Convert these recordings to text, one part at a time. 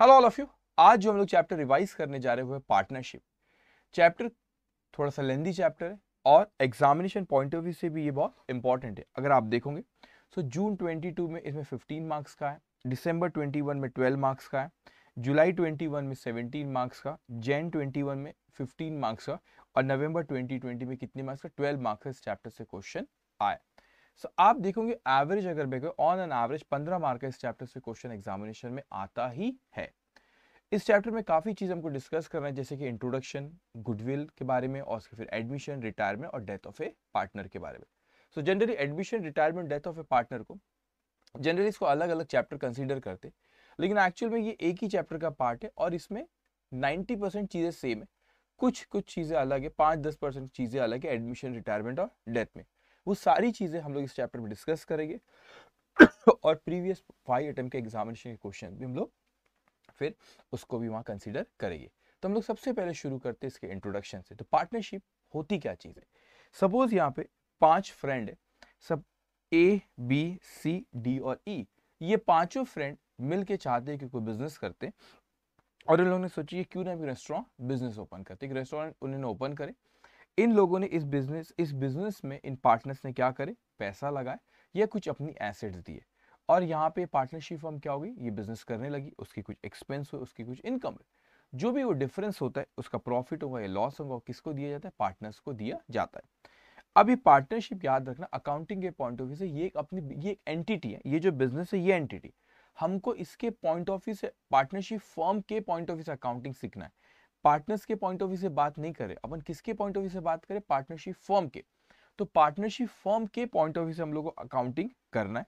Hello all of you आज जो हम लोग चैप्टर रिवाइज करने जा रहे हुए पार्टनरशिप चैप्टर थोड़ा सा लेंदी चैप्टर है और एग्जामिनेशन पॉइंट ऑफ व्यू से भी ये बहुत इंपॉर्टेंट है अगर आप देखोगे सो जून 22 में इसमें 15 मार्क्स का है दिसंबर 21 में 12 मार्क्स का है जुलाई 21 में 17 मार्क्स का जैन 21 में 15 मार्क्स का और नवंबर 2020 में कितने मार्क्स का 12 मार्क्स इस चैप्टर से क्वेश्चन आया सो आप देखोगे एवरेज अगर देखो ऑन एन एवरेज पंद्रह मार्क इस चैप्टर से क्वेश्चन एग्जामिनेशन में आता ही है इस चैप्टर में काफ़ी चीज़ हमको डिस्कस करना है जैसे कि इंट्रोडक्शन गुडविल के बारे में और उसके फिर एडमिशन रिटायरमेंट और डेथ ऑफ ए पार्टनर के बारे में so generally admission retirement death of a partner को जनरली इसको अलग अलग चैप्टर कंसिडर करते लेकिन एक्चुअल में ये एक ही चैप्टर का पार्ट है और इसमें नाइनटी परसेंट चीज़ें सेम है कुछ कुछ चीज़ें अलग है पांच दस परसेंट चीज़ें अलग है एडमिशन रिटायरमेंट और डेथ में वो सारी चीज़ें हम लोग इस चैप्टर में डिस्कस करेंगे और प्रीवियस फाइव अटेम्प के एग्जामिनेशन के क्वेश्चन भी हम लोग फिर उसको भी वहाँ कंसिडर करेंगे तो हम लोग सबसे पहले शुरू करते हैं इसके इंट्रोडक्शन से तो पार्टनरशिप होती क्या चीज़ है सपोज यहाँ पे पांच फ्रेंड है सब ए बी सी डी और ई e. ये पांचों फ्रेंड मिलके चाहते हैं कि कोई बिजनेस करते और इन लोगों ने सोची क्यों ना भी रेस्टोरेंट बिजनेस ओपन करते रेस्टोरेंट उन्होंने ओपन करें इन लोगों ने इस बिजनेस इस बिजनेस में इन पार्टनर्स ने क्या करे पैसा लगाए या कुछ अपनी एसेट्स दिए और यहाँ पे पार्टनरशिप फर्म क्या होगी ये बिजनेस करने लगी उसकी कुछ एक्सपेंस हो उसकी कुछ इनकम है जो भी वो डिफरेंस होता है उसका प्रॉफिट होगा या लॉस होगा किसको दिया जाता है पार्टनर्स को दिया जाता है अभी पार्टनरशिप याद रखना अकाउंटिंग के पॉइंट ऑफ व्यू से ये अपनी ये एक एंटिटी है ये जो बिजनेस है ये एंटिटी हमको इसके पॉइंट ऑफ व्यू से पार्टनरशिप फॉर्म के पॉइंट ऑफ व्यू से अकाउंटिंग सीखना है पार्टनर्स के पॉइंट ऑफ व्यू से बात नहीं करें अपन किसके पॉइंट ऑफ व्यू से बात करें पार्टनरशिप फॉर्म के तो पार्टनरशिप फॉर्म के पॉइंट ऑफ व्यू से हम लोग को अकाउंटिंग करना है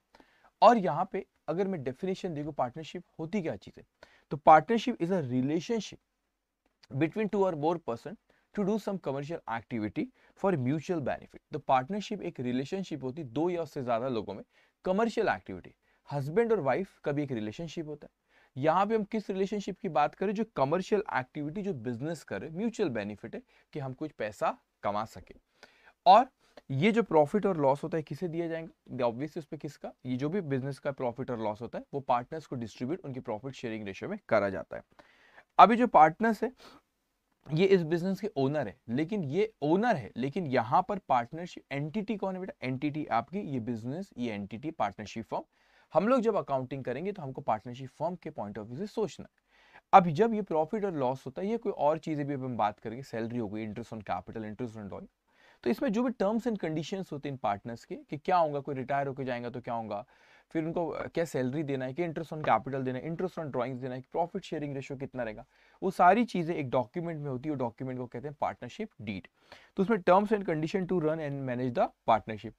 और यहाँ पे अगर मैं डेफिनेशन देखू पार्टनरशिप होती क्या चीज़ है तो partnership is a relationship between two और more person to do some commercial activity for mutual benefit तो पार्टनरशिप एक रिलेशनशिप होती दो या उससे ज़्यादा लोगों में कमर्शियल एक्टिविटी हस्बैंड और वाइफ का भी एक रिलेशनशिप होता है यहाँ पे हम किस रिलेशनशिप की बात करें जो कमर्शियल एक्टिविटी जो बिजनेस करे म्यूचुअल बेनिफिट है कि हम कुछ पैसा कमा सके और ये जो प्रॉफिट और लॉस होता है किसे दिया जाएगा ऑब्वियसली उस पर किसका ये जो भी बिजनेस का प्रॉफिट और लॉस होता है वो पार्टनर्स को डिस्ट्रीब्यूट उनकी प्रॉफिट शेयरिंग रेशियो में करा जाता है अभी जो पार्टनर्स है ये इस बिजनेस के ओनर है लेकिन ये ओनर है लेकिन यहाँ पर पार्टनरशिप एंटिटी कौन है बेटा एंटिटी आपकी ये बिजनेस ये एंटिटी पार्टनरशिप फॉर्म हम लोग जब अकाउंटिंग करेंगे तो हमको पार्टनरशिप फॉर्म के पॉइंट ऑफ व्यू से सोचना है अब जब ये प्रॉफिट और लॉस होता है ये कोई और चीज़ें भी अब हम बात करेंगे सैलरी हो गई interest on capital interest on loan तो इसमें जो भी टर्म्स एंड कंडीशन होते हैं इन पार्टनर्स के कि क्या होगा कोई रिटायर होकर जाएगा तो क्या होगा फिर उनको क्या सैलरी देना है कि इंटरेस्ट ऑन कैपिटल देना है इंटरेस्ट ऑन ड्राइंग्स देना है प्रॉफिट शेयरिंग रेशियो कितना रहेगा वो सारी चीज़ें एक डॉक्यूमेंट में होती है डॉक्यूमेंट को कहते हैं पार्टनरशिप डीड तो उसमें terms and condition to run and manage the partnership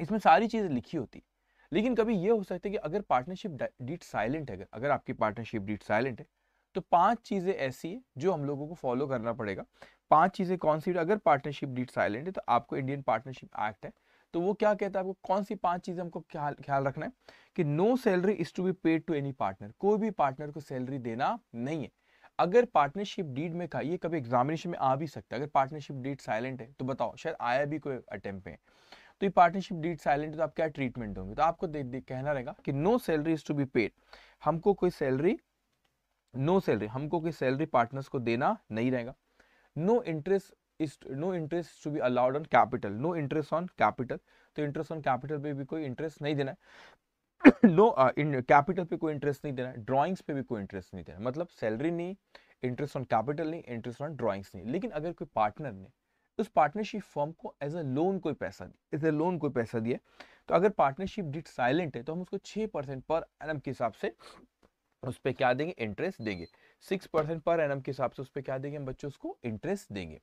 इसमें सारी चीज़ें लिखी होती है लेकिन कभी ये हो सकता है कि अगर पार्टनरशिप डीट साइलेंट है अगर आपकी पार्टनरशिप डीट साइलेंट है तो पांच चीज़ें ऐसी है जो हम लोगों को फॉलो करना पड़ेगा पांच चीज़ें कौन सी अगर पार्टनरशिप डीट साइलेंट है तो आपको इंडियन पार्टनरशिप एक्ट है तो वो क्या कहता है आपको कौन सी पांच चीज़ें हमको ख्याल ख्याल रखना है कि no salary is to be paid to any partner कोई भी पार्टनर को सैलरी देना नहीं है अगर पार्टनरशिप डीड में कहा ये कभी एग्जामिनेशन में आ भी सकता है अगर पार्टनरशिप डीड साइलेंट है तो बताओ शायद आया भी कोई अटेम्प्ट तो ये पार्टनरशिप डीड साइलेंट तो आप क्या ट्रीटमेंट होंगे तो आपको देख देख कहना रहेगा कि no salary is to be paid हमको कोई सैलरी नो सैलरी हमको कोई सैलरी पार्टनर्स को देना नहीं रहेगा no interest is no interest to be allowed on capital no interest on capital तो इंटरेस्ट ऑन कैपिटल पे भी कोई इंटरेस्ट नहीं देना है नो कैपिटल uh, पे कोई इंटरेस्ट नहीं देना है पे भी कोई इंटरेस्ट नहीं देना मतलब सैलरी नहीं इंटरेस्ट ऑन कैपिटल नहीं इंटरेस्ट ऑन ड्रॉइंग्स नहीं लेकिन अगर कोई पार्टनर ने तो उस पार्टनरशिप फॉर्म को एज अ लोन कोई पैसा एज ए लोन कोई पैसा दिया तो अगर पार्टनरशिप डिट साइलेंट है तो हम उसको छह परसेंट पर एन के हिसाब से उस पर क्या देंगे इंटरेस्ट देंगे सिक्स परसेंट पर एन के हिसाब से उस पर क्या देंगे हम बच्चों उसको इंटरेस्ट देंगे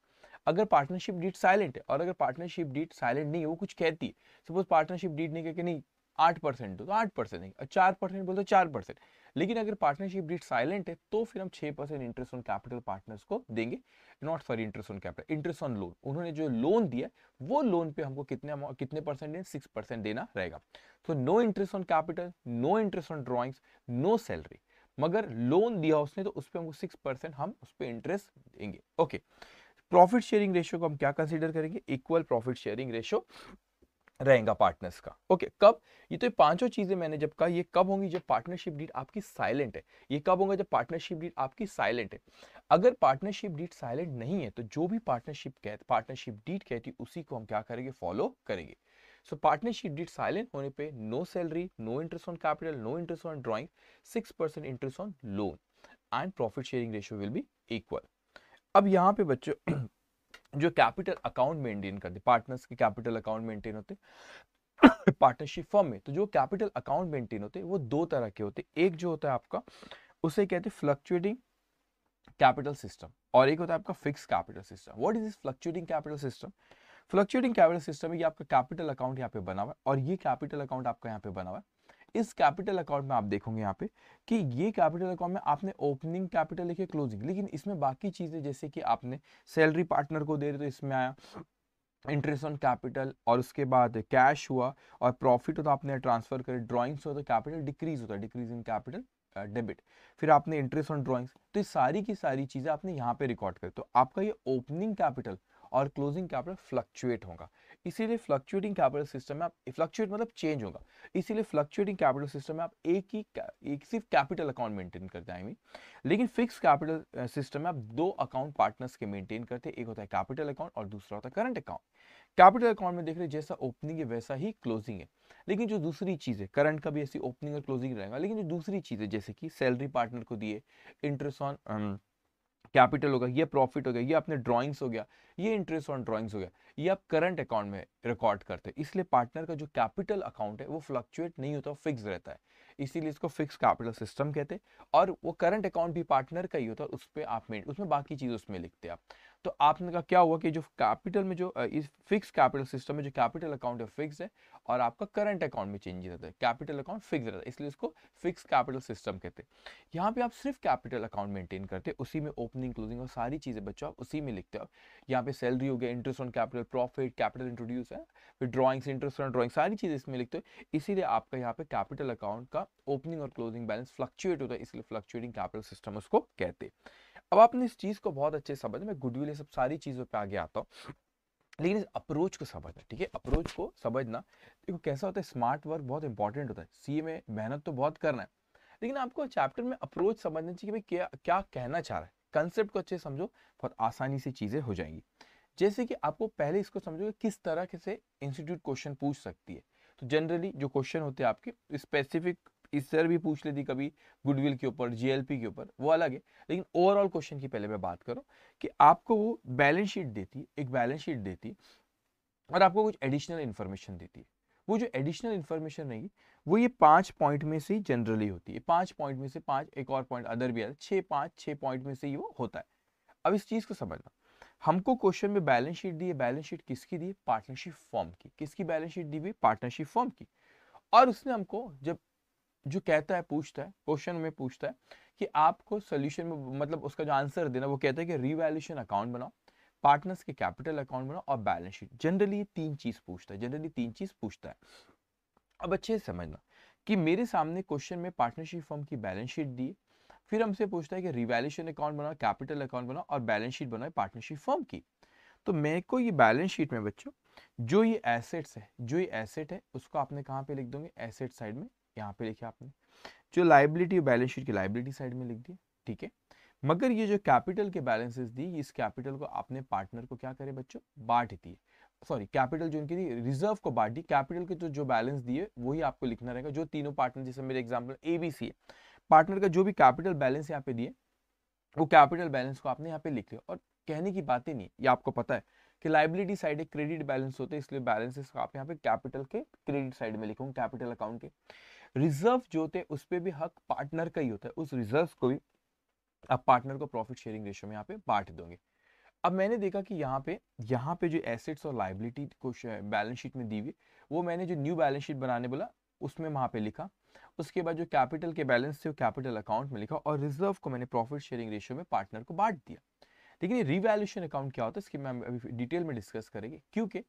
अगर पार्टनरशिप डिट साइलेंट है और अगर पार्टनरशिप डिट साइलेंट नहीं है वो कुछ कहती है सपोज पार्टनरशिप डिट नहीं कहकर नहीं आठ परसेंट दो तो आठ परसेंट देंगे और चार परसेंट बोलते चार परसेंट लेकिन अगर पार्टनरशिप डीट साइलेंट है तो फिर हम छह percent interest on capital partners को देंगे not sorry interest on capital interest on loan उन्होंने जो लोन दिया वो लोन पे हमको कितने कितने परसेंट सिक्स परसेंट देना रहेगा तो no interest on capital no interest on drawings no salary मगर लोन दिया उसने तो उस पर हमको सिक्स परसेंट हम उस पर इंटरेस्ट देंगे ओके प्रॉफिट शेयरिंग रेशियो को हम क्या कंसिडर करेंगे इक्वल प्रॉफिट शेयरिंग रेशियो रहेगा पार्टनर्स का ओके okay, कब ये तो ये पांचों चीजें मैंने जब कहा ये कब होंगी जब पार्टनरशिप डीट आपकी साइलेंट है ये कब होगा जब पार्टनरशिप डीट आपकी साइलेंट है अगर पार्टनरशिप डीट साइलेंट नहीं है तो जो भी पार्टनरशिप कह पार्टनरशिप डीट कहती उसी को हम क्या करेंगे फॉलो करेंगे सो पार्टनरशिप डीट साइलेंट होने पे no salary no interest on capital no interest on drawing six percent interest on loan and profit sharing ratio will be equal अब यहाँ पे बच्चों जो कैपिटल अकाउंट मेंटेन करते पार्टनर्स के कैपिटल अकाउंट मेंटेन होते पार्टनरशिप फॉर्म में तो जो कैपिटल अकाउंट मेंटेन होते वो दो तरह के होते एक जो होता है आपका उसे कहते हैं फ्लक्चुएटिंग कैपिटल सिस्टम और एक होता है आपका fix capital system what is this fluctuating capital system fluctuating capital system में ये आपका कैपिटल अकाउंट यहाँ पे बना हुआ है और ये कैपिटल अकाउंट आपका यहाँ पे बना हुआ है इस कैपिटल अकाउंट में आप देखोगे यहाँ पे कि ये कैपिटल अकाउंट में आपने ओपनिंग कैपिटल लिखे क्लोजिंग लेकिन इसमें बाकी चीज़ें जैसे कि आपने सैलरी पार्टनर को दे रहे तो इसमें आया इंटरेस्ट ऑन कैपिटल और उसके बाद कैश हुआ और प्रॉफिट हो तो आपने ट्रांसफर करे ड्राइंग्स हो तो कैपिटल डिक्रीज होता है डिक्रीज इन कैपिटल डेबिट फिर आपने इंटरेस्ट ऑन ड्राइंग्स तो ये सारी की सारी चीज़ें आपने यहाँ पे रिकॉर्ड करी तो आपका ये ओपनिंग कैपिटल और क्लोजिंग कैपिटल फ्लक्चुएट होगा इसीलिए फ्लक्चुएटिंग कैपिटल सिस्टम में आप फ्लक्चुएट मतलब चेंज होगा इसीलिए फ्लक्चुएटिंग कैपिटल सिस्टम में आप एक ही एक सिर्फ कैपिटल अकाउंट मेंटेन करते हैं आई लेकिन फिक्स कैपिटल सिस्टम में आप दो अकाउंट पार्टनर्स के मेंटेन करते हैं एक होता है कैपिटल अकाउंट और दूसरा होता है करंट अकाउंट कैपिटल अकाउंट में देख रहे जैसा ओपनिंग है वैसा ही क्लोजिंग है लेकिन जो दूसरी चीज़ है करंट का भी ऐसी ओपनिंग और क्लोजिंग रहेगा लेकिन जो दूसरी चीज़ है जैसे कि सैलरी पार्टनर को दिए इंटरेस्ट ऑन कैपिटल होगा ये प्रॉफिट हो गया ये अपने ड्राइंग्स हो गया ये इंटरेस्ट ऑन ड्राइंग्स हो गया ये आप करंट अकाउंट में रिकॉर्ड करते हैं इसलिए पार्टनर का जो कैपिटल अकाउंट है वो फ्लक्चुएट नहीं होता फिक्स रहता है इसीलिए इसको फिक्स कैपिटल सिस्टम कहते हैं और वो करंट अकाउंट भी पार्टनर का ही होता है उस पर आप मेंट उसमें बाकी चीज़ उसमें लिखते हैं आप तो आपने कहा क्या हुआ कि जो कैपिटल में जो इस फिक्स कैपिटल सिस्टम में जो कैपिटल अकाउंट है फिक्स है और आपका करंट अकाउंट में चेंजेस रहता है कैपिटल अकाउंट फिक्स रहता है इसलिए इसको फिक्स कैपिटल सिस्टम कहते हैं यहाँ पे आप सिर्फ कैपिटल अकाउंट मेंटेन करते हैं उसी में ओपनिंग क्लोजिंग और सारी चीज़ें बच्चों आप उसी में लिखते हो यहाँ पे सैलरी हो गया interest on capital profit capital introduce है फिर ड्रॉइंग्स इंटरेस्ट ऑन ड्रॉइंग सारी चीज़ें इसमें लिखते हो इसीलिए आपका यहाँ पे कैपिटल अकाउंट का ओपनिंग और क्लोजिंग बैलेंस फ्लक्चुएट होता है इसलिए फ्लक्चुएटिंग कैपिटल सिस्टम उसको कहते हैं अब आपने इस चीज़ को बहुत अच्छे समझ मैं गुडविल ये सब सारी चीज़ों पर आगे आता हूँ लेकिन इस अप्रोच को समझना ठीक है अप्रोच को समझना देखो कैसा होता है स्मार्ट वर्क बहुत इंपॉर्टेंट होता है सी में मेहनत तो बहुत करना है लेकिन आपको चैप्टर में अप्रोच समझना चाहिए कि भाई क्या क्या कहना चाह रहा है कंसेप्ट को अच्छे समझो बहुत आसानी से चीज़ें हो जाएंगी जैसे कि आपको पहले इसको समझो कि किस तरह से इंस्टीट्यूट क्वेश्चन पूछ सकती है तो जनरली जो क्वेश्चन होते हैं आपके स्पेसिफिक इससे भी पूछ लेती कभी गुडविल के ऊपर जीएलपी के ऊपर वो अलग है लेकिन ओवरऑल क्वेश्चन की पहले मैं बात करूं कि आपको वो बैलेंस शीट देती एक बैलेंस शीट देती और आपको कुछ एडिशनल इन्फॉर्मेशन देती वो जो एडिशनल इन्फॉर्मेशन रहेगी वो ये पांच पॉइंट में से ही जनरली होती है पांच पॉइंट में से पांच एक और पॉइंट अदर भी अदर छः पाँच छः पॉइंट में से ही वो होता है अब इस चीज़ को समझना हमको क्वेश्चन में बैलेंस शीट दी है बैलेंस शीट किसकी दी है पार्टनरशिप फॉर्म की किसकी बैलेंस शीट दी हुई पार्टनरशिप फॉर्म की और उसने हमको जब जो कहता है पूछता है क्वेश्चन में पूछता है कि आपको सोल्यूशन में मतलब उसका जो आंसर देना वो कहता है कि रिवैल्यूशन अकाउंट बनाओ पार्टनर्स के कैपिटल अकाउंट बनाओ और बैलेंस शीट जनरली ये तीन चीज पूछता है जनरली तीन चीज पूछता है अब अच्छे से समझना कि मेरे सामने क्वेश्चन में पार्टनरशिप फॉर्म की बैलेंस शीट दी फिर हमसे पूछता है कि रिवैल्यूशन अकाउंट बनाओ कैपिटल अकाउंट बनाओ और बैलेंस शीट बनाओ पार्टनरशिप फॉर्म की तो मेरे को ये बैलेंस शीट में बच्चों जो ये एसेट्स है जो ये एसेट है उसको आपने कहाँ पे लिख दोगे एसेट साइड में यहाँ पे लिखा आपने जो लाइबिलिटी बैलेंस शीट की लाइबिलिटी साइड में लिख दी ठीक है मगर ये जो कैपिटल के बैलेंसेस दी इस कैपिटल को आपने पार्टनर को क्या करे बच्चों बांट दिए सॉरी कैपिटल जो इनकी रिजर्व को बांट दी कैपिटल के तो जो बैलेंस दिए वही आपको लिखना रहेगा जो तीनों पार्टनर जैसे मेरे एग्जाम्पल ए बी सी है पार्टनर का जो भी कैपिटल बैलेंस यहाँ पे दिए वो कैपिटल बैलेंस को आपने यहाँ पे लिख लिया और कहने की बात ही नहीं ये आपको पता है कि लाइबिलिटी साइड एक क्रेडिट बैलेंस होते हैं इसलिए बैलेंसेस आप यहाँ पे कैपिटल के क्रेडिट साइड में लिखूँ कैपिटल अकाउंट के रिजर्व जो होते हैं उस पर भी हक पार्टनर का ही होता है उस रिजर्व को भी आप पार्टनर को प्रॉफिट शेयरिंग रेशो में यहाँ पे बांट दोगे अब मैंने देखा कि यहाँ पे यहाँ पे जो एसेट्स और लाइबिलिटी को बैलेंस शीट में दी हुई वो मैंने जो न्यू बैलेंस शीट बनाने बोला उसमें वहाँ पे लिखा उसके बाद जो कैपिटल के बैलेंस थे वो कैपिटल अकाउंट में लिखा और रिजर्व को मैंने प्रॉफिट शेयरिंग रेशियो में पार्टनर को बांट दिया लेकिन ये रिवैल्यूशन अकाउंट क्या होता है इसकी मैं अभी डिटेल में डिस्कस करेंगे क्योंकि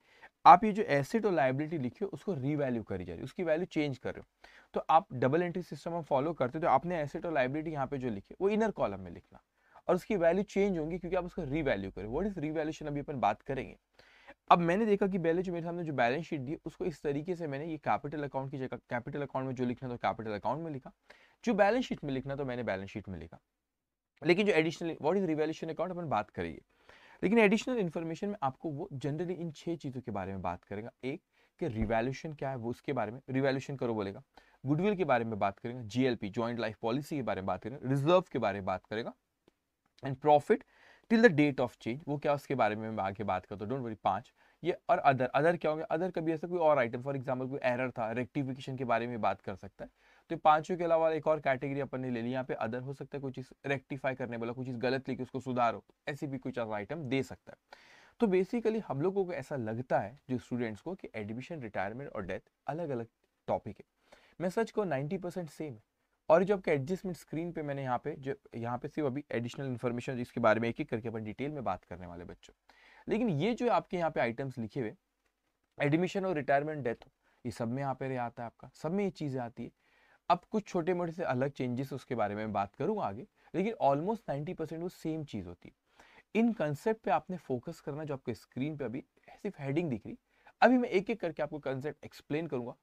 आप ये जो एसेट और लाइबिलिटी लिखी हो उसको रिवैल्यू करी जा रही है उसकी वैल्यू चेंज कर रहे हो तो आप डबल एंट्री सिस्टम में फॉलो करते हो तो आपने एसेट और लाइबिलिटी यहाँ पे जो लिखी वो इनर कॉलम में लिखना और उसकी वैल्यू चेंज होंगी क्योंकि आप उसको रिवैल्यू करें वट इज रीवैल्यूशन अभी अपन बात करेंगे अब मैंने देखा कि पहले जो मेरे सामने जो बैलेंस शीट दी उसको इस तरीके से मैंने ये कैपिटल अकाउंट की जगह कैपिटल अकाउंट में जो लिखना तो कैपिटल अकाउंट में लिखा जो बैलेंस शीट में लिखना तो मैंने बैलेंस शीट में लिखा लेकिन जो additional what is revaluation account अपन बात करेंगे लेकिन एडिशनल इन्फॉर्मेशन में आपको वो जनरली इन छह चीज़ों के बारे में बात करेगा एक कि रिवेल्यूशन क्या है वो उसके बारे में रिवेल्यूशन करो बोलेगा गुडविल के बारे में बात करेगा जीएलपी ज्वाइंट लाइफ पॉलिसी के बारे में बात करेगा रिजर्व के बारे में बात करेगा and profit till the date of change वो क्या उसके बारे में आगे बात करता हूँ डोंट वरी पांच ये और अदर अदर क्या होंगे अदर कभी ऐसा कोई और आइटम फॉर एग्जाम्पल कोई एरर था रेक्टिफिकेशन के बारे में बात कर सकता है तो पांचों के अलावा एक और कैटेगरी अपन ने ले ली यहाँ पे अदर हो सकता है कुछ चीज रेक्टिफाई करने वाला कुछ चीज गलत लिखे उसको सुधारो ऐसी भी कुछ आइटम दे सकता है तो बेसिकली हम लोगों को ऐसा लगता है जो स्टूडेंट्स को कि एडमिशन रिटायरमेंट और डेथ अलग अलग टॉपिक है मैं सच को 90 परसेंट सेम है और जो आपके एडजस्टमेंट स्क्रीन पे मैंने यहाँ पे जो यहाँ पे सिर्फ अभी एडिशनल इन्फॉर्मेशन इसके बारे में एक एक करके अपन डिटेल में बात करने वाले बच्चों लेकिन ये जो आपके यहाँ पे आइटम्स लिखे हुए एडमिशन और रिटायरमेंट डेथ ये सब में यहाँ पे आता है आपका सब में ये चीज़ें आती है अब कुछ छोटे मोटे से अलग चेंजेस उसके बारे में बात करूँ आगे लेकिन ऑलमोस्ट नाइन्टी परसेंट वो सेम चीज़ होती है इन कंसेप्ट पे आपने फोकस करना जो आपको स्क्रीन पे अभी सिर्फ हेडिंग दिख रही अभी मैं एक एक करके आपको कंसेप्ट एक्सप्लेन करूंगा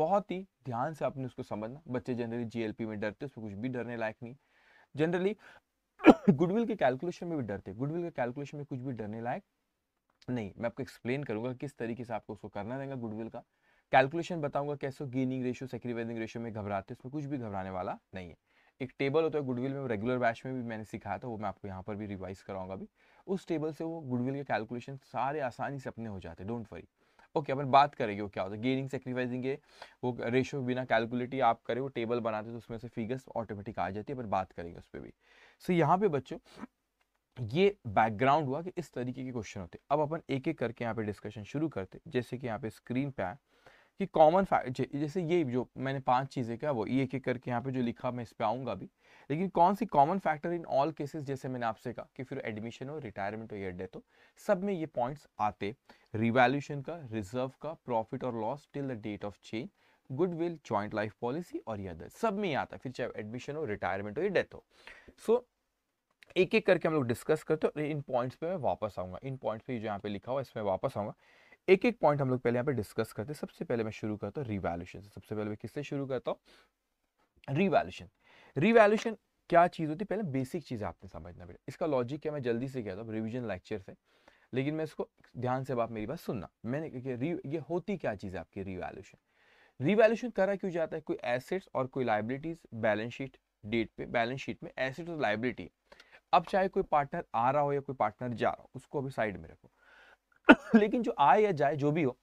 बहुत ही ध्यान से आपने उसको समझना बच्चे जनरली जीएलपी में डरते उसमें कुछ भी डरने लायक नहीं जनरली गुडविल के कैलकुलेशन में भी डरते गुडविल के कैलकुलेशन में कुछ भी डरने लायक नहीं मैं आपको एक्सप्लेन करूंगा किस तरीके से आपको उसको करना रहेगा गुडविल का कैलकुलेशन बताऊंगा कैसे गेनिंग रेशियो सेक्रीवाइजिंग रेशियो में घबराते उसमें कुछ भी घबराने वाला नहीं है एक टेबल होता है गुडविल में रेगुलर बैच में भी मैंने सिखाया था वो मैं आपको यहाँ पर भी रिवाइज कराऊंगा अभी उस टेबल से वो गुडविल के कैलकुलेशन सारे आसानी से अपने हो जाते हैं डोंट वरी ओके अपन बात करेंगे वो क्या होता है गेनिंग सेक्रीफाइजिंग के वो रेशो बिना कैलकुलेटी आप करें वो टेबल बनाते तो उसमें से फिगर्स ऑटोमेटिक आ जाती है अपन बात करेंगे उस पर भी सो यहाँ पे बच्चों ये बैकग्राउंड हुआ कि इस तरीके के क्वेश्चन होते अब अपन एक एक करके यहाँ पे डिस्कशन शुरू करते जैसे कि यहाँ पे स्क्रीन पे आए कि कॉमन फैक्ट जैसे ये जो मैंने पांच चीज़ें क्या वो एक एक करके यहाँ पे जो लिखा मैं इस पर आऊँगा अभी लेकिन कौन सी common factor in all cases जैसे मैंने आपसे कहा कि फिर एडमिशन हो रिटायरमेंट हो या डेथ हो सब में ये पॉइंट्स आते रिवैल्यूशन का रिजर्व का प्रॉफिट और loss till the date of change goodwill joint life policy और ये अदर सब में आता फिर चाहे एडमिशन हो रिटायरमेंट हो या डेथ हो सो एक एक करके हम लोग डिस्कस करते हो इन पॉइंट्स पे मैं वापस आऊँगा इन पॉइंट्स पे जो यहाँ पे लिखा हुआ इसमें वापस आऊँगा एक एक पॉइंट हम लोग पहले यहाँ पे डिस्कस करते हैं सबसे पहले मैं शुरू करता हूँ रिवैल्यूशन से सबसे पहले मैं किससे शुरू करता हूँ रिवैल्यूशन रिवैल्यूशन क्या चीज़ होती है पहले बेसिक चीज़ें आपने समझना पड़ेगा इसका लॉजिक क्या मैं जल्दी से कहता हूँ रिविजन लेक्चर से लेकिन मैं इसको ध्यान से आप मेरी बात सुनना मैंने क्योंकि ये होती क्या चीज़ है आपकी रिवैल्यूशन रिवैल्यूशन करा क्यों जाता है कोई एसेट्स और कोई लाइबिलिटीज बैलेंस शीट डेट पे बैलेंस शीट में एसेट और लाइबिलिटी अब चाहे कोई पार्टनर आ रहा हो या कोई पार्टनर जा रहा हो उसको अभी साइड में रखो लेकिन जो आए या जाए जो भी हो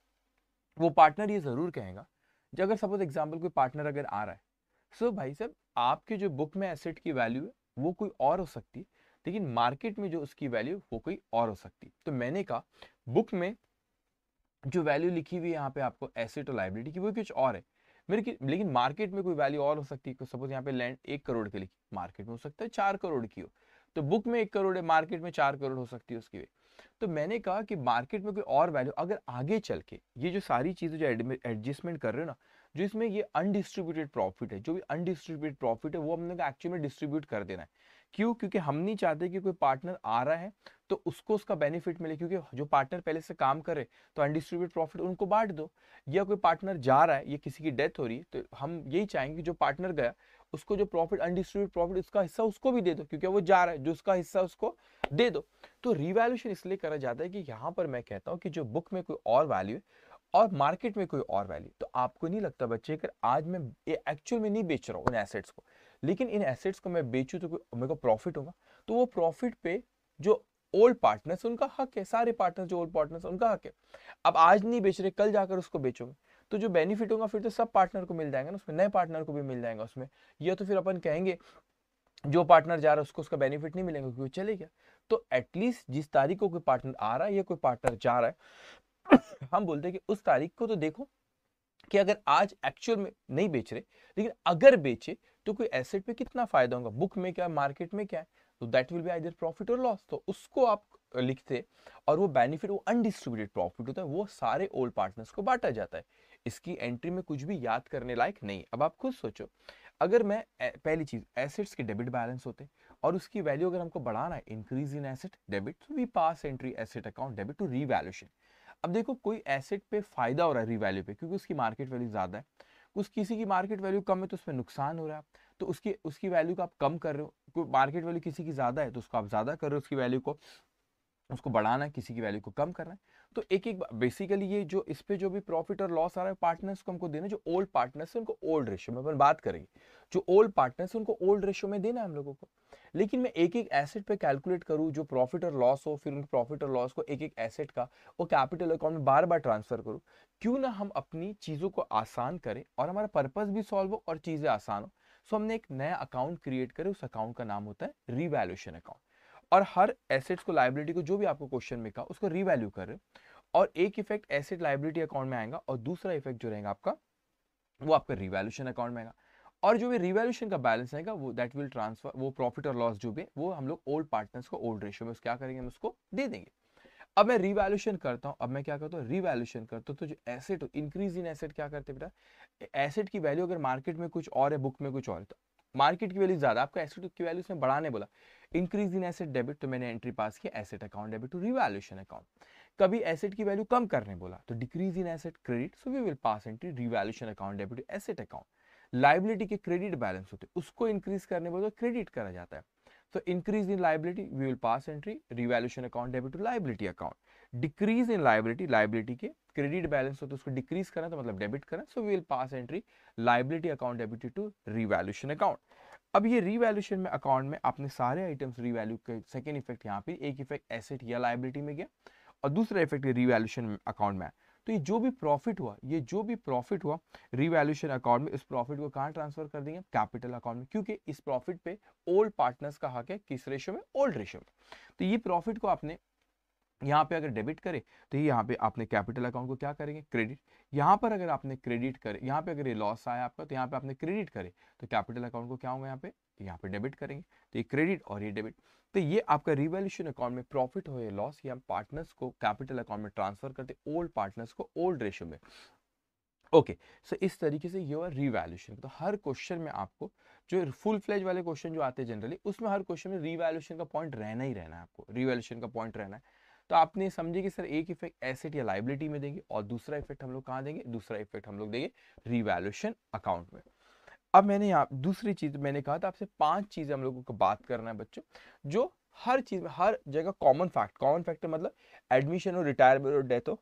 वो पार्टनर ये ज़रूर कहेगा जो अगर सपोज एग्जाम्पल कोई पार्टनर अगर आ रहा है सो so भाई साहब आपके जो बुक में एसेट की वैल्यू है वो कोई और हो सकती है लेकिन मार्केट में जो उसकी वैल्यू वो कोई और हो सकती है तो मैंने कहा बुक में जो वैल्यू लिखी हुई है यहाँ पे आपको एसेट और लाइब्रेरी की वो कुछ और है मेरे की लेकिन मार्केट में कोई वैल्यू और हो सकती है सपोज यहाँ पे लैंड एक करोड़ की लिखी मार्केट में हो सकता है चार करोड़ की हो तो बुक में एक करोड़ है मार्केट में चार करोड़ हो सकती है उसकी तो मैंने कहा कि मार्केट में कोई और वैल्यू अगर आगे चल के ये जो सारी चीज़ें जो एडजस्टमेंट कर रहे हो ना जो इसमें ये अनडिस्ट्रीब्यूटेड प्रॉफिट है जो भी अनडिस्ट्रीब्यूटेड प्रॉफिट है वो हमने एक्चुअली में डिस्ट्रीब्यूट कर देना है क्यों क्योंकि हम नहीं चाहते कि कोई पार्टनर आ रहा है तो उसको उसका बेनिफिट मिले क्योंकि जो पार्टनर पहले से काम करे तो अनडिस्ट्रीब्यूट प्रॉफिट उनको बांट दो या कोई पार्टनर जा रहा है या किसी की डेथ हो रही है तो हम यही चाहेंगे जो पार्टनर गया उसको जो प्रॉफिट अनडिस्ट्रीब्यूट प्रॉफिट उसका हिस्सा उसको भी दे दो क्योंकि वो जा रहा है जो उसका हिस्सा उसको दे दो तो रिवैल्यूशन इसलिए करा जाता है कि यहाँ पर मैं कहता हूँ कि जो बुक में कोई और वैल्यू और मार्केट में कोई और वैल्यू तो आपको नहीं लगता बच्चे अगर आज मैं ये एक्चुअल में नहीं बेच रहा हूँ उन एसेट्स को लेकिन इन एसेट्स को मैं बेचूँ तो मेरे को प्रॉफिट होगा तो वो प्रॉफिट पे जो ओल्ड पार्टनर्स उनका हक है सारे पार्टनर्स जो ओल्ड पार्टनर्स उनका हक है अब आज नहीं बेच रहे कल जाकर उसको बेचोगे तो जो बेनिफिट होगा फिर तो सब पार्टनर को मिल जाएगा ना उसमें नए पार्टनर को भी मिल जाएगा उसमें या तो फिर अपन कहेंगे जो पार्टनर जा रहा है उसको उसका बेनिफिट नहीं मिलेगा क्योंकि चले गया तो एटलीस्ट जिस तारीख को कोई पार्टनर आ रहा है या कोई पार्टनर जा रहा है हम बोलते हैं कि उस तारीख को तो देखो कि अगर आज एक्चुअल में नहीं बेच रहे लेकिन अगर बेचे तो कोई एसेट पे कितना फायदा होगा बुक में क्या मार्केट में क्या है तो that will be either profit और लॉस तो उसको आप लिखते और वो बेनिफिट वो अनडिस्ट्रीब्यूटेड प्रॉफिट होता है वो सारे ओल्ड पार्टनर्स को बांटा जाता है इसकी एंट्री में कुछ भी याद करने लायक नहीं अब आप खुद सोचो अगर मैं पहली चीज एसेट्स के डेबिट बैलेंस होते और उसकी वैल्यू अगर हमको बढ़ाना है इंक्रीज इन एसेट डेबिट तो we pass entry asset account debit to revaluation अब देखो कोई एसेट पे फायदा हो रहा है रीवैल्यू पे क्योंकि उसकी मार्केट वैल्यू ज़्यादा है कुछ किसी की मार्केट वैल्यू कम है तो उसमें नुकसान हो रहा है तो उसकी उसकी वैल्यू को आप कम कर रहे हो मार्केट वैल्यू किसी की ज़्यादा है तो उसको आप ज़्यादा कर रहे हो उसकी वैल्यू को उसको बढ़ाना है किसी की वैल्यू को कम करना है तो एक एक बेसिकली ये जो इस पे जो भी प्रॉफिट और लॉस आ रहा है पार्टनर्स को हमको देना जो ओल्ड पार्टनर्स है उनको ओल्ड रेशियो में अपन बात करेंगे जो ओल्ड पार्टनर्स है उनको ओल्ड रेशियो में देना है हम लोगों को लेकिन मैं एक एक एसेट पे कैलकुलेट करूँ जो प्रॉफिट और लॉस हो फिर उन प्रॉफिट और लॉस को एक एक एसेट का वो कैपिटल अकाउंट में बार बार ट्रांसफर करूँ क्यों ना हम अपनी चीज़ों को आसान करें और हमारा पर्पज़ भी सॉल्व हो और चीज़ें आसान हो सो हमने एक नया अकाउंट क्रिएट करें उस अकाउंट का नाम होता है रीवैल्यूशन अकाउंट और हर एसेट्स को लाइबिलिटी को जो भी आपको क्वेश्चन में कहा उसको रिवैल्यू कर और एक इफेक्ट एसेट लाइबिलिटी अकाउंट में आएगा और दूसरा इफेक्ट जो रहेगा आपका वो आपका रिवैल्यूशन अकाउंट में आएगा और जो भी रिवैल्यूशन का बैलेंस आएगा वो दैट विल ट्रांसफर वो प्रॉफिट और लॉस जो भी वो हम लोग ओल्ड पार्टनर्स को ओल्ड रेशियो में क्या करेंगे हम उसको दे देंगे अब मैं रिवैल्यूशन करता हूँ अब मैं क्या करता हूँ रिवैल्यूशन करता हूँ तो जो एसेट इंक्रीज इन एसेट क्या करते बेटा एसेट की वैल्यू अगर मार्केट में कुछ और है बुक में कुछ और है तो मार्केट की वैल्यू ज़्यादा आपका एसेट की वैल्यू बढ़ाने बोला इंक्रीज इन एसेट डेबिट तो मैंने एंट्री पास किया asset account debit to revaluation account कभी एसेट की वैल्यू कम करने बोला तो decrease in asset credit so we will pass entry revaluation account debit to asset account liability के क्रेडिट बैलेंस होते उसको इंक्रीज करने बोला तो क्रेडिट करा जाता है तो increase in liability we will pass entry revaluation account debit to liability account decrease in liability liability के क्रेडिट बैलेंस हो तो उसको डिक्रीज करना तो मतलब डेबिट करना so we will pass entry liability account debit to revaluation account अब ये रिवैल्यूशन में अकाउंट में आपने सारे आइटम्स रिवैल्यू के सेकेंड इफेक्ट यहाँ पे एक इफेक्ट एसेट या लाइबिलिटी में गया और दूसरा इफेक्ट रिवैल्यूशन अकाउंट में तो ये जो भी प्रॉफिट हुआ ये जो भी प्रॉफिट हुआ रिवैल्यूशन अकाउंट में इस प्रॉफिट को कहाँ ट्रांसफर कर देंगे कैपिटल अकाउंट में क्योंकि इस प्रॉफिट पे ओल्ड पार्टनर्स का हक है किस रेशो में ओल्ड रेशो में तो ये प्रॉफिट को आपने यहाँ पे अगर डेबिट करें तो ये यहाँ पे आपने कैपिटल अकाउंट को क्या करेंगे क्रेडिट यहाँ पर अगर आपने क्रेडिट करे यहाँ पे अगर ये लॉस आया आपका तो यहाँ पे आपने क्रेडिट करे तो कैपिटल अकाउंट को क्या होगा यहाँ पे यहाँ पे डेबिट करेंगे तो ये क्रेडिट और ये डेबिट तो ये आपका रिवेल्यूशन अकाउंट में प्रॉफिट हो या लॉस ये हम पार्टनर्स को कैपिटल अकाउंट में ट्रांसफर करते ओल्ड पार्टनर्स को ओल्ड रेशियो में ओके okay, सो so इस तरीके से योर रिवैल्यूशन तो हर क्वेश्चन में आपको जो फुल फ्लेज वाले क्वेश्चन जो आते हैं जनरली उसमें हर क्वेश्चन में रिवैल्यूशन का पॉइंट रहना ही रहना है आपको रिवैल्यूशन का पॉइंट रहना है तो आपने समझे कि सर एक इफेक्ट एसेट या लाइबिलिटी में देंगे और दूसरा इफेक्ट हम लोग कहाँ देंगे दूसरा इफेक्ट हम लोग देंगे रिवैल्यूशन अकाउंट में अब मैंने यहाँ दूसरी चीज़ मैंने कहा था आपसे पांच चीज़ें हम लोगों को बात करना है बच्चों जो हर चीज़ में हर जगह कॉमन फैक्ट कॉमन फैक्टर मतलब एडमिशन हो रिटायरमेंट और डेथ हो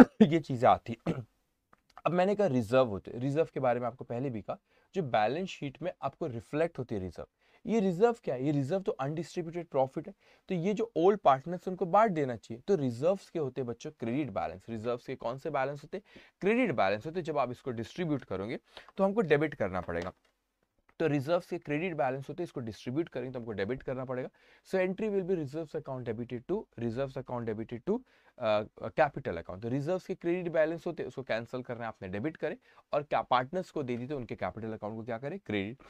ये चीज़ें आती अब मैंने कहा रिजर्व होते रिजर्व के बारे में आपको पहले भी कहा जो बैलेंस शीट में आपको रिफ्लेक्ट होती है रिजर्व ये रिजर्व क्या है ये रिजर्व तो अनडिस्ट्रीब्यूटेड प्रॉफिट है तो ये जो ओल्ड पार्टनर्स उनको बांट देना चाहिए तो रिजर्व्स के होते बच्चों क्रेडिट बैलेंस रिजर्व्स के कौन से बैलेंस होते क्रेडिट बैलेंस होते जब आप इसको डिस्ट्रीब्यूट करोगे तो हमको डेबिट करना पड़ेगा तो रिजर्व्स के क्रेडिट बैलेंस होते हैं इसको डिस्ट्रीब्यूट करेंगे तो हमको डेबिट करना पड़ेगा so entry will be reserves account debited to reserves account debited to capital account तो रिजर्व्स के क्रेडिट बैलेंस होते हैं उसको कैंसिल करना आपने डेबिट करें और क्या पार्टनर्स को दे दी तो उनके कैपिटल अकाउंट को क्या करें क्रेडिट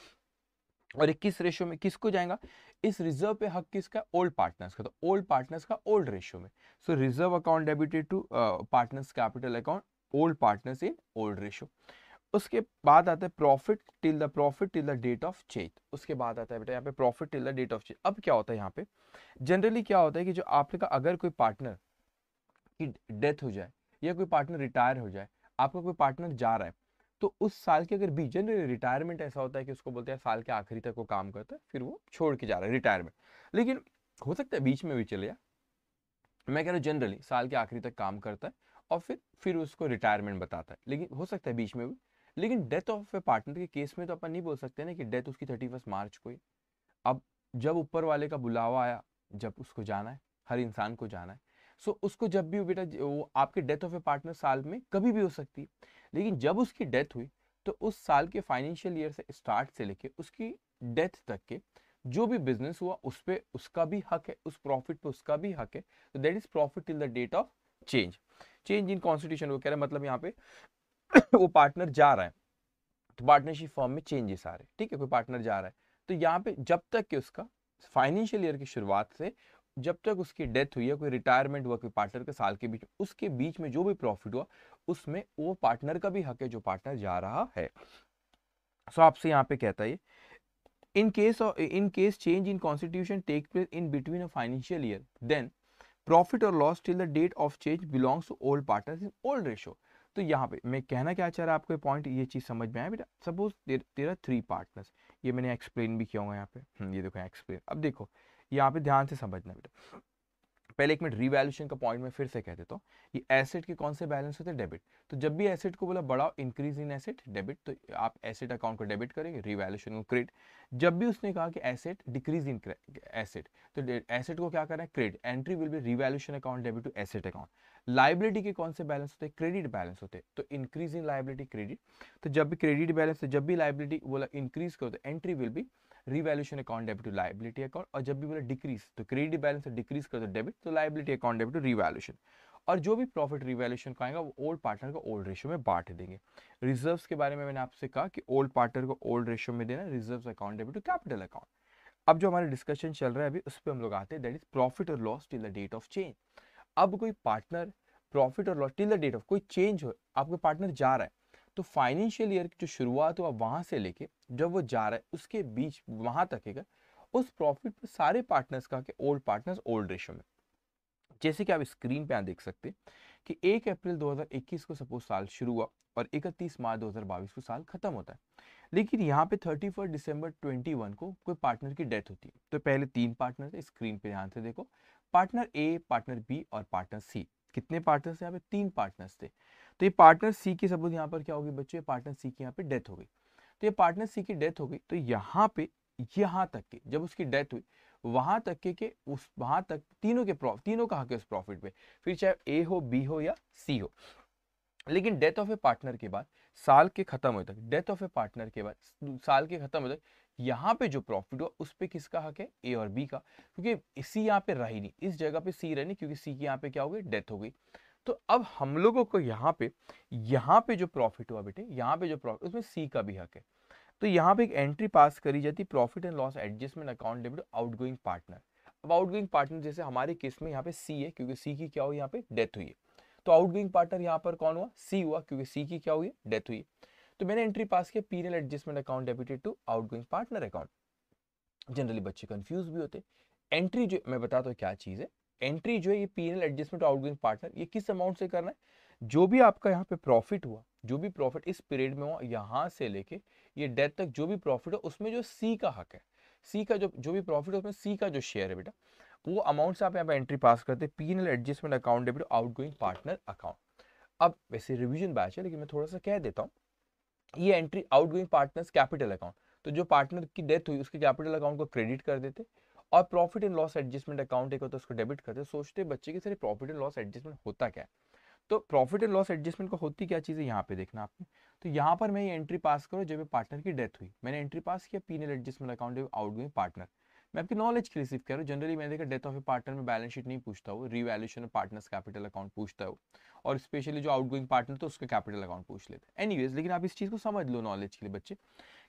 और ये किस रेशियो में किसको जाएगा इस रिजर्व पे हक किसका ओल्ड पार्टनर्स का तो ओल्ड पार्टनर्स का ओल्ड रेशियो में so reserve account debited to partners capital account old partners in old ratio उसके बाद आता है profit till the profit till the date of change उसके बाद आता है बेटा यहाँ पे profit till the date of change अब क्या होता है यहाँ पे जनरली क्या होता है कि जो आपका अगर कोई पार्टनर की डेथ हो जाए या कोई पार्टनर रिटायर हो जाए आपका कोई पार्टनर जा रहा है तो उस साल के अगर बीच जनरली रिटायरमेंट तो ऐसा होता है कि उसको बोलते हैं साल के आखिरी तक वो काम करता है फिर वो छोड़ के जा रहा है रिटायरमेंट लेकिन हो सकता है बीच में भी चले जाए मैं कह रहा हूँ जनरली साल के आखिरी तक काम करता है और फिर फिर उसको रिटायरमेंट बताता है लेकिन हो सकता है बीच में भी लेकिन डेथ ऑफ ए पार्टनर के केस में तो अपन नहीं बोल सकते ना कि डेथ उसकी थर्टी फर्स्ट मार्च को ही अब जब ऊपर वाले का बुलावा आया जब उसको जाना है हर इंसान को जाना है सो so, उसको जब भी बेटा वो आपके डेथ ऑफ ए पार्टनर साल में कभी भी हो सकती है लेकिन जब उसकी डेथ हुई तो उस साल के फाइनेंशियल ईयर से स्टार्ट से लेके उसकी डेथ तक के जो भी बिजनेस हुआ उस पर उसका भी हक है उस प्रॉफिट पे उसका भी हक है तो that is profit till the date of change change in constitution वो कह रहे हैं मतलब यहाँ पे वो पार्टनर जा रहा है तो पार्टनरशिप फॉर्म में चेंजेस आ रहे हैं ठीक है कोई पार्टनर जा रहा है तो यहाँ पे जब तक कि उसका फाइनेंशियल ईयर की शुरुआत से जब तक उसकी डेथ हुई है कोई रिटायरमेंट हुआ कोई पार्टनर के साल के बीच उसके बीच में जो भी प्रॉफिट हुआ उसमें वो पार्टनर का भी हक है जो पार्टनर जा रहा है सो so, आपसे यहाँ पे कहता है in case in case change in constitution take place in between a financial year then profit और loss till the date of change belongs to old partner in old ratio तो यहाँ पे मैं कहना क्या चाह रहा है आपको पॉइंट ये चीज़ समझ में आया बेटा सपोज तेरा थ्री पार्टनर्स ये मैंने एक्सप्लेन भी किया होगा यहाँ पे हम्म, ये देखो एक्सप्लेन अब देखो यहाँ पे ध्यान से समझना बेटा पहले एक मिनट रिवैल्यूशन का पॉइंट में फिर से कह देता हूँ ये एसेट के कौन से बैलेंस होते हैं डेबिट तो जब भी एसेट को बोला बढ़ाओ इंक्रीज इन एसेट डेबिट तो आप एसेट अकाउंट को डेबिट करेंगे रिवैल्यूशन को क्रेडिट जब भी उसने कहा कि एसेट डिक्रीज इन एसेट तो एसेट को क्या करना है credit entry will be revaluation account debit to asset account liability के कौन से बैलेंस होते हैं क्रेडिट बैलेंस होते हैं तो इंक्रीज इन लाइबिलिटी क्रेडिट तो जब भी क्रेडिट बैलेंस जब भी लाइबिलिटी बोला इंक्रीज करो तो entry will be revaluation account debit to liability account और जब भी बोले डिक्रीज तो क्रेडिट बैलेंस डिक्रीज कर दो डेबिट तो liability account debit to revaluation और जो भी प्रॉफिट रिवैल्यूशन का आएगा वो ओल्ड पार्टनर को ओल्ड रेशो में बांट देंगे रिजर्व के बारे में मैंने आपसे कहा कि ओल्ड पार्टनर को ओल्ड रेशो में देना reserve account debit to capital account अब जो हमारे डिस्कशन चल रहा है अभी उस पर हम लोग आते हैं दैट इज प्रॉफिट और loss till the date of change अब कोई पार्टनर प्रॉफिट और loss till the date of कोई चेंज हो आपका पार्टनर जा रहा है तो फाइनेंशियल ईयर की जो शुरुआत हुआ वहां से लेके जब वो जा रहा है उसके बीच वहां तक है उस प्रॉफिट पर सारे पार्टनर्स का के ओल्ड पार्टनर्स ओल्ड रेशो में जैसे कि आप स्क्रीन पे यहाँ देख सकते हैं कि एक अप्रैल 2021 को सपोज साल शुरू हुआ और 31 मार्च 2022 को साल खत्म होता है लेकिन यहाँ पे thirty first December twenty one को कोई पार्टनर की डेथ होती है तो पहले तीन पार्टनर थे स्क्रीन पे ध्यान से देखो पार्टनर ए पार्टनर बी और पार्टनर सी कितने पार्टनर्स यहाँ पे तीन पार्टनर्स थे तो ये पार्टनर सी की सपोज यहाँ पर क्या होगी बच्चों पार्टनर सी की यहाँ पे डेथ हो गई तो ये पार्टनर सी की डेथ हो गई तो यहाँ पे यहाँ तक के जब उसकी डेथ हुई वहां तक के, के उस वहां तक तीनों के प्रॉफिट तीनों का हक है उस प्रॉफिट पे फिर चाहे ए हो बी हो या सी हो लेकिन डेथ ऑफ ए पार्टनर के बाद साल के खत्म होने तक डेथ ऑफ ए पार्टनर के बाद साल के खत्म होने तक यहाँ पे जो प्रॉफिट हुआ उस पर किसका हक है ए और बी का क्योंकि सी यहाँ पे रही नहीं इस जगह पे सी रही नहीं क्योंकि सी की यहाँ पे क्या हो गई डेथ हो गई तो अब हम लोगों को यहाँ पे यहाँ पे जो प्रॉफिट हुआ बेटे यहाँ पे जो प्रॉफिट उसमें सी का भी हक है तो यहाँ पे एक एंट्री पास करी जाती profit and loss adjustment account debit outgoing partner अब आउटगोइंग पार्टनर जैसे हमारे केस में यहाँ पे सी है क्योंकि सी की क्या हुई यहाँ पे डेथ हुई है तो आउटगोइंग पार्टनर यहाँ पर कौन हुआ सी हुआ क्योंकि सी की क्या हुई है डेथ हुई है तो मैंने एंट्री पास किया पीरियल adjustment account debited to outgoing partner account generally बच्चे कंफ्यूज भी होते एंट्री जो मैं बताता हूँ क्या चीज़ है एंट्री जो है ये पी एडजस्टमेंट आउटगोइंग पार्टनर ये किस अमाउंट से करना है जो भी आपका यहाँ पे प्रॉफिट हुआ जो भी प्रॉफिट इस पीरियड में हुआ यहाँ से लेके ये डेथ तक जो भी प्रॉफिट हो उसमें जो सी का हक है सी का जो जो भी प्रॉफिट है उसमें सी का जो शेयर है बेटा वो अमाउंट से आप यहाँ पे एंट्री पास करते हैं P N L adjustment account debit outgoing partner account अब वैसे रिविजन बैच है लेकिन मैं थोड़ा सा कह देता हूँ ये entry outgoing partners capital account तो जो पार्टनर की डेथ हुई उसके कैपिटल अकाउंट को क्रेडिट कर देते और profit and loss adjustment account एक होता है तो उसको डेबिट करते हैं सोचते हैं बच्चे की sir profit and loss adjustment होता क्या है तो प्रॉफिट एंड लॉस एडजस्टमेंट को होती क्या चीज़ है यहाँ पे देखना आपने तो यहाँ पर मैं ये एंट्री पास करूँ जब पार्टनर की डेथ हुई मैंने एंट्री पास किया P N L adjustment account outgoing partner मैं आपकी नॉलेज के रिसीव कर रहा हूँ जनरली मैंने देखा डेथ ऑफ ए पार्टनर में बैलेंस शीट नहीं पूछता हूँ revaluation of partners capital account पूछता हूँ और स्पेशली जो आउटगोइंग पार्टनर तो उसका कैपिटल अकाउंट पूछ लेते हैं एनीवेज लेकिन आप इस चीज़ को समझ लो नॉलेज के लिए बच्चे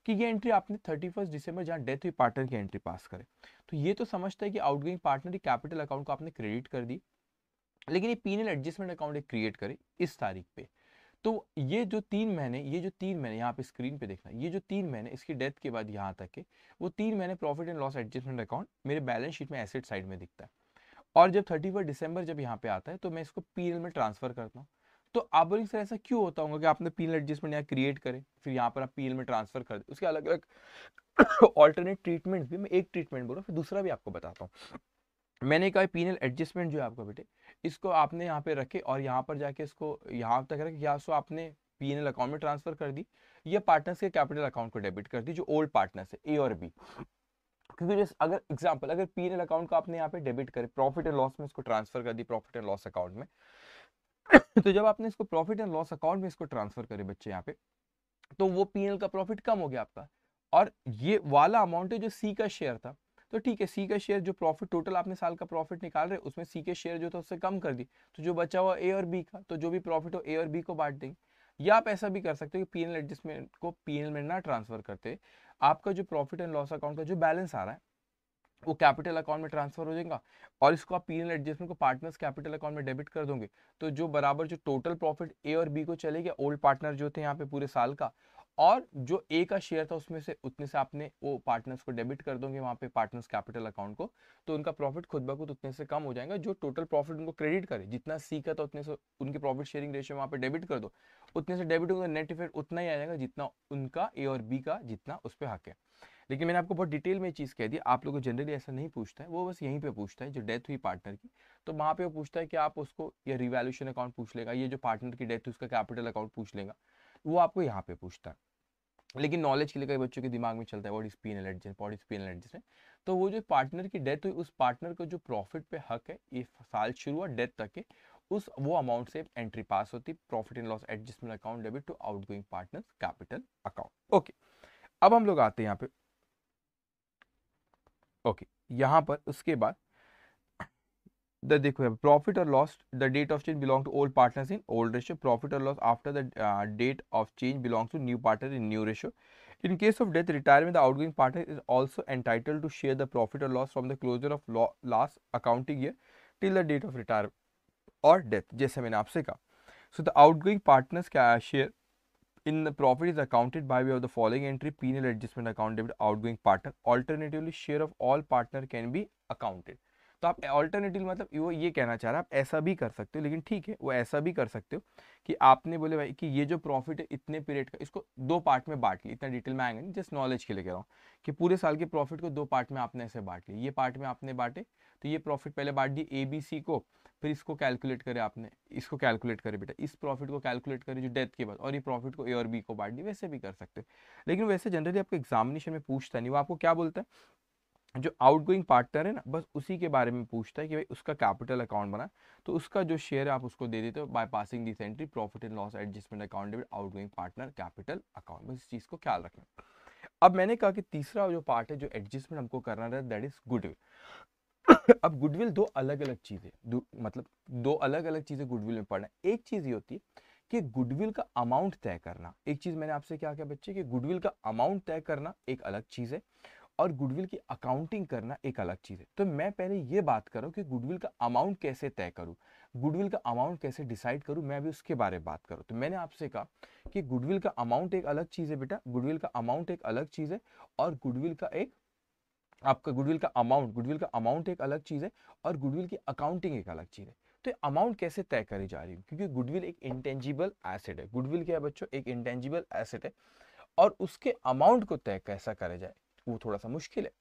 कि ये एंट्री आपने थर्टी फर्स्ट दिसंबर जहाँ डेथ हुई पार्टनर की एंट्री पास करें तो ये तो समझता है कि आउटगोइंग पार्टनर की कैपिटल अकाउंट को आपने क्रेडिट कर दी लेकिन ये पीनल एडजस्टमेंट अकाउंट एक क्रिएट करे इस तारीख पे तो ये जो तीन महीने ये जो तीन महीने यहाँ पे स्क्रीन पे देखना ये जो तीन महीने इसकी डेथ के बाद यहाँ तक के वो तीन महीने profit and loss adjustment account मेरे बैलेंस शीट में एसेट साइड में दिखता है और जब थर्टी फर्स्ट दिसंबर जब यहाँ पे आता है तो मैं इसको पी में ट्रांसफर करता हूँ तो आप बोलेंगे सर ऐसा क्यों होता होगा कि आपने पीएल एडजस्टमेंट यहाँ क्रिएट करें फिर यहाँ पर आप पीएल में ट्रांसफर कर दें उसके अलग अलग ऑल्टरनेट ट्रीटमेंट भी मैं एक ट्रीटमेंट बोल रहा हूँ फिर दूसरा भी आपको बताता हूँ मैंने कहा पीनल एडजस्टमेंट जो है आपका बेटे इसको आपने यहाँ पे रखे और यहाँ पर जाके इसको यहाँ तक रखे या सो आपने पी एन एल अकाउंट में ट्रांसफर कर दी या पार्टनर्स के कैपिटल अकाउंट को डेबिट कर दी जो ओल्ड पार्टनर्स है ए और बी क्योंकि जैसे अगर एग्जांपल अगर पी एन अकाउंट को आपने यहाँ पे डेबिट करे प्रॉफिट एंड लॉस में इसको ट्रांसफर कर दी प्रॉफिट एंड लॉस अकाउंट में तो जब आपने इसको प्रॉफिट एंड लॉस अकाउंट में इसको ट्रांसफर करे बच्चे यहाँ पे तो वो पी का प्रॉफिट कम हो गया आपका और ये वाला अमाउंट है जो सी का शेयर था तो ठीक है सी का शेयर जो प्रॉफिट टोटल आपने साल का प्रॉफिट निकाल रहे उसमें सी के शेयर जो था उससे कम कर दी तो जो बचा हुआ ए और बी का तो जो भी प्रॉफिट हो ए और बी को बांट देंगे या आप ऐसा भी कर सकते हो कि पीएनएल एडजस्टमेंट को पीएनएल में ना ट्रांसफर करते आपका जो प्रॉफिट एंड लॉस अकाउंट का जो बैलेंस आ रहा है वो कैपिटल अकाउंट में ट्रांसफर हो जाएगा और इसको आप पी एन एडजस्टमेंट को पार्टनर्स कैपिटल अकाउंट में डेबिट कर दोगे तो जो बराबर जो टोटल प्रॉफिट ए और बी को चले गया ओल्ड पार्टनर जो थे यहाँ पे पूरे साल का और जो ए का शेयर था उसमें से उतने से आपने वो पार्टनर्स को डेबिट कर दोगे वहाँ पे पार्टनर्स कैपिटल अकाउंट को तो उनका प्रॉफिट खुद ब खुद उतने से कम हो जाएगा जो टोटल प्रॉफिट उनको क्रेडिट करे जितना सी का था उतने से उनके प्रॉफिट शेयरिंग रेशियो वहाँ पे डेबिट कर दो उतने से डेबिट होगा नेट इफेक्ट उतना ही आ जाएगा जितना उनका ए और बी का जितना उस पर हक है लेकिन मैंने आपको बहुत डिटेल में चीज़ कह दी आप लोगों को जनरली ऐसा नहीं पूछता है वो बस यहीं पे पूछता है जो डेथ हुई पार्टनर की तो वहाँ पे वो पूछता है कि आप उसको ये रिवैल्यूशन अकाउंट पूछ लेगा ये जो पार्टनर की डेथ हुई उसका कैपिटल अकाउंट पूछ लेगा वो आपको यहाँ पे पूछता है लेकिन नॉलेज के लिए कई बच्चों के दिमाग में चलता है what is P N L adjust what is P N L adjustment तो वो जो पार्टनर की डेथ हुई उस पार्टनर का जो प्रॉफिट पे हक है ये साल शुरू हुआ डेथ तक के उस वो अमाउंट से एंट्री पास होती profit and loss adjustment account debit to outgoing partner capital account okay अब हम लोग आते हैं यहाँ पे ओके यहां पर उसके बाद देखो प्रॉफिट और loss the date of change belong to old partners in old ratio profit और loss after the date of change belong to new partner in new ratio in case of death retirement the outgoing partner is also entitled to share the profit और loss from the closure of last accounting year till the date of retire और death जैसे मैंने आपसे कहा so the out outgoing partners share in the profit is accounted by way of the following entry penal adjustment account debit outgoing partner alternatively share of all partner can be accounted तो आप alternative मतलब वो ये कहना चाह रहा है आप ऐसा भी कर सकते हो लेकिन ठीक है वो ऐसा भी कर सकते हो कि आपने बोले भाई कि ये जो प्रॉफिट है इतने पीरियड का इसको दो पार्ट में बांट लिया इतना डिटेल में आएंगे नहीं जस्ट नॉलेज के लिए कह रहा हूँ कि पूरे साल के प्रॉफिट को दो पार्ट में आपने ऐसे बांट लिया ये पार्ट में आपने बांटे तो ये प्रॉफिट पहले बांट दी ए बी सी को फिर इसको कैलकुलेट करें आपने इसको कैलकुलेट करें बेटा इस प्रॉफिट को कैलकुलेट करें जो डेथ के बाद और ये प्रॉफिट को ए और बी को बांट दी वैसे भी कर सकते लेकिन वैसे जनरली आपको एग्जामिनेशन में पूछता नहीं वो आपको क्या बोलता है जो आउटगोइंग पार्टनर है ना बस उसी के बारे में पूछता है कि भाई उसका कैपिटल अकाउंट बना तो उसका जो शेयर है आप उसको दे देते हो by passing this entry profit and loss adjustment account debit outgoing partner capital account बस इस चीज़ को ख्याल रखना अब मैंने कहा कि तीसरा जो पार्ट है जो एडजस्टमेंट हमको करना रहता दैट इज गुडविल अब गुडविल दो अलग अलग चीज़ें मतलब दो अलग अलग चीज़ें गुडविल में पढ़ना एक चीज़ ये होती है कि गुडविल का अमाउंट तय करना एक चीज़ मैंने आपसे क्या क्या बच्चे कि गुडविल का अमाउंट तय करना एक अलग चीज़ है और गुडविल की अकाउंटिंग करना एक अलग चीज़ है तो मैं पहले ये बात करूं कि गुडविल का अमाउंट कैसे तय करूं गुडविल का अमाउंट कैसे डिसाइड करूं मैं अभी उसके बारे में बात करूं तो मैंने आपसे कहा कि गुडविल का अमाउंट एक अलग चीज़ है बेटा गुडविल का अमाउंट एक अलग चीज़ है और गुडविल का एक आपका गुडविल का अमाउंट गुडविल का अमाउंट एक अलग चीज़ है और गुडविल की अकाउंटिंग एक अलग चीज़ है तो अमाउंट कैसे तय करी जा रही है क्योंकि गुडविल एक इंटेंजिबल एसेट है गुडविल क्या है बच्चों एक इंटेंजिबल एसेट है और उसके अमाउंट को तय कैसा करा जाए वो थोड़ा सा मुश्किल है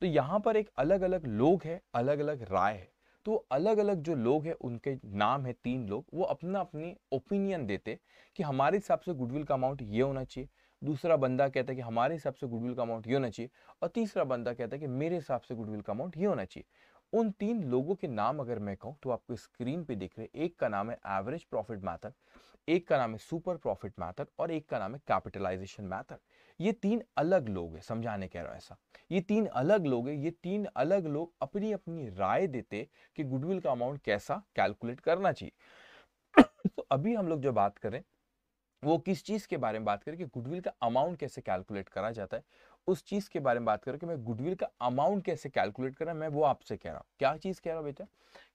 तो यहाँ पर एक अलग अलग लोग है अलग अलग राय है तो अलग अलग जो लोग हैं उनके नाम है तीन लोग वो अपना अपनी ओपिनियन देते कि हमारे हिसाब से गुडविल का अमाउंट ये होना चाहिए दूसरा बंदा कहता है कि हमारे हिसाब से गुडविल का अमाउंट ये होना चाहिए और तीसरा बंदा कहता है कि मेरे हिसाब से गुडविल का अमाउंट ये होना चाहिए उन तीन लोगों के नाम अगर मैं कहूँ तो आपको स्क्रीन पे दिख रहे एक का नाम है एवरेज प्रॉफिट मैथड एक का नाम है सुपर प्रॉफिट मैथड और एक का नाम है कैपिटलाइजेशन मैथड ये तीन अलग लोग हैं समझाने कह रहा हूँ ऐसा ये तीन अलग लोग हैं ये तीन अलग लोग अपनी अपनी राय देते कि गुडविल का अमाउंट कैसा कैलकुलेट करना चाहिए तो अभी हम लोग जो बात करें वो किस चीज़ के बारे में बात करें कि गुडविल का अमाउंट कैसे कैलकुलेट करा जाता है उस चीज़ के बारे में बात करें कि मैं गुडविल का अमाउंट कैसे कैलकुलेट करा मैं वो आपसे कह रहा हूँ क्या चीज़ कह रहा हूँ बेटा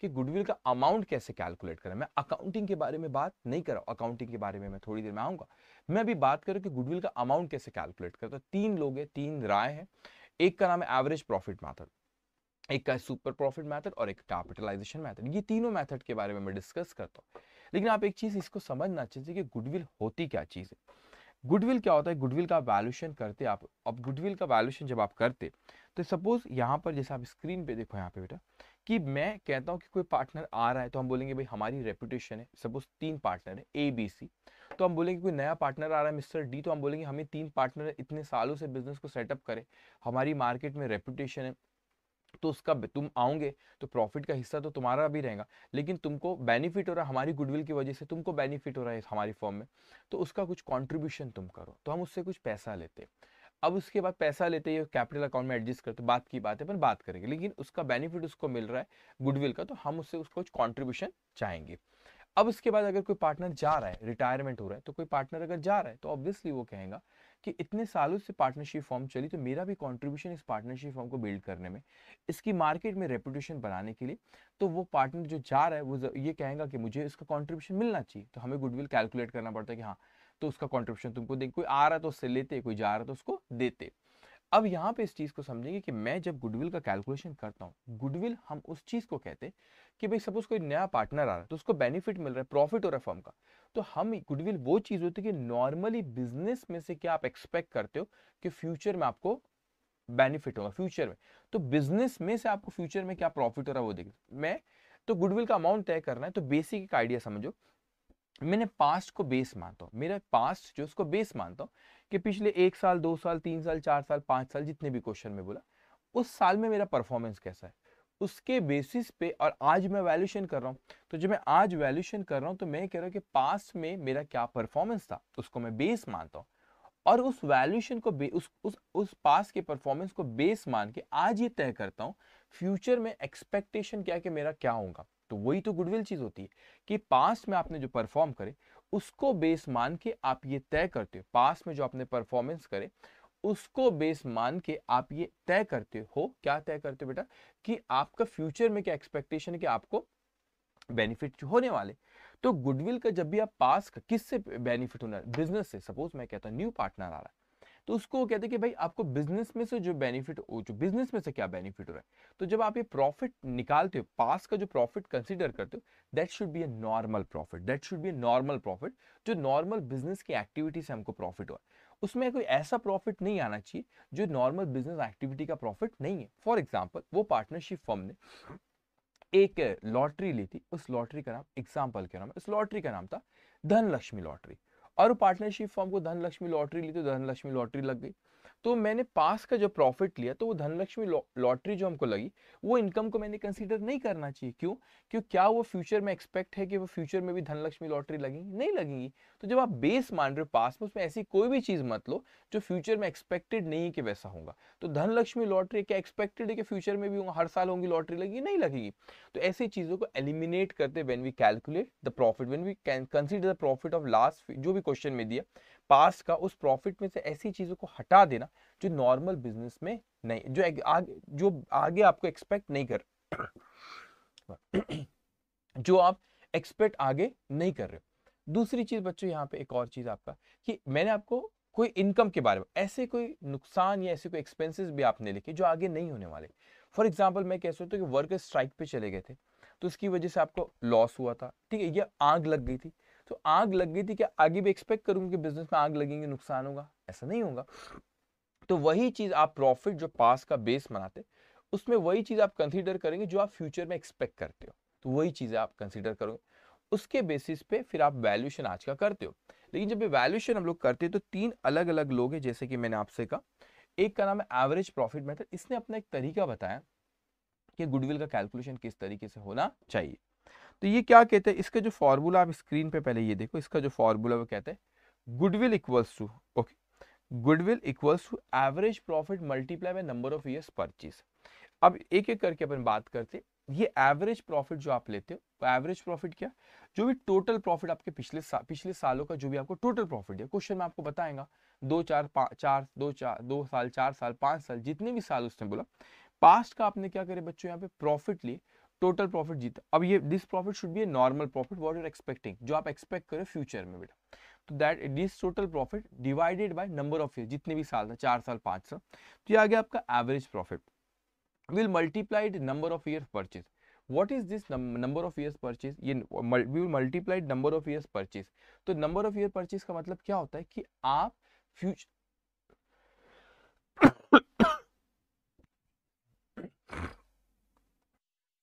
कि गुडविल का अमाउंट कैसे कैलकुलेट करा मैं अकाउंटिंग के बारे में बात नहीं कर रहा हूँ अकाउंटिंग के बारे में मैं थोड़ी देर में आऊंगा मैं अभी बात करूँ कि गुडविल का अमाउंट कैसे कैलकुलेट करता तो तीन लोग हैं तीन राय है एक का नाम है एवरेज प्रॉफिट मैथड एक का सुपर प्रॉफिट मैथड और एक कैपिटलाइजेशन मैथड ये तीनों मैथड के बारे में मैं डिस्कस करता हूँ लेकिन आप एक चीज़ इसको समझना चाहिए कि गुडविल होती क्या चीज़ है गुडविल क्या होता है गुडविल का वैल्यूशन करते आप अब गुडविल का वैल्यूशन जब आप करते तो सपोज़ यहाँ पर जैसे आप स्क्रीन पे देखो यहाँ पे बेटा कि मैं कहता हूँ कि कोई पार्टनर आ रहा है तो हम बोलेंगे भाई हमारी रेपुटेशन है सपोज तीन पार्टनर है ए बी सी तो हम बोलेंगे कोई नया पार्टनर आ रहा है मिस्टर डी तो हम बोलेंगे हमें तीन पार्टनर इतने सालों से बिजनेस को सेटअप करें हमारी मार्केट में रेपुटेशन है तो उसका तुम आओगे तो प्रॉफिट का हिस्सा तो तुम्हारा भी रहेगा लेकिन तुमको बेनिफिट हो रहा है हमारी गुडविल की वजह से तुमको बेनिफिट हो रहा है हमारी फॉर्म में तो उसका कुछ कॉन्ट्रीब्यूशन तुम करो तो हम उससे कुछ पैसा लेते अब उसके बाद पैसा लेते ही कैपिटल अकाउंट में एडजस्ट करते बात की बात है पर बात करेंगे लेकिन उसका बेनिफिट उसको मिल रहा है गुडविल का तो हम उससे उसको कुछ कॉन्ट्रीब्यूशन चाहेंगे अब उसके बाद अगर कोई पार्टनर जा रहा है रिटायरमेंट हो रहा है तो कोई पार्टनर अगर जा रहा है तो ऑब्वियसली वो कहेगा कि इतने सालों से पार्टनरशिप फॉर्म चली तो मेरा भी कंट्रीब्यूशन इस पार्टनरशिप फॉर्म को बिल्ड करने में इसकी मार्केट में रेपुटेशन बनाने के लिए तो वो पार्टनर जो जा रहा है वो ये कहेगा कि मुझे इसका कॉन्ट्रीब्यूशन मिलना चाहिए तो हमें गुडविल कैलकुलेट करना पड़ता है कि हाँ तो उसका कॉन्ट्रीब्यूशन तुमको दे कोई आ रहा है तो उससे लेते कोई जा रहा है तो उसको देते अब यहाँ पे इस चीज़ को समझेंगे कि मैं जब गुडविल का कैलकुलेशन करता हूँ गुडविल हम उस चीज़ को कहते हैं कि भाई सपोज कोई नया पार्टनर आ रहा है तो उसको बेनिफिट मिल रहा है प्रॉफिट हो रहा है फर्म का तो हम गुडविल वो चीज़ होती है कि नॉर्मली बिजनेस में से क्या आप एक्सपेक्ट करते हो कि फ्यूचर में आपको बेनिफिट होगा फ्यूचर में तो बिजनेस में से आपको फ्यूचर में क्या प्रॉफिट हो रहा है वो देखिए मैं तो गुडविल का अमाउंट तय करना है तो बेसिक एक आइडिया समझो मैंने पास्ट को बेस मानता हूँ मेरा पास्ट जो उसको बेस मानता हूँ कि पिछले एक साल दो साल तीन साल चार साल पाँच साल जितने भी क्वेश्चन में बोला उस साल में मेरा परफॉर्मेंस कैसा है उसके बेसिस पे और आज मैं वैल्यूशन कर रहा हूँ तो जब मैं आज वैल्यूशन कर रहा हूँ तो मैं कह रहा हूँ कि पास्ट में मेरा क्या परफॉर्मेंस था उसको मैं बेस मानता हूँ और उस वैल्यूशन को उस उस उस पास के परफॉर्मेंस को बेस मान के आज ये तय करता हूँ फ्यूचर में एक्सपेक्टेशन क्या कि मेरा क्या होगा तो वही तो गुडविल चीज होती है कि पास्ट में आपने जो परफॉर्म करे उसको बेस मान के आप ये तय करते हो पास्ट में जो आपने परफॉर्मेंस करे उसको बेस मान के आप ये तय करते हो क्या तय करते हो बेटा कि आपका फ्यूचर में क्या एक्सपेक्टेशन है कि आपको बेनिफिट होने वाले तो गुडविल का जब भी आप पास किससे बेनिफिट होना बिजनेस से सपोज मैं कहता हूँ न्यू पार्टनर आ रहा है तो उसको कहते हैं कि भाई आपको बिजनेस में से जो बेनिफिट हो जो बिजनेस में से क्या बेनिफिट हो रहा है तो जब आप ये प्रॉफिट निकालते हो पास का जो प्रॉफिट कंसिडर करते हो that should be a normal profit that should be a normal profit जो नॉर्मल बिजनेस की एक्टिविटी से हमको प्रॉफिट हो उसमें कोई ऐसा प्रॉफिट नहीं आना चाहिए जो नॉर्मल बिजनेस एक्टिविटी का प्रॉफिट नहीं है फॉर एग्जाम्पल वो पार्टनरशिप फर्म ने एक लॉटरी ली थी उस लॉटरी का नाम एग्जाम्पल के नाम उस लॉटरी का नाम था धनलक्ष्मी लॉटरी और पार्टनरशिप फॉर्म को धनलक्ष्मी लॉटरी ली तो धनलक्ष्मी लॉटरी लग गई तो मैंने पास का जो प्रॉफिट लिया तो वो धनलक्ष्मी लॉटरी जो हमको लगी वो इनकम को मैंने कंसीडर नहीं करना चाहिए क्यों क्यों क्या वो फ्यूचर में एक्सपेक्ट है कि वो फ्यूचर में भी धनलक्ष्मी लॉटरी लगेंगी नहीं लगेंगी तो जब आप बेस मान रहे हो पास में उसमें ऐसी कोई भी चीज़ मत लो जो फ्यूचर में एक्सपेक्टेड नहीं है कि वैसा होगा तो धनलक्ष्मी लॉटरी क्या एक्सपेक्टेड है कि फ्यूचर में भी होंगे हर साल होंगी लॉटरी लगेगी नहीं लगेगी तो ऐसी चीज़ों को एलिमिनेट करते when we calculate the profit when we can consider the profit of last जो भी क्वेश्चन में दिया पास का उस प्रॉफिट में से ऐसी चीज़ों को हटा देना जो नॉर्मल बिजनेस में नहीं जो आगे जो आगे आपको एक्सपेक्ट नहीं कर जो आप एक्सपेक्ट आगे नहीं कर रहे हो दूसरी चीज़ बच्चों यहाँ पे एक और चीज़ आपका कि मैंने आपको कोई इनकम के बारे में ऐसे कोई नुकसान या ऐसे कोई एक्सपेंसेस भी आपने लिखे जो आगे नहीं होने वाले फॉर एग्जाम्पल मैं कह सकता हूँ कि वर्कर स्ट्राइक पे चले गए थे तो उसकी वजह से आपको लॉस हुआ था ठीक है या आग लग गई थी तो आग लग गई थी क्या आगे भी एक्सपेक्ट करूँ कि बिजनेस में आग लगेंगे नुकसान होगा ऐसा नहीं होगा तो वही चीज़ आप प्रॉफिट जो पास का बेस बनाते उसमें वही चीज़ आप कंसीडर करेंगे जो आप फ्यूचर में एक्सपेक्ट करते हो तो वही चीज़ें आप कंसीडर करोगे उसके बेसिस पे फिर आप वैल्यूएशन आज का करते हो लेकिन जब वैल्यूएशन हम लोग करते हैं तो तीन अलग अलग लोग हैं जैसे कि मैंने आपसे कहा एक का नाम है एवरेज प्रॉफिट मेथड इसने अपना एक तरीका बताया कि गुडविल का कैलकुलेशन किस तरीके से होना चाहिए तो ये क्या कहते हैं इसका जो फॉर्मूला आप स्क्रीन पे पहले ये देखो इसका जो फॉर्मूला वो कहते हैं goodwill equals to okay goodwill equals to average profit multiply by number of years purchase अब एक एक करके अपन बात करते हैं ये एवरेज प्रॉफिट जो आप लेते हो एवरेज प्रॉफिट क्या जो भी टोटल प्रॉफिट आपके पिछले सा, पिछले सालों का जो भी आपको टोटल प्रॉफिट है क्वेश्चन में आपको बताएंगा दो चार चार दो चार दो साल चार साल पांच साल जितने भी साल उसने बोला पास्ट का आपने क्या करे बच्चों यहाँ पे प्रॉफिट लिए टोटल प्रॉफिट जीता अब ये this profit should be a normal profit what you're expecting जो आप एक्सपेक्ट करें फ्यूचर में बेटा तो that this total profit divided by number of year जितने भी साल था चार साल पाँच साल तो ये आ गया आपका average profit will multiplied number of year purchase what is this number of year purchase ये will multiplied number of year purchase तो नंबर ऑफ ईयर परचेज का मतलब क्या होता है कि आप फ्यूचर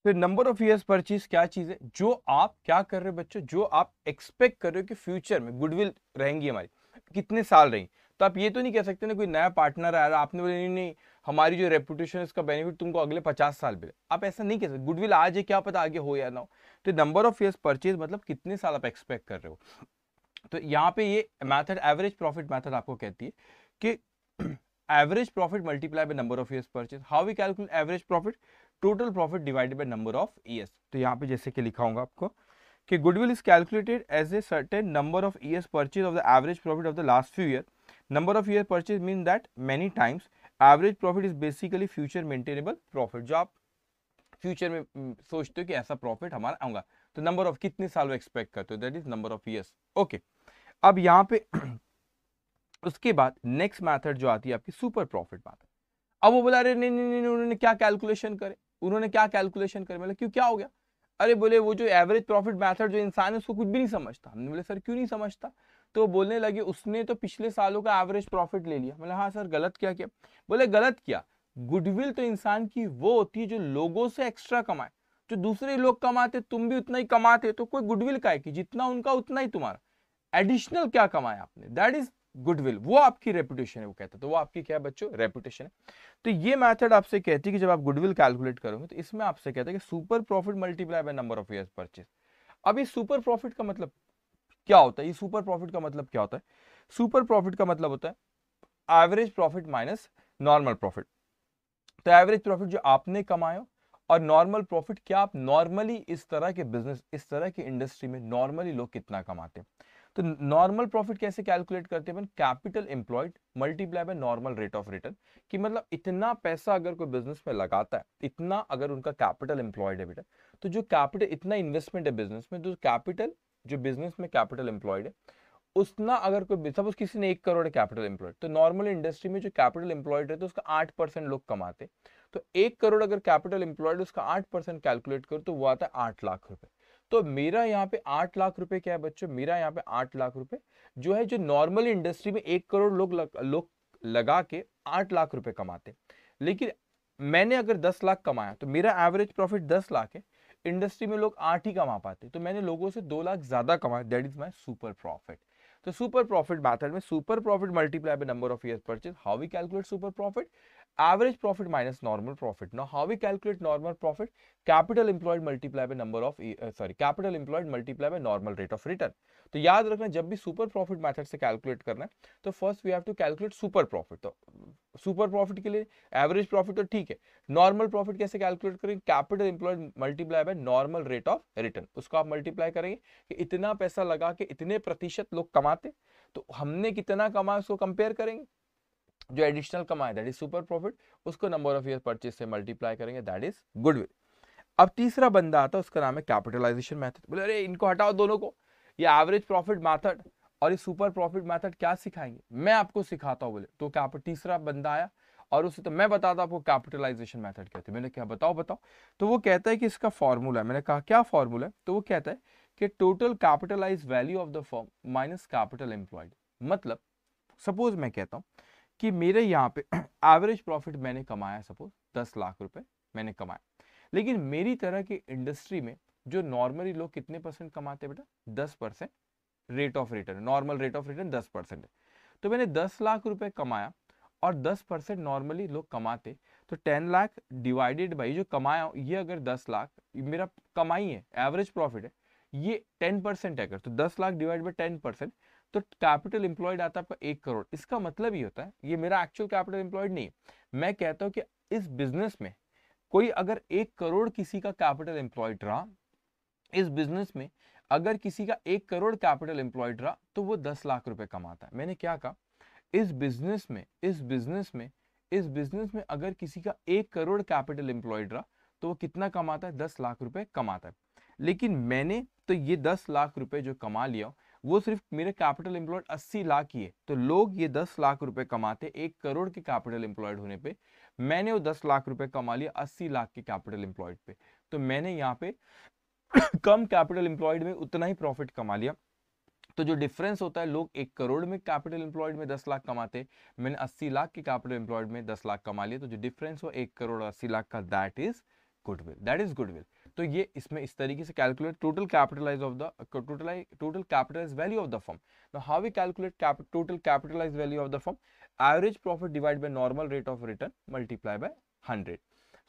फिर नंबर ऑफ ईयर्स परचेज क्या चीज़ है जो आप क्या कर रहे हो बच्चों जो आप एक्सपेक्ट कर रहे हो कि फ्यूचर में गुडविल रहेंगी हमारी कितने साल रहेंगी तो आप ये तो नहीं कह सकते ना कोई नया पार्टनर आया आपने बोले नहीं नहीं हमारी जो रेपुटेशन इसका बेनिफिट तुमको अगले पचास साल मिले आप ऐसा नहीं कह सकते गुडविल आज है क्या पता आगे हो या ना हो तो नंबर ऑफ ईयर्स परचेज मतलब कितने साल आप एक्सपेक्ट कर रहे हो तो यहाँ पे ये मैथड एवरेज प्रॉफिट मैथड आपको कहती है कि average profit multiply by number of years purchase how we calculate average profit total profit divided by number of years तो यहाँ पे जैसे कि लिखा होगा आपको कि goodwill is calculated as a certain number of years purchase of the average profit of the last few year number of year purchase mean that many times average profit is basically future maintainable profit जो आप future में सोचते हो कि ऐसा profit हमारा आऊंगा तो नंबर ऑफ कितने साल वो एक्सपेक्ट करते हो that is number of years okay अब यहाँ पे उसके बाद नेक्स्ट मैथड जो आती है आपकी सुपर प्रॉफिट मैथड अब वो बोला रहे नहीं नहीं नहीं उन्होंने क्या कैलकुलेशन करें उन्होंने क्या कैलकुलेशन कर मतलब क्यों क्या हो गया अरे बोले वो जो एवरेज प्रॉफिट मैथड जो इंसान है उसको कुछ भी नहीं समझता हमने बोले सर क्यों नहीं समझता तो बोलने लगे उसने तो पिछले सालों का एवरेज प्रॉफिट ले लिया मतलब हाँ सर गलत क्या किया बोले गलत किया गुडविल तो इंसान की वो होती है जो लोगों से एक्स्ट्रा कमाए जो दूसरे लोग कमाते तुम भी उतना ही कमाते तो कोई गुडविल का है कि जितना उनका उतना ही तुम्हारा एडिशनल क्या कमाया आपने दैट इज गुडविल वो आपकी रेपुटेशन है वो कहता है तो वो आपकी क्या है बच्चों रेपुटेशन है तो ये मेथड आपसे कहती है कि जब आप गुडविल कैलकुलेट करोगे तो इसमें आपसे कहता है कि super profit multiply by number of years purchase अब ये सुपर प्रॉफिट का मतलब क्या होता है ये सुपर प्रॉफिट का मतलब क्या होता है सुपर प्रॉफिट का मतलब होता है average profit minus normal profit तो एवरेज प्रॉफिट जो आपने कमाया और नॉर्मल प्रॉफिट क्या आप नॉर्मली इस तरह के बिजनेस इस तरह की इंडस्ट्री में नॉर्मली लोग कितना कमाते हैं तो नॉर्मल प्रॉफिट कैसे कैलकुलेट करते हैं capital employed multiply by normal rate of return कि मतलब इतना पैसा अगर कोई बिजनेस में लगाता है इतना अगर उनका कैपिटल एम्प्लॉयड है बेटा तो जो कैपिटल इतना इन्वेस्टमेंट है बिजनेस में तो कैपिटल जो बिजनेस में कैपिटल एम्प्लॉयड है उतना अगर कोई सपोज किसी ने एक करोड़ कैपिटल एम्प्लॉयड तो नॉर्मल इंडस्ट्री में जो कैपिटल एम्प्लॉयड है तो उसका आठ परसेंट लोग कमाते तो एक करोड़ अगर कैपिटल एम्प्लॉयड उसका आठ परसेंट कैलकुलेट करो तो वो आता है आठ लाख रुपए तो मेरा यहाँ पे आठ लाख रुपए क्या है बच्चों मेरा यहाँ पे आठ लाख रुपए जो है जो नॉर्मल इंडस्ट्री में एक करोड़ लोग लग, लोग लगा के आठ लाख रुपए कमाते लेकिन मैंने अगर दस लाख कमाया तो मेरा एवरेज प्रॉफिट दस लाख है इंडस्ट्री में लोग आठ ही कमा पाते तो मैंने लोगों से दो लाख ज्यादा कमाया that is my super profit तो सुपर प्रॉफिट मैथड में super profit multiply by number of year purchase how we calculate super profit average profit minus normal profit now how we calculate normal profit capital employed multiply by number of uh, sorry capital employed multiply by normal rate of return तो याद रखना जब भी super profit method से calculate करना है तो first we have to calculate super profit तो सुपर प्रॉफिट के लिए एवरेज प्रॉफिट तो ठीक है नॉर्मल प्रॉफिट कैसे कैलकुलेट करेंगे capital employed multiply by normal rate of return उसको आप मल्टीप्लाई करेंगे कि इतना पैसा लगा के इतने प्रतिशत लोग कमाते तो हमने कितना कमाया उसको कंपेयर करेंगे जो एडिशनल कमाए दैट इज सुपर प्रॉफिट उसको नंबर ऑफ ईयर परचेज से मल्टीप्लाई करेंगे दैट इज गुडविल अब तीसरा बंदा आता है उसका नाम है कैपिटलाइजेशन मैथड बोले अरे इनको हटाओ दोनों को ये एवरेज प्रॉफिट मैथड और ये सुपर प्रॉफिट मैथड क्या सिखाएंगे मैं आपको सिखाता हूँ बोले तो क्या तीसरा बंदा आया और उसे तो मैं बताता हूँ आपको कैपिटलाइजेशन मैथड कहते हैं मैंने क्या बताओ बताओ तो वो कहता है कि इसका फॉर्मूला है मैंने कहा क्या फॉर्मूला है तो वो कहता है कि total capitalise value of the form minus capital employed मतलब सपोज मैं कहता हूँ कि मेरे यहाँ पे एवरेज प्रॉफिट मैंने कमाया सपोज दस लाख रुपए मैंने कमाया लेकिन मेरी तरह की इंडस्ट्री में जो नॉर्मली लोग कितने परसेंट कमाते हैं बेटा दस percent rate of return normal rate of return दस परसेंट है तो मैंने दस लाख रुपए कमाया और दस परसेंट नॉर्मली लोग कमाते तो टेन लाख डिवाइडेड बाई जो कमाया ये अगर दस लाख मेरा कमाई है एवरेज प्रॉफिट है ये टेन परसेंट है अगर तो दस lakh divide by ten percent तो कैपिटल इंप्लॉयड आता है आपका एक करोड़ इसका मतलब ये होता है ये मेरा एक्चुअल कैपिटल इंप्लॉयड नहीं है मैं कहता हूँ कि इस बिजनेस में कोई अगर एक करोड़ किसी का कैपिटल एम्प्लॉयड रहा इस बिजनेस में अगर किसी का एक करोड़ कैपिटल एम्प्लॉयड रहा तो वो दस लाख रुपए कमाता है मैंने क्या कहा इस बिजनेस में इस बिजनेस में इस बिजनेस में अगर किसी का एक करोड़ कैपिटल एम्प्लॉयड रहा तो वो कितना कमाता है दस लाख रुपए कमाता है लेकिन मैंने तो ये दस लाख रुपए जो कमा लिया वो सिर्फ मेरे कैपिटल एम्प्लॉयड 80 लाख ही है तो लोग ये 10 लाख रुपए कमाते एक करोड़ के कैपिटल एम्प्लॉयड होने पे मैंने वो 10 लाख रुपए कमा लिया 80 लाख के कैपिटल एम्प्लॉयड पे तो मैंने यहाँ पे कम कैपिटल एम्प्लॉयड में उतना ही प्रॉफिट कमा लिया तो जो डिफरेंस होता है लोग एक करोड़ में कैपिटल एम्प्लॉयड में दस लाख कमाते मैंने अस्सी लाख के कैपिटल एम्प्लॉयड में दस लाख कमा लिया तो जो डिफरेंस हो एक करोड़ अस्सी लाख का that is goodwill that is goodwill तो ये इसमें इस तरीके से calculate total capitalise of the total total capitalise value of the firm now how we calculate total capitalise value of the firm average profit divide by normal rate of return multiply by 100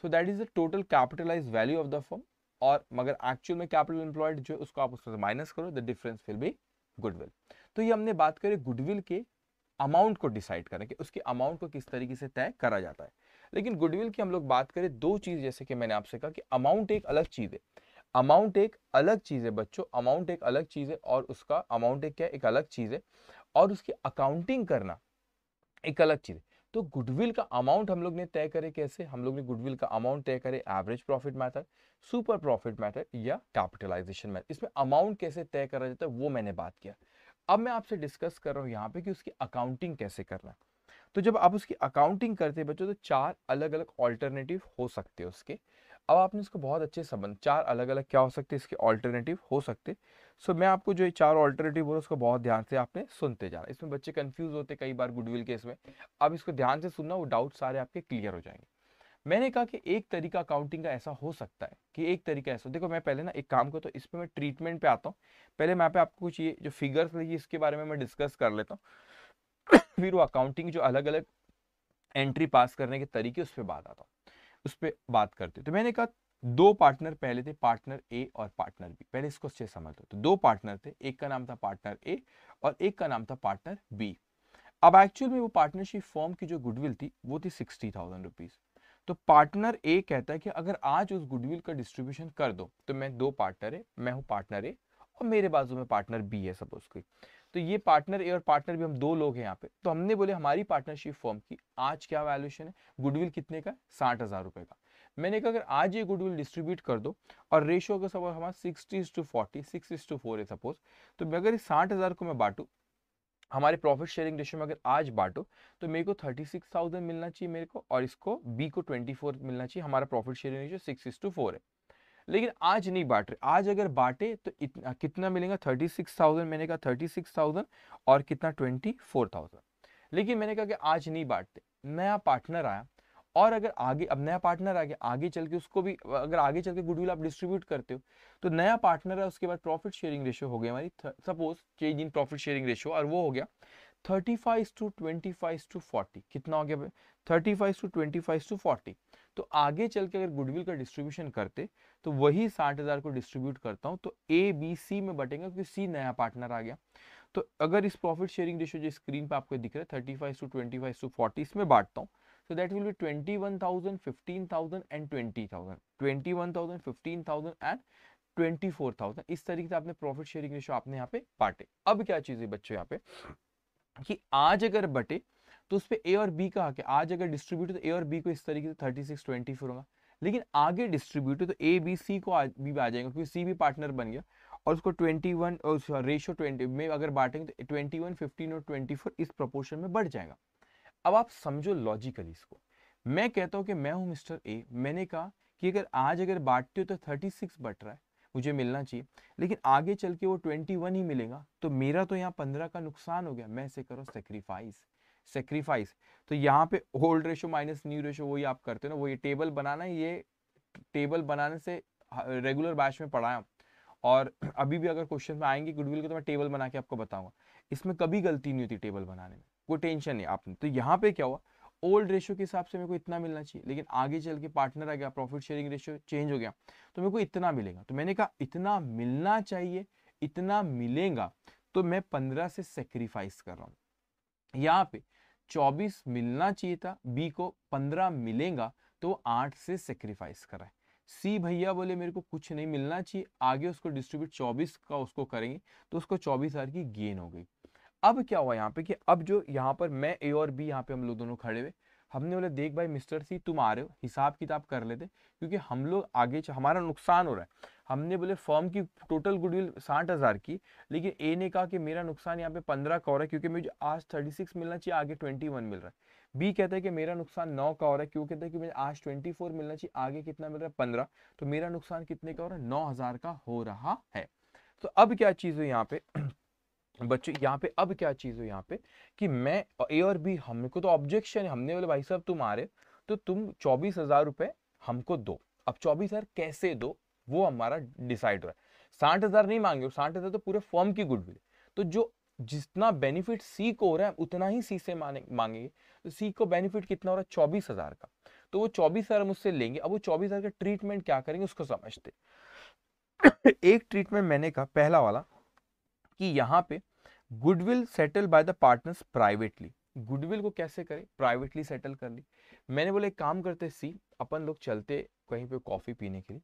so that is the total capitalise value of the firm और मगर actual में capital employed जो उसको आप उसमें minus करो the difference will be goodwill तो ये हमने बात करी गुडविल के अमाउंट को डिसाइड करें कि उसके अमाउंट को किस तरीके से तय करा जाता है लेकिन गुडविल की हम लोग बात करें दो चीज़ जैसे कि मैंने आपसे कहा कि अमाउंट एक अलग चीज़ है अमाउंट एक अलग चीज़ है बच्चों अमाउंट एक अलग चीज़ है और उसका अमाउंट एक क्या एक अलग चीज़ है और उसकी अकाउंटिंग करना एक अलग चीज़ है तो गुडविल का अमाउंट हम लोग ने तय करे कैसे हम लोग ने गुडविल का अमाउंट तय करे average profit method super profit method या कैपिटलाइजेशन मैथड इसमें अमाउंट कैसे तय करा जाता है वो मैंने बात किया अब मैं आपसे डिस्कस कर रहा हूँ यहाँ पे कि उसकी अकाउंटिंग कैसे करना है तो जब आप उसकी अकाउंटिंग करते हैं बच्चों तो चार अलग अलग ऑल्टरनेटिव हो सकते हैं उसके अब आपने इसको बहुत अच्छे संबंध चार अलग अलग क्या हो सकते इसके ऑल्टरनेटिव हो सकते सो मैं आपको जो ये चार ऑल्टरनेटिव बोला उसको बहुत ध्यान से आपने सुनते जाना इसमें बच्चे कन्फ्यूज होते कई बार गुडविल केस में अब इसको ध्यान से सुनना वो डाउट सारे आपके क्लियर हो जाएंगे मैंने कहा कि एक तरीका अकाउंटिंग का ऐसा हो सकता है कि एक तरीका ऐसा देखो मैं पहले ना एक काम करता तो इस पर मैं ट्रीटमेंट पे आता हूँ पहले मैं पे आपको कुछ ये जो फिगर्स लगी इसके बारे में मैं डिस्कस कर लेता हूँ फिर वो अकाउंटिंग जो अलग अलग एंट्री पास करने के तरीके उस पर बात आता हूँ उस पर बात करते तो मैंने कहा दो पार्टनर पहले थे पार्टनर ए और पार्टनर बी पहले इसको अच्छे समझ लो तो दो पार्टनर थे एक का नाम था पार्टनर ए और एक का नाम था पार्टनर बी अब एक्चुअल में वो पार्टनरशिप फॉर्म की जो गुडविल थी वो थी सिक्सटी थाउजेंड रुपीज़ तो पार्टनर ए कहता है कि अगर आज उस गुडविल का डिस्ट्रीब्यूशन कर दो तो मैं दो पार्टनर है मैं हूँ पार्टनर ए और मेरे बाजू में पार्टनर बी है सपोज कोई तो ये पार्टनर ए और पार्टनर भी हम दो लोग हैं यहाँ पे तो हमने बोले हमारी पार्टनरशिप फॉर्म की आज क्या वैल्यूशन है गुडविल कितने का साठ हज़ार रुपए का मैंने कहा अगर आज ये गुडविल डिस्ट्रीब्यूट कर दो और रेशियो का सपोज हमारा two forty six to four है सपोज तो मैं अगर साठ हज़ार को मैं बांटू हमारे प्रॉफिट शेयरिंग रेशियो में अगर आज बांटो तो मेरे को थर्टी सिक्स थाउजेंड मिलना चाहिए मेरे को और इसको बी को ट्वेंटी फोर मिलना चाहिए हमारा profit sharing ratio six to four है लेकिन आज नहीं बांट रहे आज अगर बांटे तो इतना कितना मिलेगा थर्टी सिक्स थाउजेंड मैंने कहा थर्टी सिक्स थाउजेंड और कितना ट्वेंटी फोर थाउजेंड लेकिन मैंने कहा कि आज नहीं बांटते नया पार्टनर आया और अगर आगे अब नया पार्टनर आ गया आगे चल के उसको भी अगर आगे चल के गुडविल आप डिस्ट्रीब्यूट करते हो तो नया पार्टनर है उसके बाद प्रॉफिट शेयरिंग रेशो हो गया हमारी suppose change in profit sharing ratio और वो हो गया thirty five to twenty five to forty कितना हो गया thirty five to twenty five to forty तो आगे चल के अगर गुडविल का डिस्ट्रीब्यूशन करते तो वही साठ हज़ार को डिस्ट्रीब्यूट करता हूँ तो ए बी सी में बटेंगे क्योंकि सी नया पार्टनर आ गया तो अगर इस प्रॉफिट शेयरिंग रेशियो जो स्क्रीन पर आपको दिख रहा है thirty five to twenty five to forty इसमें बांटता हूँ तो that will be twenty one thousand thousand fifteen and twenty thousand twenty one thousand fifteen thousand and twenty four thousand इस तरीके से आपने प्रॉफिट शेयरिंग रेशो आपने यहाँ पे बांटे अब क्या चीज़ है बच्चों यहाँ पे कि आज अगर बटे तो उस पर ए और बी का आके आज अगर डिस्ट्रीब्यूट तो ए और बी को इस तरीके से थर्टी सिक्स ट्वेंटी फोर होगा लेकिन आगे डिस्ट्रीब्यूट तो ए बी सी को आज भी आ जाएगा क्योंकि सी भी पार्टनर बन गया और उसको ट्वेंटी वन रेशो ट्वेंटी में अगर बांटेंगे तो ट्वेंटी वन फिफ्टीन और ट्वेंटी फोर इस प्रपोर्शन में बढ़ जाएगा अब आप समझो लॉजिकली इसको मैं कहता हूँ कि मैं हूँ मिस्टर ए मैंने कहा कि अगर आज अगर बांटते हो तो थर्टी सिक्स बट रहा है मुझे मिलना चाहिए लेकिन आगे चल के वो ट्वेंटी वन ही मिलेगा तो मेरा तो यहाँ पंद्रह का नुकसान हो गया मैं इसे करो सेक्रीफाइस सेक्रीफाइस तो यहाँ पे old ratio minus new ratio वही आप करते हो ना वो ये टेबल बनाना है ये टेबल बनाने से रेगुलर हाँ, बैच में पढ़ाया और अभी भी अगर क्वेश्चन में आएंगे गुडविल के तो मैं टेबल बना के आपको बताऊंगा इसमें कभी गलती नहीं होती टेबल बनाने में कोई टेंशन नहीं आपने तो यहाँ पे क्या हुआ ओल्ड रेशो के हिसाब से मेरे को इतना मिलना चाहिए लेकिन आगे चल के पार्टनर आ गया प्रॉफिट शेयरिंग रेशियो चेंज हो गया तो मेरे को इतना मिलेगा तो मैंने कहा इतना मिलना चाहिए इतना मिलेगा तो मैं पंद्रह से सेक्रीफाइस कर रहा हूँ यहाँ पे 24 मिलना चाहिए था बी को 15 मिलेगा तो आठ से सेक्रीफाइस कराए सी भैया बोले मेरे को कुछ नहीं मिलना चाहिए आगे उसको डिस्ट्रीब्यूट 24 का उसको करेंगे तो उसको 24 हजार की गेन हो गई अब क्या हुआ यहाँ पे कि अब जो यहाँ पर मैं ए और बी यहाँ पे हम लोग दोनों खड़े हुए हमने बोले देख भाई मिस्टर सी तुम आ रहे हो हिसाब किताब कर लेते क्योंकि हम लोग आगे हमारा नुकसान हो रहा है हमने बोले फर्म की टोटल गुडविल साठ हज़ार की लेकिन ए ने कहा कि मेरा नुकसान यहाँ पे पंद्रह का हो रहा है क्योंकि मुझे आज थर्टी सिक्स मिलना चाहिए आगे ट्वेंटी वन मिल रहा है बी कहता है कि मेरा नुकसान नौ का हो रहा है क्यों कहता है कि मुझे आज ट्वेंटी फोर मिलना चाहिए आगे कितना मिल रहा है पंद्रह तो मेरा नुकसान कितने का हो रहा है नौ हज़ार का हो रहा है तो अब क्या चीज़ है यहाँ पे बच्चों यहाँ पे अब क्या चीज़ हो यहाँ पे कि मैं ए और बी हमें को तो ऑब्जेक्शन है हमने बोले भाई साहब तुम आ रहे तो तुम चौबीस हज़ार रुपए हमको दो अब चौबीस हज़ार कैसे दो वो हमारा डिसाइड हो साठ हज़ार नहीं मांगे साठ हज़ार तो पूरे फॉर्म की गुडविल तो जो जितना बेनिफिट सी को हो रहा है उतना ही सी से मांगेंगे तो सी को बेनिफिट कितना हो रहा है चौबीस हज़ार का तो वो चौबीस हज़ार हम उससे लेंगे अब वो चौबीस हज़ार का ट्रीटमेंट क्या करेंगे उसको समझते एक ट्रीटमेंट मैंने कहा पहला वाला कि यहाँ पे goodwill settle by the partners privately goodwill को कैसे करें प्राइवेटली सेटल कर ली मैंने बोला एक काम करते सी अपन लोग चलते कहीं पे कॉफ़ी पीने के लिए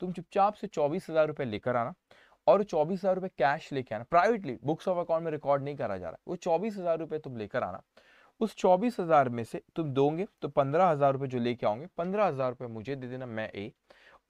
तुम चुपचाप से चौबीस हज़ार रुपए लेकर आना और चौबीस हज़ार रुपये कैश लेके आना प्राइवेटली बुक्स ऑफ अकाउंट में रिकॉर्ड नहीं करा जा रहा वो चौबीस हज़ार रुपये तुम लेकर आना उस चौबीस हज़ार में से तुम दोगे तो पंद्रह हज़ार रुपये जो लेके आओगे पंद्रह हज़ार रुपये मुझे दे देना मैं ए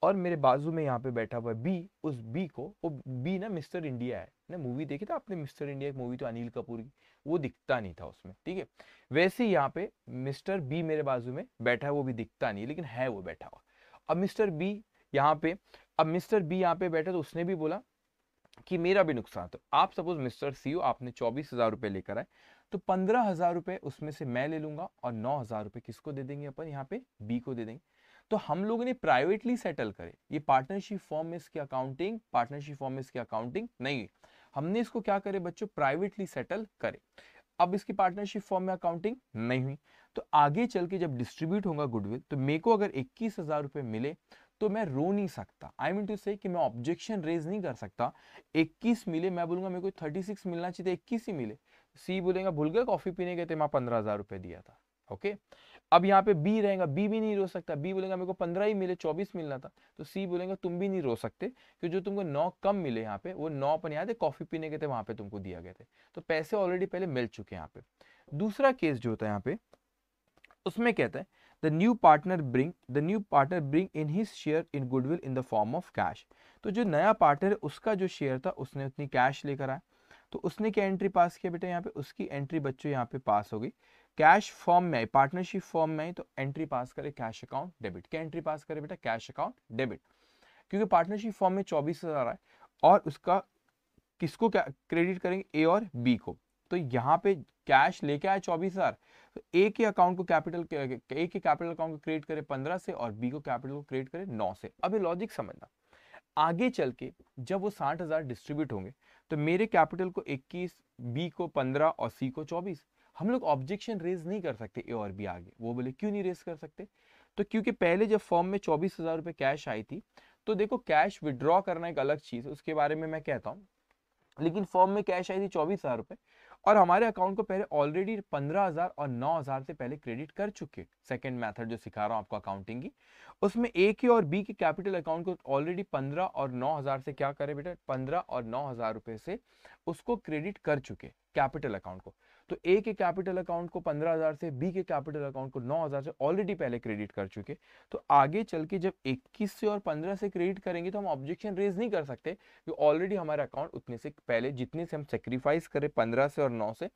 और मेरे बाजू में यहाँ पे बैठा हुआ बी उस बी को वो बी ना मिस्टर इंडिया है ना मूवी देखी था आपने मिस्टर इंडिया एक मूवी तो अनिल कपूर की वो दिखता नहीं था उसमें ठीक है वैसे यहाँ पे मिस्टर बी मेरे बाजू में बैठा है वो भी दिखता नहीं लेकिन है वो बैठा हुआ अब मिस्टर बी यहाँ पे अब मिस्टर बी यहाँ पे बैठा तो उसने भी बोला कि मेरा भी नुकसान तो आप सपोज मिस्टर सी हो आपने चौबीस हज़ार रुपये लेकर आए तो पंद्रह हज़ार रुपये उसमें से मैं ले लूंगा और नौ हज़ार रुपये किसको दे देंगे अपन यहाँ पे बी को दे देंगे तो हम लोग इन्हें प्राइवेटली सेटल करें ये पार्टनरशिप फॉर्म में इसकी अकाउंटिंग पार्टनरशिप फॉर्म में इसकी अकाउंटिंग नहीं हमने इसको क्या करे बच्चों प्राइवेटली सेटल करे अब इसकी पार्टनरशिप फॉर्म में अकाउंटिंग नहीं हुई तो आगे चल के जब डिस्ट्रीब्यूट होगा गुडविल तो मेरे को अगर इक्कीस हजार रुपए मिले तो मैं रो नहीं सकता आई मीन टू से मैं ऑब्जेक्शन रेज नहीं कर सकता 21 मिले मैं बोलूंगा मेरे को 36 मिलना चाहिए 21 तो ही मिले सी बोलेगा भूल गए कॉफी पीने गए थे मैं पंद्रह हजार रुपए दिया था ओके okay? अब यहाँ पे बी रहेगा बी भी नहीं रो सकता बी बोलेगा मेरे को पंद्रह ही मिले चौबीस मिलना था तो सी बोलेगा तुम भी नहीं रो सकते क्योंकि जो तुमको नौ कम मिले यहाँ पे वो नौ अपन याद है कॉफी पीने के थे वहां पे तुमको दिया गया थे तो पैसे ऑलरेडी पहले मिल चुके हैं यहाँ पे दूसरा केस जो होता है यहाँ पे उसमें कहता है the new partner bring the new partner bring in his share in goodwill in the form of cash तो जो नया पार्टनर है उसका जो शेयर था उसने उतनी कैश लेकर आया तो उसने क्या एंट्री पास किया बेटा यहाँ पे उसकी एंट्री बच्चों यहाँ पे पास हो गई कैश फॉर्म में आई पार्टनरशिप फॉर्म में आई तो एंट्री पास करे कैश अकाउंट डेबिट क्या एंट्री पास करे बेटा कैश अकाउंट डेबिट क्योंकि पार्टनरशिप फॉर्म में चौबीस हज़ार आए और उसका किसको क्या क्रेडिट करेंगे ए और बी को तो यहाँ पे कैश लेके आए चौबीस हज़ार तो ए के अकाउंट को कैपिटल ए के कैपिटल अकाउंट को क्रिएट करे पंद्रह से और बी को कैपिटल को क्रिएट करे नौ से अब ये लॉजिक समझना आगे चल के जब वो साठ हज़ार डिस्ट्रीब्यूट होंगे तो मेरे कैपिटल को इक्कीस बी को पंद्रह और सी को चौबीस हम लोग ऑब्जेक्शन रेज नहीं कर सकते ए और बी आगे वो बोले क्यों नहीं रेज कर सकते तो क्योंकि पहले जब फॉर्म में चौबीस हज़ार रुपए कैश आई थी तो देखो कैश विड्रॉ करना एक अलग चीज़ है उसके बारे में मैं कहता हूँ लेकिन फॉर्म में कैश आई थी चौबीस हज़ार रुपए और हमारे अकाउंट को पहले ऑलरेडी पंद्रह हज़ार और नौ हज़ार से पहले क्रेडिट कर चुके सेकंड मेथड जो सिखा रहा हूँ आपको अकाउंटिंग की उसमें ए के और बी के कैपिटल अकाउंट को ऑलरेडी पंद्रह और नौ हज़ार से क्या करें बेटा पंद्रह और नौ हज़ार रुपए से उसको क्रेडिट कर चुके कैपिटल अकाउंट को तो ए के कैपिटल अकाउंट को पंद्रह हजार से बी के कैपिटल अकाउंट को नौ हजार से ऑलरेडी पहले क्रेडिट कर चुके तो आगे चल के जब इक्कीस से और पंद्रह से क्रेडिट करेंगे तो हम ऑब्जेक्शन रेज नहीं कर सकते क्योंकि ऑलरेडी हमारे अकाउंट उतने से पहले जितने से हम सेक्रीफाइस करें पंद्रह से और नौ से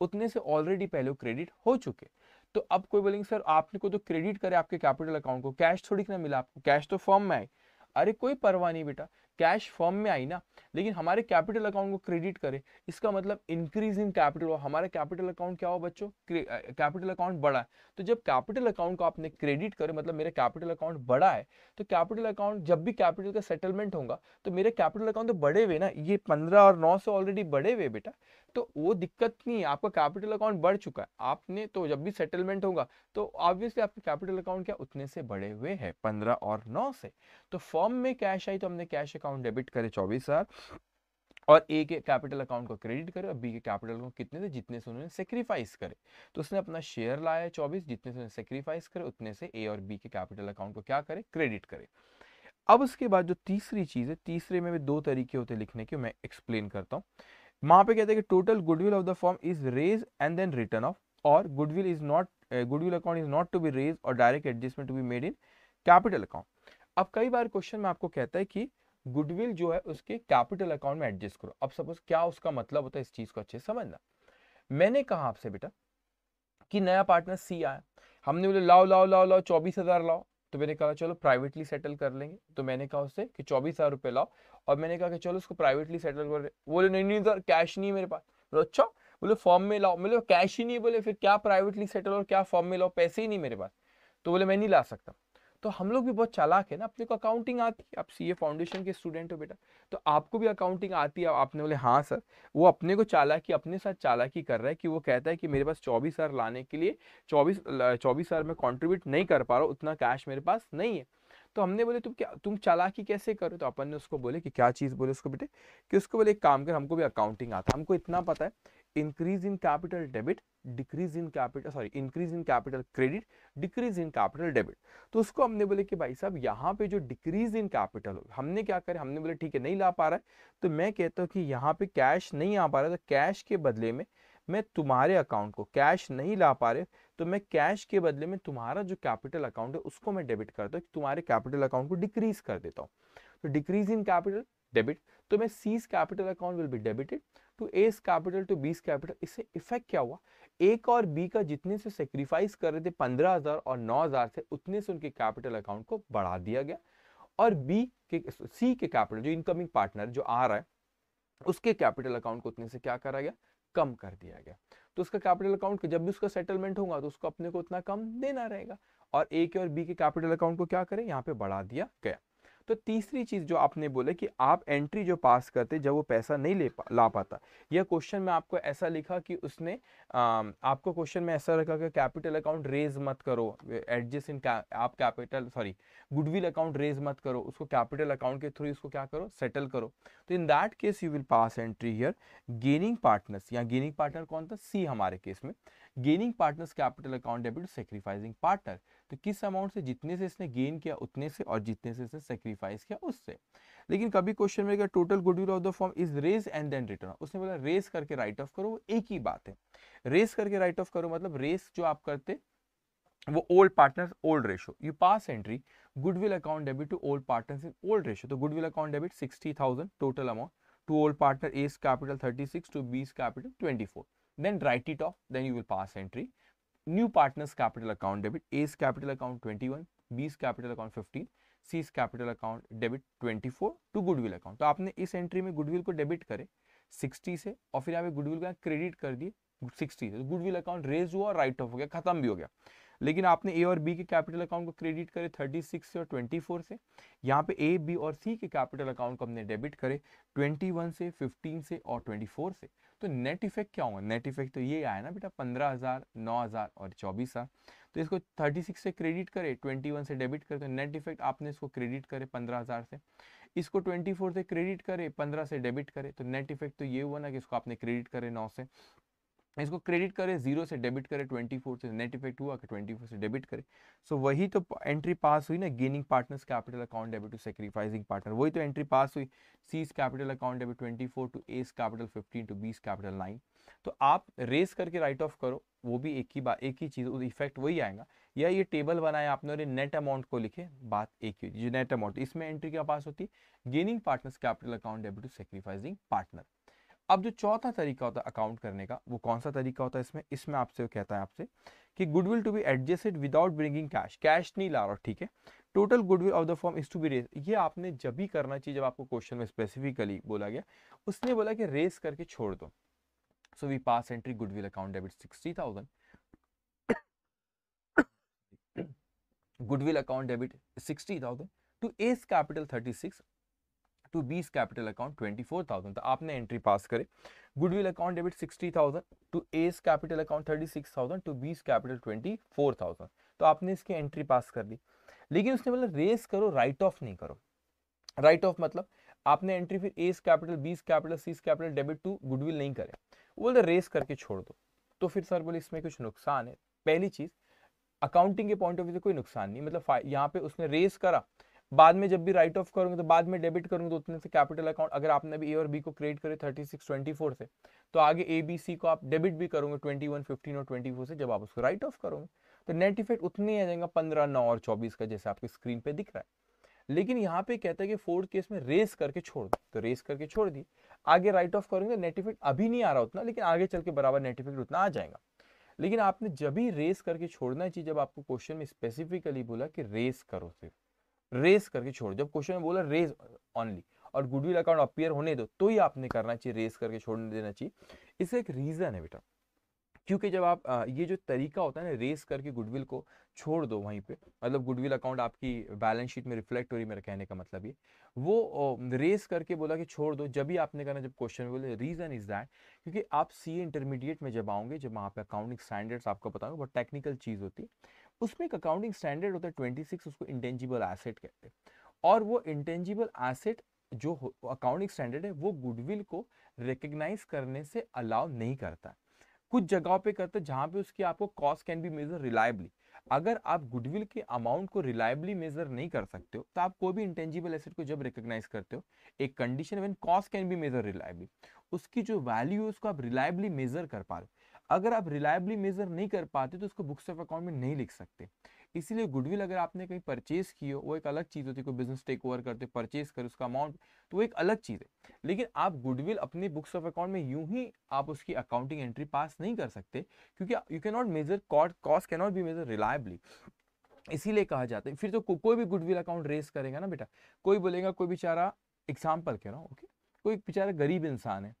उतने से ऑलरेडी पहले क्रेडिट हो चुके तो अब कोई बोलेंगे सर आपने को तो क्रेडिट करे आपके कैपिटल अकाउंट को कैश थोड़ी ना मिला आपको कैश तो फॉर्म में आए अरे कोई परवाह नहीं बेटा कैश फॉर्म में आई ना लेकिन हमारे कैपिटल अकाउंट को क्रेडिट करे इसका मतलब इंक्रीज इन कैपिटल हो हमारा कैपिटल अकाउंट क्या हो बच्चों कैपिटल अकाउंट बड़ा है तो जब कैपिटल अकाउंट को आपने क्रेडिट करे मतलब मेरा कैपिटल अकाउंट बड़ा है तो कैपिटल अकाउंट जब भी कैपिटल का सेटलमेंट होगा तो मेरे कैपिटल अकाउंट तो बड़े हुए ना ये पंद्रह और नौ से ऑलरेडी बड़े हुए बेटा तो वो दिक्कत नहीं है आपका कैपिटल अकाउंट बढ़ चुका है आपने तो जब भी सेटलमेंट होगा तो ऑब्वियसली आपके कैपिटल अकाउंट क्या उतने से बड़े हुए हैं पंद्रह और नौ से तो फॉर्म में कैश आई तो हमने कैश अकाउंट अकाउंट डेबिट करे चौबीस हजार और ए के कैपिटल अकाउंट को क्रेडिट करे और बी के कैपिटल को कितने से जितने से उन्होंने सेक्रीफाइस करे तो उसने अपना शेयर लाया चौबीस जितने से उन्हें सेक्रीफाइस करे उतने से ए और बी के कैपिटल अकाउंट को क्या करे क्रेडिट करे अब उसके बाद जो तीसरी चीज़ है तीसरे में भी दो तरीके होते लिखने के मैं एक्सप्लेन करता हूँ वहां पे कहते हैं कि total goodwill of the firm is raise and then written or goodwill is not goodwill account is not to be raise or direct adjustment to be made in capital account अब कई बार question में आपको कहता है कि goodwill जो है उसके कैपिटल अकाउंट में एडजस्ट करो अब सपोज क्या उसका मतलब होता है इस चीज को अच्छे समझना मैंने कहा आपसे बेटा कि नया पार्टनर सी आया हमने बोले लाओ लाओ लाओ लाओ चौबीस हजार लाओ तो मैंने कहा चलो प्राइवेटली सेटल कर लेंगे तो मैंने कहा उससे कि चौबीस हजार रुपए लाओ और मैंने कहा कि चलो उसको प्राइवेटली सेटल कर बोले नहीं नहीं सर कैश नहीं है मेरे पास बोलो अच्छा बोले फॉर्म में लाओ बोले कैश ही नहीं बोले फिर क्या प्राइवेटली सेटल और क्या फॉर्म में लाओ पैसे ही नहीं मेरे पास तो बोले मैं नहीं ला सकता तो हम लोग भी बहुत चालाक है ना अपने को अकाउंटिंग आती है आप सी फाउंडेशन के स्टूडेंट हो बेटा तो आपको भी अकाउंटिंग आती है आपने बोले हाँ सर वो अपने को चालाकी अपने साथ चालाकी कर रहा है कि वो कहता है कि मेरे पास चौबीस हज़ार लाने के लिए चौबीस चौबीस हज़ार में कॉन्ट्रीब्यूट नहीं कर पा रहा उतना कैश मेरे पास नहीं है तो हमने बोले तुम क्या तुम चालाकी कैसे करो तो अपन ने उसको बोले कि क्या चीज़ बोले उसको बेटे कि उसको बोले एक काम कर हमको भी अकाउंटिंग आता हमको इतना पता है increase in capital debit decrease in capital sorry increase in capital credit decrease in capital debit तो उसको हमने बोले कि भाई साहब यहाँ पे जो decrease in capital हमने क्या करे हमने बोले ठीक है नहीं ला पा रहा है तो मैं कहता हूँ कि यहाँ पे कैश नहीं आ पा रहा तो कैश के बदले में मैं तुम्हारे अकाउंट को कैश नहीं ला पा रहे तो मैं कैश के बदले में तुम्हारा जो कैपिटल अकाउंट है उसको मैं डेबिट करता हूँ तुम्हारे कैपिटल अकाउंट को डिक्रीज कर देता हूँ तो डिक्रीज इन कैपिटल डेबिट तो मैं C's capital account will be debited to A's capital to B's capital इससे इफेक्ट क्या हुआ एक और बी का जितने से सेक्रीफाइस कर रहे थे पंद्रह हजार और नौ हजार थे उतने से उनके कैपिटल अकाउंट को बढ़ा दिया गया और बी के सी के कैपिटल जो इनकमिंग पार्टनर जो आ रहा है उसके कैपिटल अकाउंट को उतने से क्या करा गया कम कर दिया गया तो उसका कैपिटल अकाउंट जब भी उसका सेटलमेंट होगा तो उसको अपने को उतना कम देना रहेगा और ए के और बी के कैपिटल अकाउंट को क्या करें यहाँ पे बढ़ा दिया गया तो तीसरी चीज़ जो आपने बोले कि आप एंट्री जो पास करते जब वो पैसा नहीं ले पा ला पाता यह क्वेश्चन में आपको ऐसा लिखा कि उसने आ, आपको क्वेश्चन में ऐसा रखा कि कैपिटल अकाउंट रेज मत करो एडजस्ट इन आप capital sorry goodwill account raise मत करो उसको कैपिटल अकाउंट के थ्रू इसको क्या करो सेटल करो तो in that case you will pass entry here gaining partners या गेनिंग पार्टनर कौन था सी हमारे केस में gaining partners capital account debit to sacrificing partner तो किस अमाउंट से जितने से इसने गेन किया उतने से और जितने से इसने सेक्रीफाइस किया उससे लेकिन कभी क्वेश्चन में क्या total goodwill of the firm is raise and then written बोला रेस करके राइट ऑफ करो वो एक ही बात है रेस करके राइट ऑफ करो मतलब रेस जो आप करते वो old partner old ratio you pass entry goodwill account debit to old partner in old ratio तो goodwill account debit sixty thousand total amount to old partner A's capital thirty six to B's capital twenty four then write it off then you will pass entry new partners capital account debit a's capital account 21 b's capital account 15 c's capital account debit 24 to goodwill account तो आपने इस entry में goodwill को debit करे 60 से और फिर आप गुडविल का क्रेडिट कर दिए 60 से गुडविल अकाउंट रेज हुआ और राइट ऑफ हो गया खत्म भी हो गया लेकिन आपने ए और बी के कैपिटल अकाउंट को क्रेडिट करे 36 से और 24 से यहाँ पे ए बी और सी के कैपिटल अकाउंट को हमने डेबिट करे 21 से 15 से और 24 से तो नेट इफेक्ट क्या होगा नेट इफेक्ट तो ये आया ना बेटा पंद्रह हज़ार नौ हज़ार और चौबीस हज़ार तो इसको थर्टी सिक्स से क्रेडिट करे ट्वेंटी वन से डेबिट करे तो नेट इफेक्ट आपने इसको क्रेडिट करे पंद्रह हज़ार से इसको ट्वेंटी फोर से क्रेडिट करे पंद्रह से डेबिट करे तो नेट इफेक्ट तो ये हुआ ना कि इसको आपने क्रेडिट करे नौ से इसको क्रेडिट करें जीरो से डेबिट करें ट्वेंटी फोर से नेट इफेक्ट हुआ कि ट्वेंटी फोर से डेबिट करें सो so, वही तो एंट्री पास हुई ना gaining partners capital account debit to sacrificing partner वही तो एंट्री पास हुई C's capital account debit twenty four to A's capital fifteen to B's capital nine तो आप रेस करके राइट ऑफ करो वो भी एक ही बात एक ही चीज़ इफेक्ट वही आएगा या ये टेबल बनाया आपने और नेट अमाउंट को लिखे बात एक ही जो नेट अमाउंट इसमें एंट्री क्या पास होती है gaining partners capital account debit to sacrificing partner अब जो चौथा तरीका होता है अकाउंट करने का वो कौन सा तरीका होता है इसमें इसमें आपसे कहता है आपसे कि goodwill to be adjusted without bringing cash cash नहीं ला रहा ठीक है total goodwill of the firm is to be raise ये आपने जब भी करना चाहिए जब आपको क्वेश्चन में स्पेसिफिकली बोला गया उसने बोला कि रेस करके छोड़ दो so we pass entry goodwill account debit sixty thousand debit sixty thousand to A's capital thirty six to B's capital account twenty four thousand तो आपने एंट्री पास करे goodwill account debit sixty thousand to A's capital account thirty six thousand to B's capital twenty four thousand तो आपने इसकी entry pass कर दी लेकिन उसने बोला रेस करो राइट ऑफ नहीं करो राइट ऑफ मतलब आपने एंट्री फिर A's capital B's capital C's capital debit to goodwill नहीं करे बोलते रेस करके छोड़ दो तो फिर सर बोले इसमें कुछ नुकसान है पहली चीज़ अकाउंटिंग के पॉइंट ऑफ व्यू से कोई नुकसान नहीं मतलब यहाँ पे उसने रेस करा बाद में जब भी राइट ऑफ करूंगे तो बाद में डेबिट करूंगे तो उतने से कैपिटल अकाउंट अगर आपने भी ए और बी को क्रिएट करे थर्टी सिक्स ट्वेंटी फोर से तो आगे ए बी सी को आप डेबिट भी करोगे ट्वेंटी वन फिफ्टीन और ट्वेंटी फोर से जब आप उसको राइट ऑफ करोगे तो नेट इफेक्ट उतने ही आ जाएगा पंद्रह नौ और चौबीस का जैसे आपके स्क्रीन पे दिख रहा है लेकिन यहाँ पे कहता है कि फोर्थ केस में रेस करके छोड़ दो तो रेस करके छोड़ दी आगे राइट ऑफ करोगे नेट तो इफेक्ट अभी नहीं आ रहा उतना लेकिन आगे चल के बराबर नेट इफेक्ट उतना आ जाएगा लेकिन आपने जब ही रेस करके छोड़ना चाहिए जब आपको क्वेश्चन में स्पेसिफिकली बोला कि रेस करो सिर्फ रेस करके छोड़ जब क्वेश्चन में बोला रेस ऑनली और गुडविल अकाउंट अपीयर होने दो तो ही आपने करना चाहिए रेस करके छोड़ने देना चाहिए इसका एक रीज़न है बेटा क्योंकि जब आप ये जो तरीका होता है ना रेस करके गुडविल को छोड़ दो वहीं पे मतलब गुडविल अकाउंट आपकी बैलेंस शीट में रिफ्लेक्ट हो रही मेरा कहने का मतलब ये वो रेस करके बोला कि छोड़ दो जब भी आपने करना जब क्वेश्चन बोले रीज़न इज़ दैट क्योंकि आप सी इंटरमीडिएट में जब आओगे जब वहाँ पे अकाउंटिंग स्टैंडर्ड्स आपको बताऊँगा बहुत टेक्निकल चीज़ होती है उसमें एक अकाउंटिंग स्टैंडर्ड होता है ट्वेंटी सिक्स उसको इंटेंजिबल एसेट कहते हैं और वो इंटेंजिबल एसेट जो अकाउंटिंग स्टैंडर्ड है वो गुडविल को रिकग्नाइज करने से अलाउ नहीं करता कुछ जगहों पे करते हैं जहाँ पे उसकी आपको cost can be measure reliably अगर आप गुडविल के अमाउंट को रिलायबली मेजर नहीं कर सकते हो तो आप कोई भी इंटेंजिबल एसेट को जब रिकग्नाइज करते हो एक condition when cost can be measure reliably उसकी जो वैल्यू है उसको आप रिलायबली मेजर कर पा रहे हो अगर आप रिलायबली मेजर नहीं कर पाते तो उसको बुक्स ऑफ अकाउंट में नहीं लिख सकते इसीलिए गुडविल अगर आपने कहीं परचेज की हो वो एक अलग चीज़ होती है कोई बिजनेस टेक ओवर करते परचेज कर उसका अमाउंट तो वो एक अलग चीज़ है लेकिन आप गुडविल अपने बुक्स ऑफ अकाउंट में यूं ही आप उसकी अकाउंटिंग एंट्री पास नहीं कर सकते क्योंकि you can not measure cost can not be measure reliably इसीलिए कहा जाता है फिर तो को, कोई भी गुडविल अकाउंट रेस करेगा ना बेटा कोई बोलेगा कोई बेचारा एग्जाम्पल कह रहा हूँ ओके कोई बेचारा गरीब इंसान है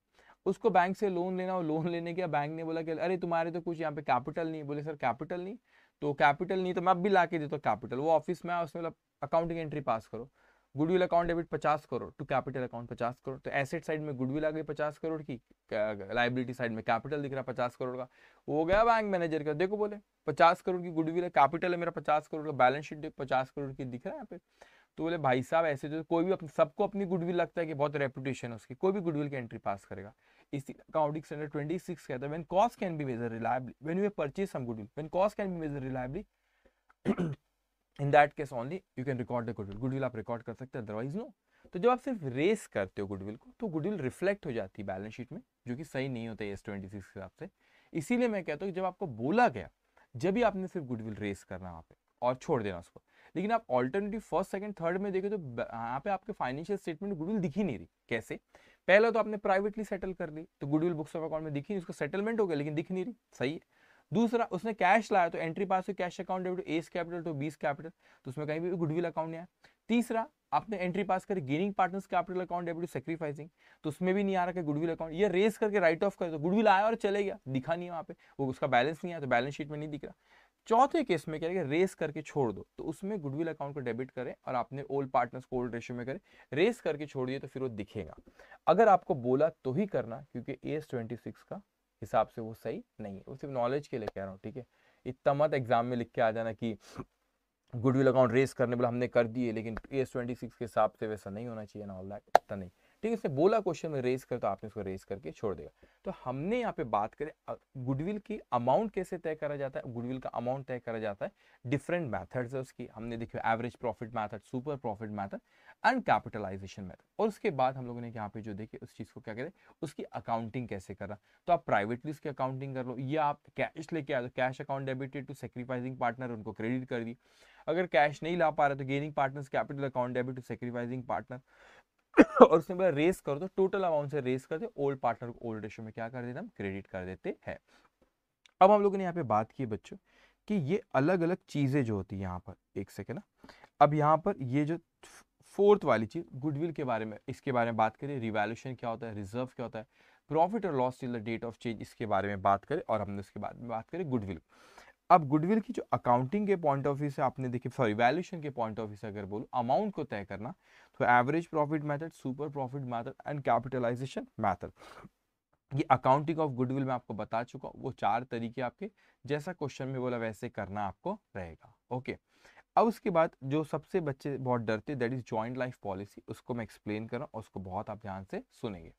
उसको बैंक से लोन लेना और लोन लेने के बैंक ने बोला कि अरे तुम्हारे तो कुछ यहाँ पे कैपिटल नहीं बोले सर कैपिटल नहीं तो कैपिटल नहीं तो मैं अब भी ला के देता हूँ कैपिटल वो ऑफिस में आया उसने बोला अकाउंटिंग एंट्री पास करो गुडविल अकाउंट डेबिट पचास करोड़ टू कैपिटल अकाउंट पचास करोड़ तो एसेट साइड में गुडविल आ गई पचास करोड़ की लाइबिलिटी साइड में कैपिटल दिख रहा पचास करोड़ का वो गया बैंक मैनेजर का देखो बोले पचास करोड़ की गुडविल है कैपिटल है मेरा पचास करोड़ का बैलेंस शीट देखो पचास करोड़ की दिख रहा है तो बोले भाई साहब ऐसे तो कोई भी अपने सबको अपनी गुडविल लगता है कि बहुत रेपुटेशन है उसकी कोई भी गुडविल की एंट्री पास करेगा कहता है in that case only you can record the goodwill goodwill आप रिकॉर्ड कर सकते हैं अदरवाइज नो तो जब आप सिर्फ रेस करते हो गुडविल को तो गुडविल रिफ्लेक्ट हो जाती है बैलेंस शीट में जो कि सही नहीं होता है एस ट्वेंटी सिक्स के हिसाब से इसीलिए मैं कहता हूँ जब आपको बोला गया जब भी आपने सिर्फ गुडविल रेस करना वहाँ पे और छोड़ देना उसको लेकिन आप ऑल्टरनेटिव फर्स्ट सेकंड थर्ड में देखें तो यहाँ पे आपके फाइनेंशियल स्टेटमेंट गुडविल दिखी नहीं रही कैसे पहला तो आपने प्राइवेटली सेटल कर ली तो गुडविल बुक्स ऑफ अकाउंट में दिखी नहीं उसका सेटलमेंट हो गया लेकिन दिख नहीं रही सही है दूसरा उसने कैश लाया तो एंट्री पास हुई cash account debit A's capital to B's capital तो उसमें कहीं भी गुडविल अकाउंट नहीं आया तीसरा आपने एंट्री पास करी gaining partners capital account debit sacrificing तो उसमें भी नहीं आ रहा है गुडविल अकाउंट ये रेस करके राइट ऑफ कर तो गुडविल आया और चले गया दिखा नहीं वहाँ पे वो उसका बैलेंस नहीं आया तो बैलेंस शीट में नहीं दिख रहा चौथे केस में क्या रेस करके छोड़ दो तो उसमें गुडविल अकाउंट को डेबिट करें और आपने ओल्ड पार्टनर्स को ओल्ड रेशियो में करें रेस करके छोड़ दिए तो फिर वो दिखेगा अगर आपको बोला तो ही करना क्योंकि ए एस का हिसाब से वो सही नहीं है वो सिर्फ नॉलेज के लिए कह रहा हूँ ठीक है इतना मत एग्जाम में लिख के आ जाना कि गुडविल अकाउंट रेस करने बोला हमने कर दिए लेकिन ए एस के हिसाब से वैसा नहीं होना चाहिए ना ऑल दैट इतना नहीं ठीक है इसने बोला क्वेश्चन में रेज कर तो आपने उसको रेज करके छोड़ दिया तो हमने यहाँ पे बात करें गुडविल की अमाउंट कैसे तय करा जाता है गुडविल का अमाउंट तय करा जाता है डिफरेंट मैथड्स है उसकी हमने देखिए average profit method super profit method and capitalisation method और उसके बाद हम लोगों ने यहाँ पे जो देखे उस चीज़ को क्या करें उसकी अकाउंटिंग कैसे करा तो आप प्राइवेटली उसकी अकाउंटिंग कर लो या आप कैश लेके आ दो cash account debited to sacrificing partner उनको क्रेडिट कर दी अगर कैश नहीं ला पा रहे तो gaining partners capital account debit to sacrificing partner और उसने बोला रेस कर दो टोटल अमाउंट से रेस कर दे ओल्ड पार्टनर को ओल्ड रेशो में क्या कर देते हम क्रेडिट कर देते हैं अब हम लोगों ने यहाँ पे बात की बच्चों कि ये अलग अलग चीज़ें जो होती है यहाँ पर एक सेकेंड ना अब यहाँ पर ये जो फोर्थ वाली चीज़ गुडविल के बारे में इसके बारे में बात करें रिवेल्यूशन क्या होता है रिजर्व क्या होता है प्रॉफिट और loss till the date of change इसके बारे में बात करें और हमने उसके बाद में बात करें गुडविल अब गुडविल की जो अकाउंटिंग के पॉइंट ऑफ व्यू से आपने देखिए सॉरी वैल्यूशन के पॉइंट ऑफ व्यू से अगर बोलूँ अमाउंट को तय करना तो average profit method super profit method and capitalisation method ये अकाउंटिंग ऑफ गुडविल मैं आपको बता चुका हूँ वो चार तरीके आपके जैसा क्वेश्चन में बोला वैसे करना आपको रहेगा ओके अब उसके बाद जो सबसे बच्चे बहुत डरते that is joint life policy उसको मैं एक्सप्लेन कर रहा हूँ उसको बहुत आप ध्यान से सुनेंगे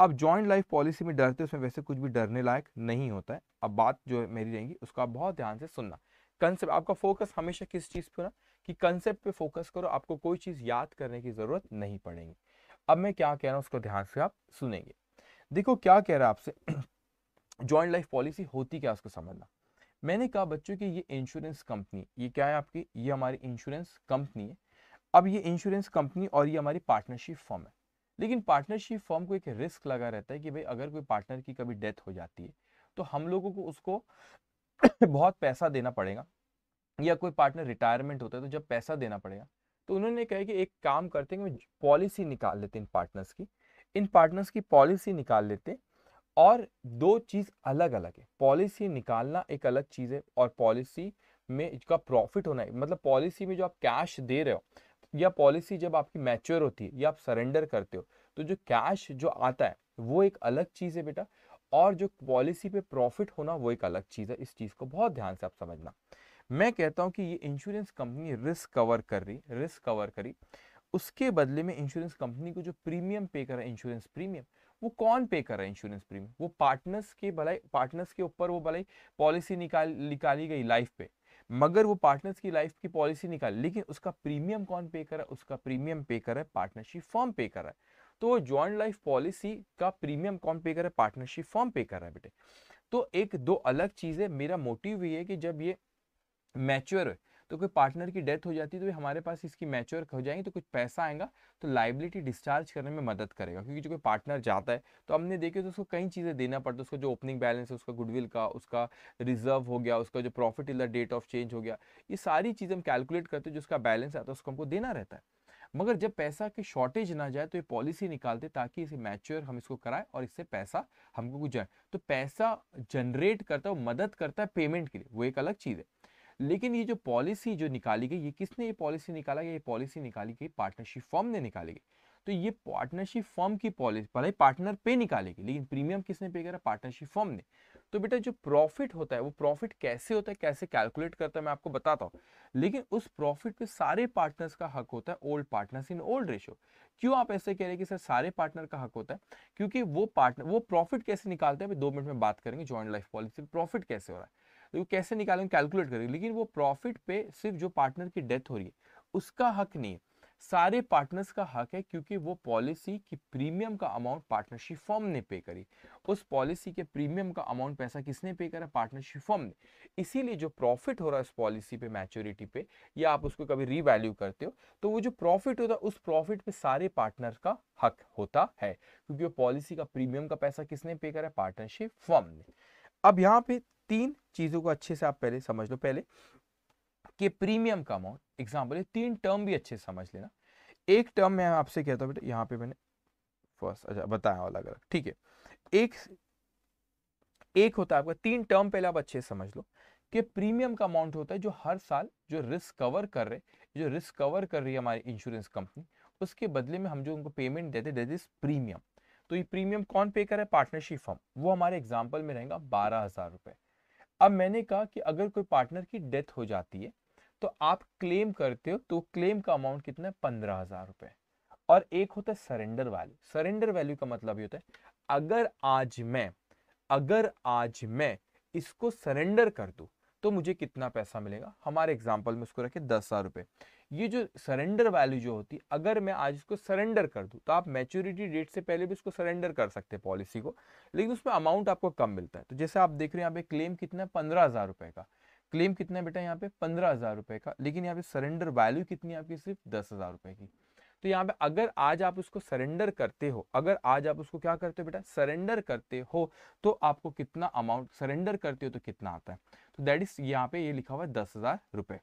अब जॉइंट लाइफ पॉलिसी में डरते उसमें वैसे कुछ भी डरने लायक नहीं होता है अब बात जो मेरी रहेगी उसको आप बहुत ध्यान से सुनना कंसेप्ट आपका फोकस हमेशा किस चीज़ पर ना कि कंसेप्ट पे फोकस करो आपको कोई चीज़ याद करने की ज़रूरत नहीं पड़ेगी अब मैं क्या कह रहा हूँ उसको ध्यान से आप सुनेंगे देखो क्या कह रहा है आपसे जॉइंट लाइफ पॉलिसी होती क्या उसको समझना मैंने कहा बच्चों कि ये इंश्योरेंस कंपनी ये क्या है आपकी ये हमारी इंश्योरेंस कंपनी है अब ये इंश्योरेंस कंपनी और ये हमारी पार्टनरशिप फॉर्म है लेकिन पार्टनरशिप फॉर्म को एक रिस्क लगा रहता है कि भाई अगर कोई पार्टनर की कभी डेथ हो जाती है तो हम लोगों को उसको बहुत पैसा देना पड़ेगा या कोई पार्टनर रिटायरमेंट होता है तो जब पैसा देना पड़ेगा तो उन्होंने कहा कि एक काम करते हैं पॉलिसी निकाल लेते इन पार्टनर्स की इन पार्टनर्स की पॉलिसी निकाल लेते और दो चीज़ अलग अलग है पॉलिसी निकालना एक अलग चीज़ है और पॉलिसी में इसका प्रॉफिट होना है मतलब पॉलिसी में जो आप कैश दे रहे हो या पॉलिसी जब आपकी मैच्योर होती है या आप सरेंडर करते हो तो जो कैश जो आता है वो एक अलग चीज़ है बेटा और जो पॉलिसी पे प्रॉफिट होना वो एक अलग चीज़ है इस चीज़ को बहुत ध्यान से आप समझना मैं कहता हूँ कि ये इंश्योरेंस कंपनी रिस्क कवर कर रही रिस्क कवर करी उसके बदले में इंश्योरेंस कंपनी को जो प्रीमियम पे कर रहा है इंश्योरेंस प्रीमियम वो कौन पे कर रहा है इंश्योरेंस प्रीमियम वो पार्टनर्स के भलाई पार्टनर्स के ऊपर वो भलाई पॉलिसी निकाल निकाली गई लाइफ पे मगर वो पार्टनर्स की लाइफ की पॉलिसी निकाल लेकिन उसका प्रीमियम कौन पे कर रहा है उसका प्रीमियम पे कर रहा है पार्टनरशिप फॉर्म पे कर रहा है तो ज्वाइंट लाइफ पॉलिसी का प्रीमियम कौन पे कर रहा है पार्टनरशिप फॉर्म पे कर रहा है बेटे तो एक दो अलग चीज है मेरा मोटिव ये है कि जब ये मैच्योर तो कोई पार्टनर की डेथ हो जाती है तो हमारे पास इसकी मैच्योर हो जाएंगी तो कुछ पैसा आएगा तो लाइबिलिटी डिस्चार्ज करने में मदद करेगा क्योंकि जो कोई पार्टनर जाता है तो हमने देखे तो उसको कई चीज़ें देना पड़ता है उसका जो ओपनिंग बैलेंस है उसका गुडविल का उसका रिजर्व हो गया उसका जो प्रॉफिट इला डेट ऑफ चेंज हो गया ये सारी चीज़ हम कैलकुलेट करते हैं जो उसका बैलेंस आता है उसको हमको देना रहता है मगर जब पैसा की शॉर्टेज ना जाए तो ये पॉलिसी निकालते ताकि इसे मैच्योर हम इसको कराएं और इससे पैसा हमको कुछ जाए तो पैसा जनरेट करता है मदद करता है पेमेंट के लिए वो एक अलग चीज़ है लेकिन ये जो पॉलिसी जो निकाली गई ये किसने ये पॉलिसी निकाला ये पॉलिसी निकाली गई पार्टनरशिप फॉर्म ने निकाली गई तो ये पार्टनरशिप फॉर्म की पॉलिसी भले पार्टनर पे निकालेगी लेकिन प्रीमियम किसने पे करा पार्टनरशिप फॉर्म ने तो बेटा जो प्रॉफिट होता है वो प्रॉफिट कैसे होता है कैसे कैलकुलेट करता है मैं आपको बताता हूँ लेकिन उस प्रॉफिट पे सारे पार्टनर्स का हक होता है old partners in old ratio क्यों आप ऐसे कह रहे हैं कि सर सारे पार्टनर का हक होता है क्योंकि वो पार्टनर वो प्रॉफिट कैसे निकालते हैं दो मिनट में बात करेंगे ज्वाइंट लाइफ पॉलिसी प्रॉफिट कैसे हो रहा है तो वो कैसे निकालेंगे कैलकुलेट करेंगे लेकिन वो प्रॉफिट पे सिर्फ जो पार्टनर की डेथ हो रही है उसका हक नहीं है सारे पार्टनर्स का हक है क्योंकि वो पॉलिसी की प्रीमियम का अमाउंट पार्टनरशिप फॉर्म ने पे करी उस पॉलिसी के प्रीमियम का अमाउंट पैसा किसने पे करा पार्टनरशिप फॉर्म ने इसीलिए जो प्रॉफिट हो रहा है उस पॉलिसी पे मैच्योरिटी पे या आप उसको कभी रीवैल्यू करते हो तो वो जो प्रॉफिट होता है उस प्रॉफिट पे सारे पार्टनर का हक होता है क्योंकि वो पॉलिसी का प्रीमियम का पैसा किसने पे करा पार्टनरशिप फॉर्म ने अब यहां पे तीन चीज़ों को अच्छे से आप पहले समझ लो पहले कि प्रीमियम का अमाउंट एग्जाम्पल तीन टर्म भी अच्छे से समझ लेना एक टर्म मैं आपसे कहता हूँ बेटा यहाँ पे मैंने फर्स्ट अच्छा बताया अलग अलग ठीक है एक एक होता है आपका तीन टर्म पहले आप अच्छे से समझ लो कि प्रीमियम का अमाउंट होता है जो हर साल जो रिस्क कवर कर रहे जो रिस्क कवर कर रही है हमारी इंश्योरेंस कंपनी उसके बदले में हम जो उनको पेमेंट देते दैट इज प्रीमियम तो ये प्रीमियम कौन पे करे पार्टनरशिप फर्म वो हमारे एग्जाम्पल में रहेगा बारह हज़ार रुपए अब मैंने कहा कि अगर कोई पार्टनर की डेथ हो जाती है तो आप क्लेम करते हो तो क्लेम का अमाउंट कितना है पंद्रह हज़ार रुपए और एक होता है सरेंडर वैल्यू सरेंडर वैल्यू का मतलब ये होता है अगर आज मैं अगर आज मैं इसको सरेंडर कर दू तो मुझे कितना पैसा मिलेगा हमारे एग्जाम्पल में उसको रखें दस हज़ार रुपए ये जो सरेंडर वैल्यू जो होती है अगर मैं आज इसको सरेंडर कर दूं तो आप मैच्योरिटी डेट से पहले भी इसको सरेंडर कर सकते हैं पॉलिसी को लेकिन उसमें अमाउंट आपको कम मिलता है तो जैसे आप देख रहे हैं यहाँ पे क्लेम कितना है पंद्रह हज़ार रुपये का क्लेम कितना है बेटा यहाँ पे पंद्रह हज़ार रुपये का लेकिन यहाँ पे सरेंडर वैल्यू कितनी है आपकी सिर्फ दस हज़ार रुपए की तो यहाँ पे अगर आज आप उसको सरेंडर करते हो अगर आज आप उसको क्या करते हो बेटा सरेंडर करते हो तो आपको कितना अमाउंट सरेंडर करते हो तो कितना आता है तो दैट इज यहाँ पे ये लिखा हुआ है दस हजार रुपए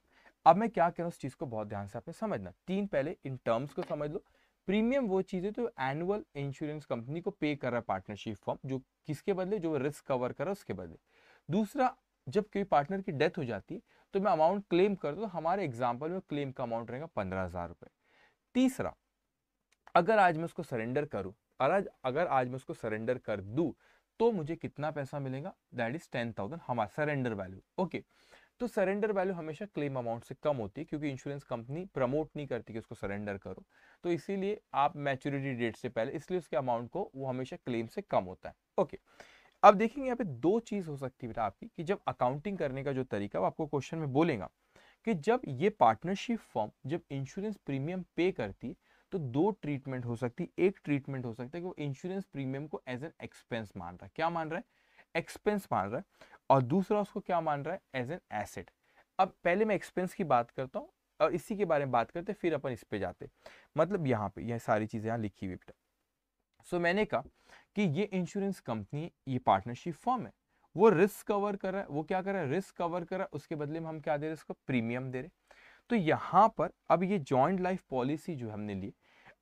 अब मैं क्या कह रहा हूँ उस चीज़ को बहुत ध्यान से आपने समझना तीन पहले इन टर्म्स को समझ लो प्रीमियम वो चीज़ है जो एनुअल इंश्योरेंस कंपनी को पे कर रहा है पार्टनरशिप फॉर्म जो किसके बदले जो रिस्क कवर कर रहा है उसके बदले दूसरा जब कोई पार्टनर की डेथ हो जाती है तो मैं अमाउंट क्लेम कर दू तो हमारे एग्जाम्पल में क्लेम का अमाउंट रहेगा पंद्रह हज़ार रुपए तीसरा अगर आज मैं उसको सरेंडर करूं और आज अगर आज मैं उसको सरेंडर कर दूँ तो मुझे कितना पैसा मिलेगा दैट इज टेन थाउजेंड हमारा सरेंडर वैल्यू ओके तो सरेंडर वैल्यू हमेशा क्लेम अमाउंट से कम होती है क्योंकि इंश्योरेंस कंपनी प्रमोट नहीं करती कि उसको सरेंडर करो तो इसीलिए आप मैच्योरिटी डेट से पहले इसलिए उसके अमाउंट को वो हमेशा क्लेम से कम होता है ओके अब देखेंगे यहाँ पे दो चीज़ हो सकती है बेटा आपकी कि जब अकाउंटिंग करने का जो तरीका वो आपको क्वेश्चन में बोलेगा कि जब ये पार्टनरशिप फॉर्म जब इंश्योरेंस प्रीमियम पे करती तो दो ट्रीटमेंट हो सकती एक ट्रीटमेंट हो सकता है कि वो इंश्योरेंस प्रीमियम को एज एन एक्सपेंस मान रहा है क्या मान रहा है एक्सपेंस मान रहा है और दूसरा उसको क्या मान रहा है एज एन एसेट अब पहले मैं एक्सपेंस की बात करता हूँ और इसी के बारे में बात करते फिर अपन इस पे जाते मतलब यहाँ पे यह सारी चीज़ें यहाँ लिखी हुई बेटा सो मैंने कहा कि ये इंश्योरेंस कंपनी ये पार्टनरशिप फॉर्म है वो रिस्क कवर कर रहा है वो क्या कर रहा है रिस्क कवर कर रहा है उसके बदले में हम क्या दे रहे हैं इसको प्रीमियम दे रहे तो यहाँ पर अब ये जॉइंट लाइफ पॉलिसी जो हमने ली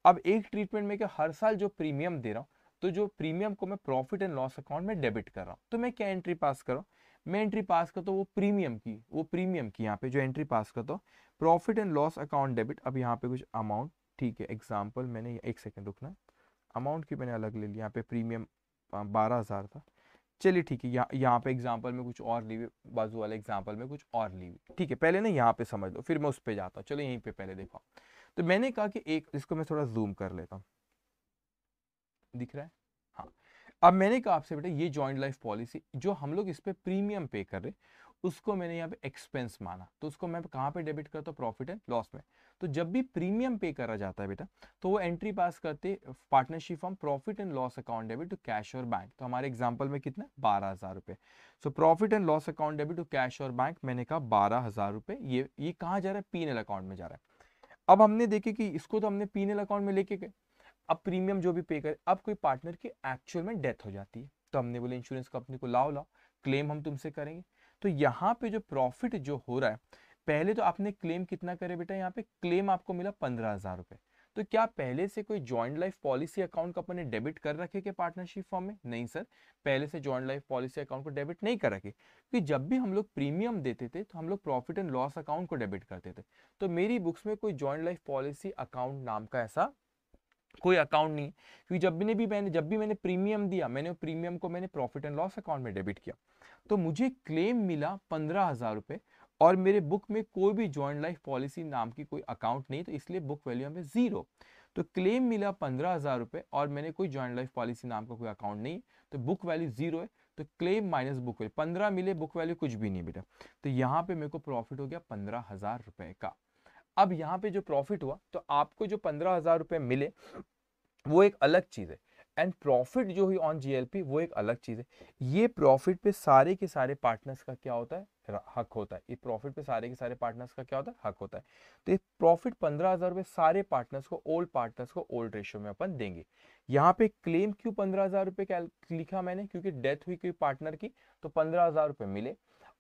अब एक ट्रीटमेंट में क्या हर साल जो प्रीमियम दे रहा हूँ तो जो प्रीमियम को मैं प्रॉफिट एंड लॉस अकाउंट में डेबिट कर रहा हूँ तो मैं क्या एंट्री पास कर रहा हूँ मैं एंट्री पास करता हूँ वो प्रीमियम की वो प्रीमियम की यहाँ पे जो एंट्री पास करता हूँ profit and loss account debit अब यहाँ पे कुछ अमाउंट ठीक है एग्जाम्पल मैंने एक सेकेंड रुकना अमाउंट की मैंने अलग ले लिया यहाँ पे प्रीमियम बारह हज़ार था चलिए ठीक है यहाँ यहाँ पे एग्जाम्पल में कुछ और ली हुई बाजू वाले एग्जाम्पल में कुछ और ली हुई ठीक है पहले ना यहाँ पे समझ लो फिर मैं उस पर जाता हूँ चलो यहीं पे पहले देखा तो मैंने कहा कि एक इसको मैं थोड़ा जूम कर लेता हूँ दिख रहा है हाँ अब मैंने कहा आपसे बेटा ये ज्वाइंट लाइफ पॉलिसी जो हम लोग इस पर प्रीमियम पे कर रहे उसको मैंने यहाँ पे एक्सपेंस माना तो उसको मैं कहाँ पे डेबिट करता हूँ प्रॉफिट एंड लॉस में तो जब भी प्रीमियम पे करा जाता है बेटा तो वो एंट्री पास करते partnership firm profit and loss account debit to cash और बैंक तो हमारे एग्जांपल में कितना बारह हज़ार रुपये so profit and loss account debit to cash और बैंक मैंने कहा बारह हज़ार रुपये ये ये कहाँ जा रहा है पीनल अकाउंट में जा रहा है अब हमने देखे कि इसको तो हमने पीनल अकाउंट में लेके गए अब प्रीमियम जो भी पे करे अब कोई पार्टनर की एक्चुअल में डेथ हो जाती है तो हमने बोले इंश्योरेंस कंपनी को लाओ लाओ क्लेम हम तुमसे करेंगे तो यहाँ पे जो प्रॉफिट जो हो रहा है पहले तो आपने क्लेम कितना करे बेटा यहाँ पे क्लेम आपको मिला पंद्रह हजार रुपए तो क्या पहले से कोई जॉइंट लाइफ पॉलिसी अकाउंट को अपने डेबिट कर रखे के पार्टनरशिप फॉर्म में नहीं सर पहले से जॉइंट लाइफ पॉलिसी अकाउंट को डेबिट नहीं कर रखे क्योंकि जब भी हम लोग प्रीमियम देते थे तो हम लोग प्रॉफिट एंड लॉस अकाउंट को डेबिट करते थे तो मेरी बुक्स में कोई जॉइंट लाइफ पॉलिसी अकाउंट नाम का ऐसा कोई अकाउंट नहीं क्योंकि जब भी ने भी मैंने जब भी मैंने प्रीमियम दिया मैंने प्रीमियम को मैंने प्रॉफिट एंड लॉस अकाउंट में डेबिट किया तो मुझे क्लेम मिला पंद्रह हज़ार रुपए और मेरे बुक में कोई भी ज्वाइंट लाइफ पॉलिसी नाम की कोई अकाउंट नहीं तो इसलिए बुक वैल्यू हमें ज़ीरो तो क्लेम मिला पंद्रह हज़ार रुपए और मैंने कोई ज्वाइंट लाइफ पॉलिसी नाम का कोई अकाउंट नहीं तो बुक वैल्यू ज़ीरो है तो क्लेम माइनस बुक वैल्यू पंद्रह मिले बुक वैल्यू कुछ भी नहीं बेटा तो यहाँ पे मेरे को प्रॉफिट हो गया पंद्रह हज़ार रुपए का अब यहाँ पे जो प्रॉफिट हुआ तो आपको जो पंद्रह हज़ार रुपए मिले वो एक अलग चीज़ है एंड प्रॉफिट जो हुई ऑन जीएलपी वो एक अलग चीज़ है ये प्रॉफिट पे सारे के सारे पार्टनर्स का क्या होता है हक होता है ये प्रॉफिट पे सारे के सारे पार्टनर्स का क्या होता है हक होता है तो ये प्रॉफिट पंद्रह हज़ार रुपए सारे पार्टनर्स को ओल्ड पार्टनर्स को ओल्ड रेशियो में अपन देंगे यहाँ पे क्लेम क्यों पंद्रह हज़ार रुपए क्या लिखा मैंने क्योंकि डेथ हुई कोई पार्टनर की तो पंद्रह हज़ार रुपए मिले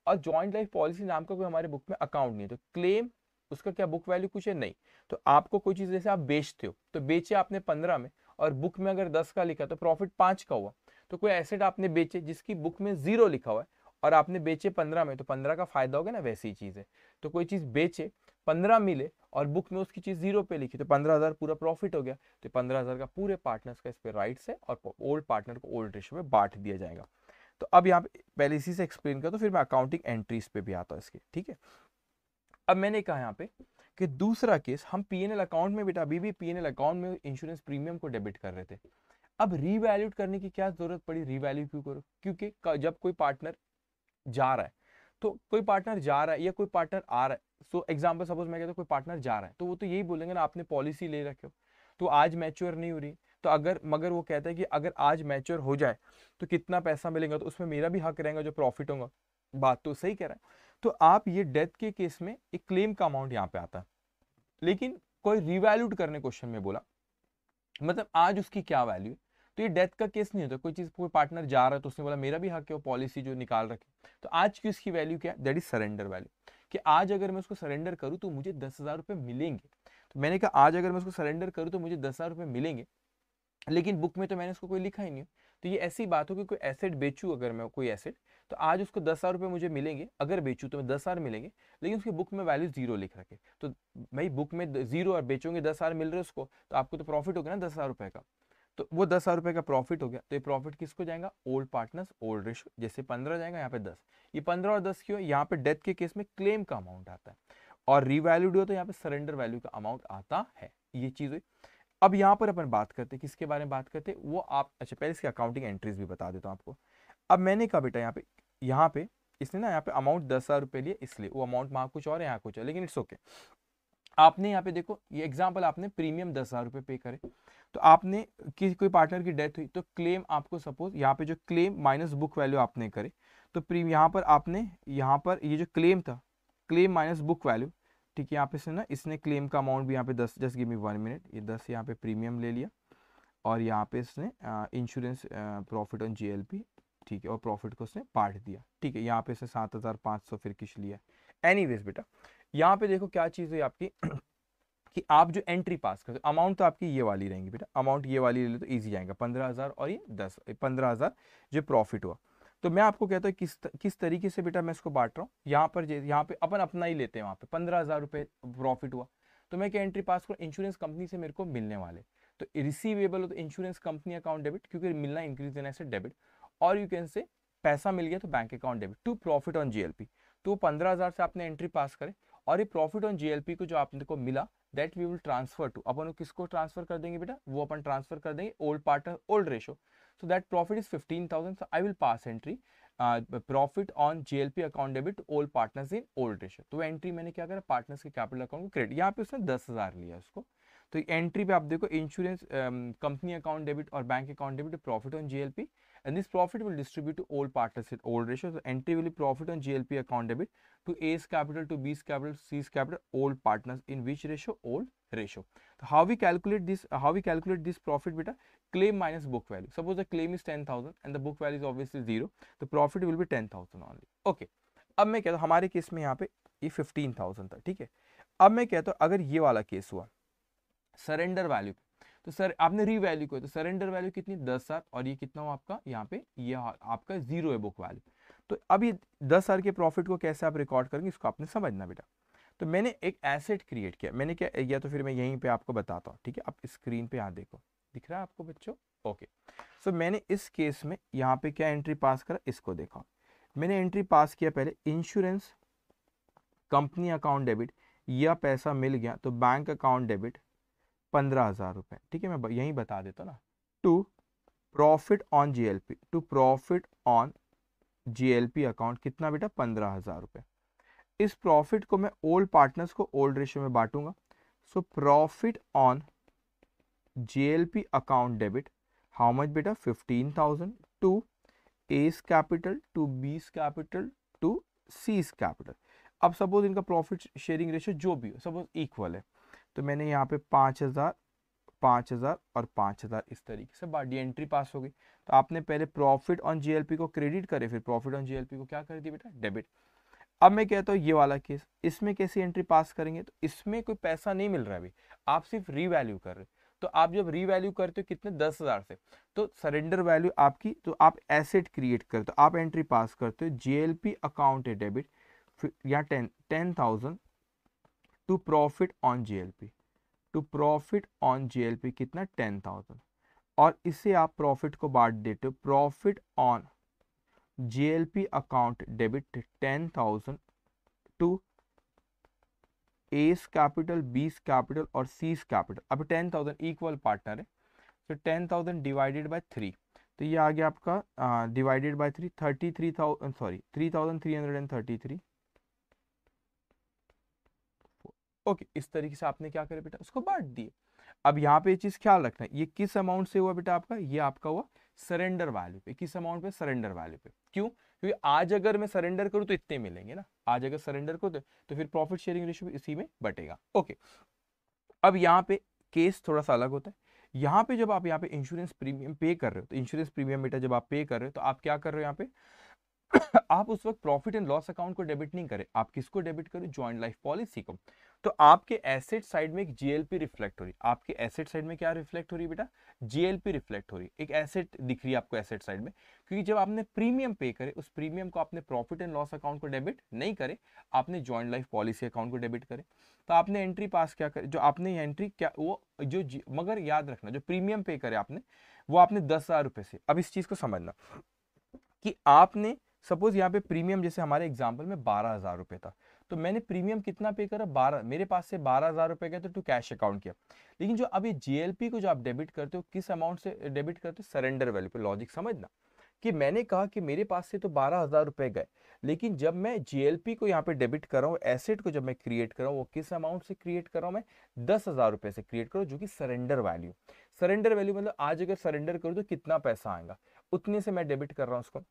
और ज्वाइंट लाइफ पॉलिसी नाम का कोई हमारे बुक में अकाउंट नहीं है तो क्लेम उसका क्या बुक वैल्यू कुछ है नहीं तो आपको कोई चीज़ जैसे आप बेचते हो तो बेचे आपने पंद्रह में और बुक में अगर दस का लिखा तो प्रॉफिट पांच का हुआ तो कोई एसेट आपने बेचे जिसकी बुक में जीरो लिखा हुआ है और आपने बेचे पंद्रह में तो पंद्रह का फायदा हो गया ना वैसी ही चीज़ है तो कोई चीज़ बेचे पंद्रह मिले और बुक में उसकी चीज़ जीरो पे लिखी तो पंद्रह हज़ार पूरा प्रॉफिट हो गया तो पंद्रह हज़ार का पूरे पार्टनर्स का इस पर राइट्स है और ओल्ड पार्टनर को ओल्ड रेशो में बांट दिया जाएगा तो अब यहाँ पे पहले इसी से एक्सप्लेन कर तो फिर मैं अकाउंटिंग एंट्रीज पे भी आता हूँ इसके ठीक है अब मैंने कहा यहाँ पे कि दूसरा केस हम पीएनएल अकाउंट में बेटा अभी भी पीएनएल अकाउंट में इंश्योरेंस प्रीमियम को डेबिट कर रहे थे अब रीवैल्यूट करने की क्या जरूरत पड़ी रीवैल्यू क्यों करो क्योंकि जब कोई पार्टनर जा रहा है तो कोई पार्टनर जा रहा है या कोई पार्टनर आ रहा है सो एग्जाम्पल सपोज मैं कहता हूँ कोई पार्टनर जा रहा है तो वो तो यही बोलेंगे ना आपने पॉलिसी ले रखे हो तो आज मैच्योर नहीं हो रही तो अगर मगर वो कहता है कि अगर आज मैच्योर हो जाए तो कितना पैसा मिलेगा तो उसमें मेरा भी हक रहेगा जो प्रॉफिट होगा बात तो सही कह रहा है तो आप ये डेथ के केस में एक क्लेम का अमाउंट यहाँ पे आता है लेकिन कोई रिवैल्यूट करने क्वेश्चन में बोला मतलब आज उसकी क्या वैल्यू है तो ये डेथ का केस नहीं होता कोई चीज़ कोई पार्टनर जा रहा है तो उसने बोला मेरा भी हक है वो पॉलिसी जो निकाल रखी तो आज की उसकी वैल्यू क्या है दैट इज सरेंडर वैल्यू कि आज अगर मैं उसको सरेंडर करूँ तो मुझे दस हज़ार रुपये मिलेंगे तो मैंने कहा आज अगर मैं उसको सरेंडर करूँ तो मुझे दस हज़ार रुपये मिलेंगे लेकिन बुक में तो मैंने उसको कोई लिखा ही नहीं तो ये ऐसी बात हो कि कोई एसेट बेचूँ अगर मैं कोई एसेट तो आज उसको दस हज़ार रुपये मुझे मिलेंगे अगर बेचूँ तो मैं दस हज़ार मिलेंगे लेकिन उसकी बुक में वैल्यू जीरो लिख रखे तो भाई बुक में जीरो और बेचोगे दस हज़ार मिल रहे उसको तो आपको तो प्रॉफिट हो गया ना दस हज़ार रुपये का तो वो दस हज़ार रुपये का प्रॉफिट हो गया तो ये प्रॉफिट किसको जाएगा ओल्ड पार्टनर्स ओल्ड रिश जैसे पंद्रह जाएगा यहाँ पे दस ये पंद्रह और दस क्यों यहाँ पे डेथ के केस में क्लेम का अमाउंट आता है और रिवैल्यूड हो तो यहाँ पे सरेंडर वैल्यू का अमाउंट आता है ये चीज़ हुई अब यहाँ पर अपन बात करते हैं किसके बारे में बात करते हैं वो आप अच्छा पहले इसकी अकाउंटिंग एंट्रीज भी बता देता हूँ आपको अब मैंने कहा बेटा यहाँ पे यहाँ पे इसने ना यहाँ पे अमाउंट दस हज़ार रुपये लिए इसलिए वो अमाउंट वहां कुछ और यहाँ कुछ है लेकिन इट्स ओके आपने यहाँ पे देखो ये एग्जाम्पल आपने प्रीमियम दस हज़ार रुपये पे करे तो आपने किसी कोई पार्टनर की डेथ हुई तो क्लेम आपको सपोज यहाँ पे जो क्लेम माइनस बुक वैल्यू आपने करे तो प्रीम यहाँ पर आपने यहाँ पर ये यह जो क्लेम था क्लेम माइनस बुक वैल्यू ठीक है यहाँ पे से ना इसने क्लेम का अमाउंट भी यहाँ पे दस just give me one minute ये दस यहाँ पे प्रीमियम ले लिया और यहाँ पे इसने इंश्योरेंस प्रॉफिट ऑन जी ठीक है और प्रॉफिट को उसने बांट दिया ठीक है यहाँ पे इसने सात हज़ार पाँच सौ फिर किश लिया एनी बेटा यहाँ पे देखो क्या चीज़ हुई आपकी कि आप जो एंट्री पास करते अमाउंट तो आपकी ये वाली रहेंगी बेटा अमाउंट ये वाली ले लो तो ईजी आएगा पंद्रह हज़ार और ये दस पंद्रह हज़ार जो प्रॉफिट हुआ तो मैं आपको कहता हूँ किस किस तरीके से बेटा मैं इसको बांट रहा हूँ यहाँ पर यहाँ पे अपन अपना ही लेते हैं वहाँ पे पंद्रह हज़ार रुपये प्रॉफिट हुआ तो मैं क्या एंट्री पास करूँ इंश्योरेंस कंपनी से मेरे को मिलने वाले तो रिसीवेबल हो तो इंश्योरेंस कंपनी अकाउंट डेबिट क्योंकि मिलना इंक्रीज देना है डेबिट और यू कैन से पैसा मिल गया तो bank account debit to profit on JLP तो पंद्रह हज़ार से आपने एंट्री पास करे और ये प्रॉफिट ऑन जीएलपी को जो आपने को मिला that we will transfer to अपन किसको ट्रांसफर कर देंगे बेटा वो अपन ट्रांसफर कर देंगे old partner old ratio so that profit is fifteen thousand so I will pass entry profit on JLP account debit old partners in old ratio तो entry मैंने क्या करा पार्टनर्स के कैपिटल अकाउंट क्रेडिट यहाँ पे उसने दस हज़ार लिया उसको तो एंट्री पे आप देखो इंश्योरेंस कंपनी अकाउंट डेबिट और bank account debit profit on JLP and this profit will distribute to all partners in all ratios. So entry will be profit on GLP account debit to A's capital to B's capital to C's capital all partners in which ratio all ratio. So how we calculate this? Uh, how we calculate this profit beta? Claim minus book value. Suppose the claim is 10000 and the book value is obviously zero. The profit will be 10000 only. Okay. ab main kehta हूँ हमारे केस में यहाँ पे ये fifteen thousand था ठीक है अब मैं कहता हूँ अगर ये वाला केस हुआ सरेंडर तो सर आपने री वैल्यू को तो सरेंडर वैल्यू कितनी दस हजार और ये कितना हो आपका यहाँ पे ये आपका जीरो है बुक वैल्यू तो अब ये दस हजार के प्रॉफिट को कैसे आप रिकॉर्ड करेंगे इसको आपने समझना बेटा तो मैंने एक एसेट क्रिएट किया मैंने क्या या तो फिर मैं यहीं पर आपको बताता हूँ ठीक है आप स्क्रीन पे यहाँ देखो दिख रहा है आपको बच्चों ओके सो मैंने इस केस में यहाँ पे क्या एंट्री पास करा इसको देखा मैंने एंट्री पास किया पहले इंश्योरेंस कंपनी अकाउंट डेबिट या पैसा मिल गया तो बैंक अकाउंट डेबिट पंद्रह हज़ार रुपए ठीक है मैं यहीं बता देता ना to profit on JLP to profit on JLP account कितना बेटा पंद्रह हज़ार रुपए इस प्रॉफिट को मैं ओल्ड पार्टनर्स को ओल्ड रेशियो में बांटूंगा so profit on JLP account debit how much बेटा fifteen thousand to A's capital to B's capital to C's capital अब सपोज इनका प्रॉफिट शेयरिंग रेशियो जो भी हो सपोज इक्वल है तो मैंने यहाँ पे पाँच हज़ार पाँच हज़ार और पाँच हज़ार इस तरीके से बाटी एंट्री पास हो गई तो आपने पहले प्रॉफिट ऑन जीएलपी को क्रेडिट करे फिर प्रॉफिट ऑन जीएलपी को क्या कर दी बेटा डेबिट अब मैं कहता हूँ ये वाला केस इसमें कैसी एंट्री पास करेंगे तो इसमें कोई पैसा नहीं मिल रहा है अभी आप सिर्फ रीवैल्यू कर रहे तो आप जब रीवैल्यू करते हो कितने दस हज़ार से तो सरेंडर वैल्यू आपकी तो आप एसेट क्रिएट करते हो आप एंट्री पास करते हो जीएलपी अकाउंट है डेबिट फिर यहाँ ten ten thousand to profit on JLP to profit on JLP कितना टेन थाउजेंड और इसे आप प्रॉफिट को बांट देते हो profit on JLP account debit ten thousand to A's capital B's capital और सीस कैपिटल अब टेन थाउजेंड इक्वल पार्टनर है तो ten thousand divided by three तो ये आ गया आपका divided by three thirty three thousand sorry three thousand three hundred and thirty three okay इस तरीके से आपने क्या करे बेटा उसको बांट दिए अब यहाँ पे चीज़ ख्याल रखना ये किस अमाउंट से हुआ बेटा आपका ये आपका हुआ सरेंडर वैल्यू पे किस अमाउंट पे सरेंडर वैल्यू पे क्यों क्योंकि आज अगर मैं सरेंडर करूं तो इतने मिलेंगे ना आज अगर सरेंडर करूँ तो, तो फिर प्रॉफिट शेयरिंग रेशियो इसी में बटेगा ओके अब यहाँ पे केस थोड़ा सा अलग होता है यहाँ पे जब आप यहाँ पे इंश्योरेंस प्रीमियम पे कर रहे हो तो इंश्योरेंस प्रीमियम बेटा जब आप पे कर रहे हो तो आप क्या कर रहे हो यहाँ पे आप उस वक्त प्रॉफिट एंड लॉस अकाउंट को डेबिट नहीं करें आप किसको डेबिट करें ज्वाइंट लाइफ पॉलिसी को तो आपके एसिड साइड में एक जीएलपी रिफ्लेक्ट हो रही है आपके एसिड साइड में क्या रिफ्लेक्ट हो रही है बेटा जीएलपी रिफ्लेक्ट हो रही है एक एसिड दिख रही है आपको एसिड साइड में क्योंकि जब आपने प्रीमियम पे करे उस प्रीमियम को आपने प्रॉफिट एंड लॉस अकाउंट को डेबिट नहीं करे आपने ज्वाइंट लाइफ पॉलिसी अकाउंट को डेबिट करे तो आपने एंट्री पास क्या करे जो आपने एंट्री क्या वो जो मगर याद रखना जो प्रीमियम पे करे आपने वो आपने दस हज़ार रुपये से अब इस चीज़ को समझना कि आपने सपोज यहाँ पे प्रीमियम जैसे हमारे एग्जाम्पल में बारह हज़ार रुपये था तो मैंने प्रीमियम कितना पे करा बारह मेरे पास से बारह हज़ार रुपए गए तो टू कैश अकाउंट किया लेकिन जो अब ये जीएलपी को जो आप डेबिट करते हो किस अमाउंट से डेबिट करते हो सरेंडर वैल्यू पे लॉजिक समझना कि मैंने कहा कि मेरे पास से तो बारह हज़ार रुपए गए लेकिन जब मैं जीएलपी को यहाँ पे डेबिट कर रहा हूँ एसेट को जब मैं क्रिएट कर रहा हूँ वो किस अमाउंट से क्रिएट कर रहा हूँ मैं दस हज़ार रुपए से क्रिएट करूँ जो कि सरेंडर वैल्यू सरेंडर वैल्यू मतलब आज अगर सरेंडर करूँ तो कितना पैसा आएगा उतने से मैं डेबिट कर रहा हूँ उसको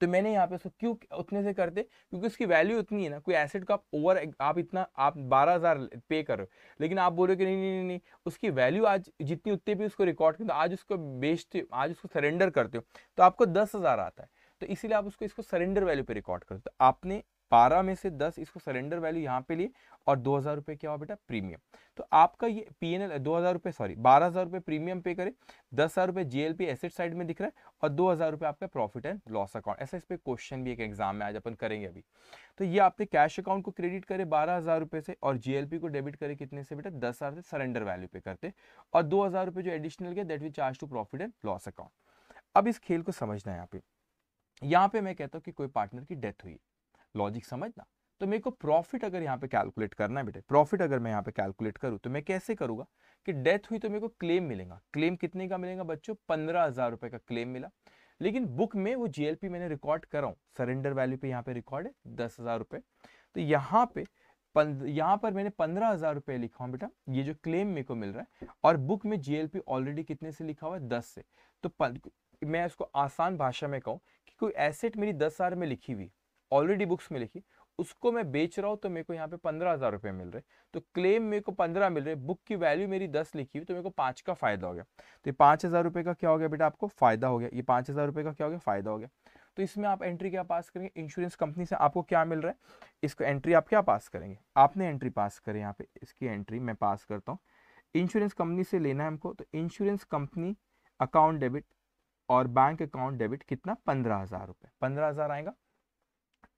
तो मैंने यहाँ पे उसको क्यों उतने से करते क्योंकि उसकी वैल्यू उतनी है ना कोई एसेट को आप ओवर आप इतना आप बारह हज़ार पे कर रहे हो लेकिन आप बोल रहे हो कि नहीं नहीं नहीं उसकी वैल्यू आज जितनी उतनी भी उसको रिकॉर्ड करते तो आज उसको बेचते आज उसको सरेंडर करते हो तो आपको दस हज़ार आता है तो इसीलिए आप उसको इसको सरेंडर वैल्यू पे रिकॉर्ड करते हो तो आपने बारह में से दस इसको सरेंडर वैल्यू यहाँ पे लिए और दो हज़ार रुपये क्या हुआ बेटा प्रीमियम तो आपका ये पी एन एल दो हज़ार रुपये सॉरी बारह हज़ार रुपये प्रीमियम पे करें दस हज़ार रुपये J L P asset side में दिख रहा है और दो हज़ार रुपये आपका प्रॉफिट एंड लॉस अकाउंट ऐसा इस पर क्वेश्चन भी एक एग्जाम में आज अपन करेंगे अभी तो ये आपने कैश अकाउंट को क्रेडिट करे बारह हज़ार रुपये से और जी एल पी को डेबिट करे कितने से बेटा दस हज़ार से सरेंडर वैल्यू पे करते और दो हज़ार रुपये जो एडिशनल गया that will charge to profit and loss account अब इस खेल को समझना है यहाँ पे यहाँ पे मैं कहता हूँ कि कोई पार्टनर की डेथ हुई लॉजिक समझना तो मेरे को प्रॉफिट अगर यहाँ पे कैलकुलेट करना है बेटे प्रॉफिट अगर मैं यहाँ पे कैलकुलेट करूँ तो मैं कैसे करूँगा कि डेथ हुई तो मेरे को क्लेम मिलेगा क्लेम कितने का मिलेगा बच्चों पंद्रह हज़ार रुपये का क्लेम मिला लेकिन बुक में वो जीएलपी मैंने रिकॉर्ड हूँ सरेंडर वैल्यू पे यहाँ पे रिकॉर्ड है दस हज़ार रुपये तो यहाँ पे यहाँ पर मैंने पंद्रह हज़ार रुपये लिखा हूँ बेटा ये जो क्लेम मेरे को मिल रहा है और बुक में जीएलपी ऑलरेडी कितने से लिखा हुआ है दस से तो मैं उसको आसान भाषा में कहूँ कि कोई एसेट मेरी दस हज़ार में लिखी हुई ऑलरेडी बुक्स में लिखी उसको मैं बेच रहा हूँ तो मेरे को यहाँ पे पंद्रह हज़ार रुपये मिल रहे तो क्लेम मेरे को पंद्रह मिल रहे बुक की वैल्यू मेरी दस लिखी हुई तो मेरे को पाँच का फायदा हो गया तो ये पाँच हज़ार रुपये का क्या हो गया बेटा आपको फायदा हो गया ये पाँच हज़ार रुपये का क्या हो गया फायदा हो गया तो इसमें आप एंट्री क्या पास करेंगे इंश्योरेंस कंपनी से आपको क्या मिल रहा है इसको एंट्री आप क्या पास करेंगे आपने एंट्री पास करें यहाँ पे इसकी एंट्री मैं पास करता हूँ इंश्योरेंस कंपनी से लेना है हमको तो इंश्योरेंस कंपनी अकाउंट डेबिट और बैंक अकाउंट डेबिट कितना पंद्रह हज़ार रुपये पंद्रह हज़ार आएगा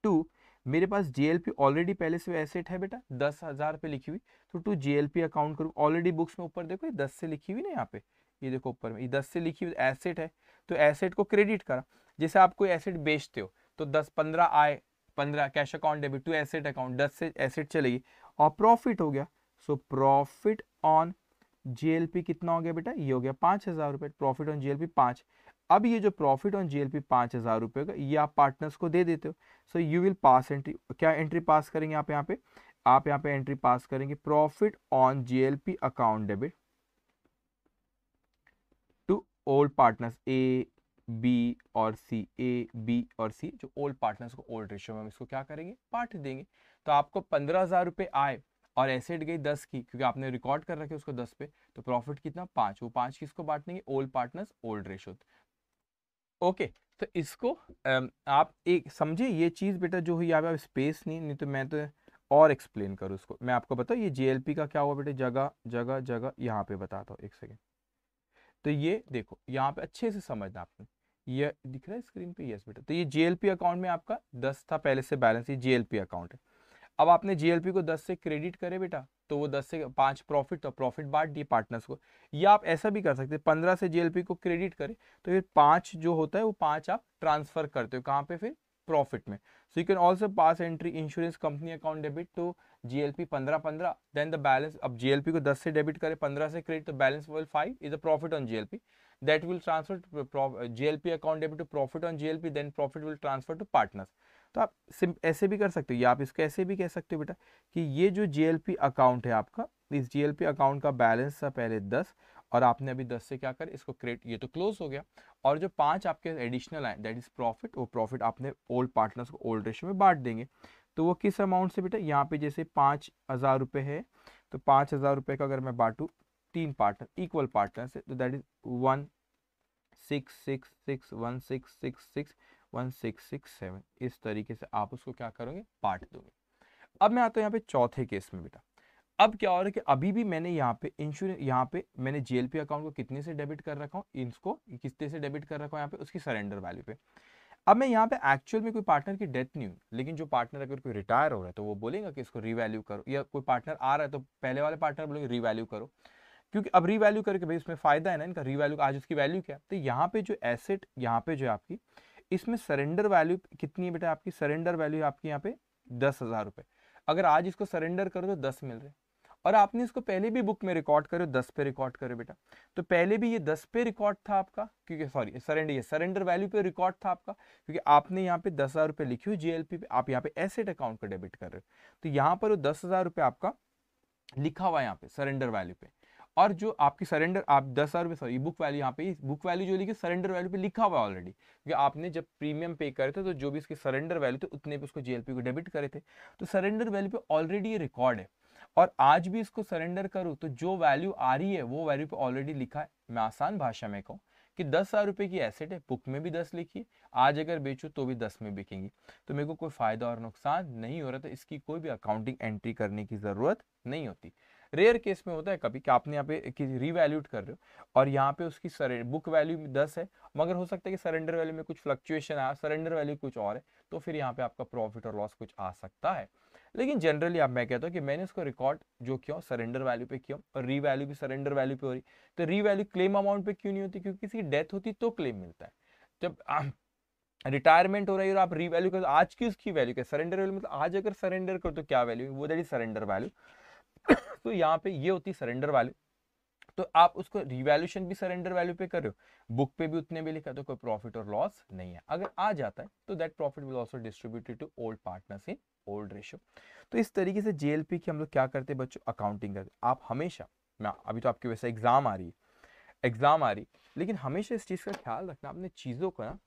टू मेरे पास जीएलपी ऑलरेडी पहले से एसेट है बेटा दस हजार पे लिखी हुई तो टू जीएलपी अकाउंट करूँ ऑलरेडी बुक्स में ऊपर देखो ये दस से लिखी हुई ना यहाँ पे ये देखो ऊपर में ये दस से लिखी हुई एसेट है तो एसेट को क्रेडिट करा जैसे आप कोई एसेट बेचते हो तो दस पंद्रह आए पंद्रह cash account debit to asset account दस से एसेट चलेगी और प्रॉफिट हो गया सो प्रॉफिट ऑन जीएलपी कितना हो गया बेटा ये हो गया पांच हज़ार रुपए प्रॉफिट ऑन जीएलपी पांच अब ये जो प्रॉफिट ऑन जीएलपी पाँच हज़ार रुपये का ये आप पार्टनर्स को दे देते हो so you will pass entry क्या एंट्री पास करेंगे आप यहाँ पे आप यहाँ पे एंट्री पास करेंगे profit on JLP account debit to old partners A B और सी ए बी और सी जो ओल्ड पार्टनर्स को ओल्ड रेशियो में हम इसको क्या करेंगे पार्ट देंगे तो आपको पंद्रह हज़ार रुपये आए और एसेट गई दस की क्योंकि आपने रिकॉर्ड कर रखे उसको दस पे तो प्रॉफिट कितना पांच वो पांच किसको बांटेंगे old partners old ratio okay तो इसको आप एक समझे ये चीज़ बेटा जो हुई यहाँ आप स्पेस नहीं नहीं तो मैं तो और एक्सप्लेन करूँ उसको मैं आपको बताऊँ ये जे का क्या हुआ बेटे जगह जगह जगह यहाँ पे बताता हूँ एक सेकेंड तो ये देखो यहाँ पे अच्छे से समझना आपने ये दिख रहा है स्क्रीन पे यस बेटा तो ये जे अकाउंट में आपका दस था पहले से बैलेंस ये जे अकाउंट है अब आपने जे को दस से क्रेडिट करे बेटा तो वो दस से पाँच प्रॉफिट और प्रॉफिट बांट दिए पार्टनर्स को या आप ऐसा भी कर सकते हैं पंद्रह से जीएलपी को क्रेडिट करें तो फिर पाँच जो होता है वो पाँच आप ट्रांसफर करते हो कहाँ पे फिर प्रॉफिट में so you can also pass entry insurance company account debit to P पंद्रह पंद्रह देन द बैलेंस अब जी एल पी को दस से डेबिट करें पंद्रह से क्रेडिट तो balance will five is a profit on J L P that will transfer J L P account debit to profit on J L P then profit will transfer to partners तो आप ऐसे भी कर सकते हो या आप इसको ऐसे भी कह सकते हो बेटा कि ये जो जी अकाउंट है आपका इस जी अकाउंट का बैलेंस था पहले दस और आपने अभी दस से क्या कर इसको क्रेडिट ये तो क्लोज हो गया और जो पाँच आपके एडिशनल आए दैट इज़ प्रॉफिट वो प्रॉफिट आपने ओल्ड पार्टनर्स को ओल्ड रेशो में बांट देंगे तो वो किस अमाउंट से बेटा यहाँ पे जैसे पाँच हज़ार रुपये है तो पाँच हज़ार रुपये का अगर मैं बांटूँ तीन पार्टनर इक्वल पार्टनर से तो that is one six six six one six six six one six six seven इस तरीके से आप उसको क्या करोगे पार्ट दोगे अब मैं आता हूँ यहाँ पे चौथे केस में बेटा अब क्या हो रहा है कि अभी भी मैंने यहाँ पे इंश्योरेंस यहाँ पे मैंने जीएलपी अकाउंट को कितने से डेबिट कर रखा हूँ इसको कितने से डेबिट कर रखा हूँ यहाँ पे उसकी सरेंडर वैल्यू पे अब मैं यहाँ पे एक्चुअल में कोई पार्टनर की डेथ नहीं हुई लेकिन जो पार्टनर अगर कोई रिटायर हो रहा है तो वो बोलेगा कि इसको रिवैल्यू करो या कोई पार्टनर आ रहा है तो पहले वाले पार्टनर बोलेंगे रिवैल्यू करो क्योंकि अब रिवैल्यू करके भाई इसमें फायदा है ना इनका रिवैल्यू आज उसकी वैल्यू क्या तो यहाँ पे जो एसेट यहाँ पे जो आपकी इसमें सरेंडर वैल्यू कितनी है बेटा आपकी सरेंडर वैल्यू आपके यहाँ पे दस हज़ार रुपए अगर आज इसको सरेंडर करो तो दस मिल रहे और आपने इसको पहले भी बुक में रिकॉर्ड करो दस पे रिकॉर्ड करो बेटा तो पहले भी ये दस पे रिकॉर्ड था आपका क्योंकि सॉरी सरेंडर ये सरेंडर वैल्यू पे रिकॉर्ड था आपका क्योंकि आपने यहाँ पे दस हज़ार रुपए लिखी हुई जीएलपी पे आप यहाँ पे एसेट अकाउंट का डेबिट कर रहे हो तो यहाँ पर वो दस हज़ार रुपए आपका लिखा हुआ है यहाँ पे सरेंडर वैल्यू पे और जो आपकी सरेंडर आप दस हज़ार रुपये सॉरी बुक वैल्यू यहाँ पे बुक वैल्यू जो लिखी सरेंडर वैल्यू पे लिखा हुआ है ऑलरेडी क्योंकि आपने जब प्रीमियम पे करे थे तो जो भी इसके सरेंडर वैल्यू थे उतने पे उसको जीएलपी को डेबिट करे थे तो सरेंडर वैल्यू पे ऑलरेडी ये रिकॉर्ड है और आज भी इसको सरेंडर करूँ तो जो वैल्यू आ रही है वो वैल्यू पे ऑलरेडी लिखा है मैं आसान भाषा में कहूँ कि दस हज़ार रुपये की एसेट है बुक में भी दस लिखी आज अगर बेचूँ तो भी दस में बिकेंगी तो मेरे को कोई फ़ायदा और नुकसान नहीं हो रहा था इसकी कोई भी अकाउंटिंग एंट्री करने की ज़रूरत नहीं होती रेयर केस में होता है कभी कि आपने यहाँ पे रीवैल्यूट कर रहे हो और यहाँ पे उसकी बुक वैल्यू दस है मगर हो सकता है कि सरेंडर वैल्यू में कुछ फ्लक्चुएशन आया सरेंडर वैल्यू कुछ और है तो फिर यहाँ पे आपका प्रॉफिट और लॉस कुछ आ सकता है लेकिन जनरली आप मैं कहता हूँ कि मैंने उसको रिकॉर्ड जो किया सरेंडर वैल्यू पे किया और री वैल्यू भी सरेंडर वैल्यू पे हो रही तो री वैल्यू क्लेम अमाउंट पे क्यों नहीं होती क्योंकि किसी की डेथ होती तो क्लेम मिलता है जब रिटायरमेंट हो रही है और आप रीवैल्यू कर आज की उसकी वैल्यू क्या सरेंडर वैल्यू मतलब आज अगर सरेंडर करो तो क्या वैल्यू वो दैट इज सरेंडर वैल्यू तो यहाँ पे ये होती सरेंडर वैल्यू तो आप उसको रिवैल्यूशन भी सरेंडर वैल्यू पे कर रहे हो बुक पे भी उतने भी लिखा तो कोई प्रॉफिट और लॉस नहीं है अगर आ जाता है तो that profit will also distributed to old partners in old ratio तो इस तरीके से जेएलपी की हम लोग क्या करते हैं बच्चों अकाउंटिंग करते आप हमेशा मैं अभी तो आपके वैसे एग्जाम आ रही है एग्जाम आ रही लेकिन हमेशा इस चीज़ का ख्याल रखना अपने चीज़ों का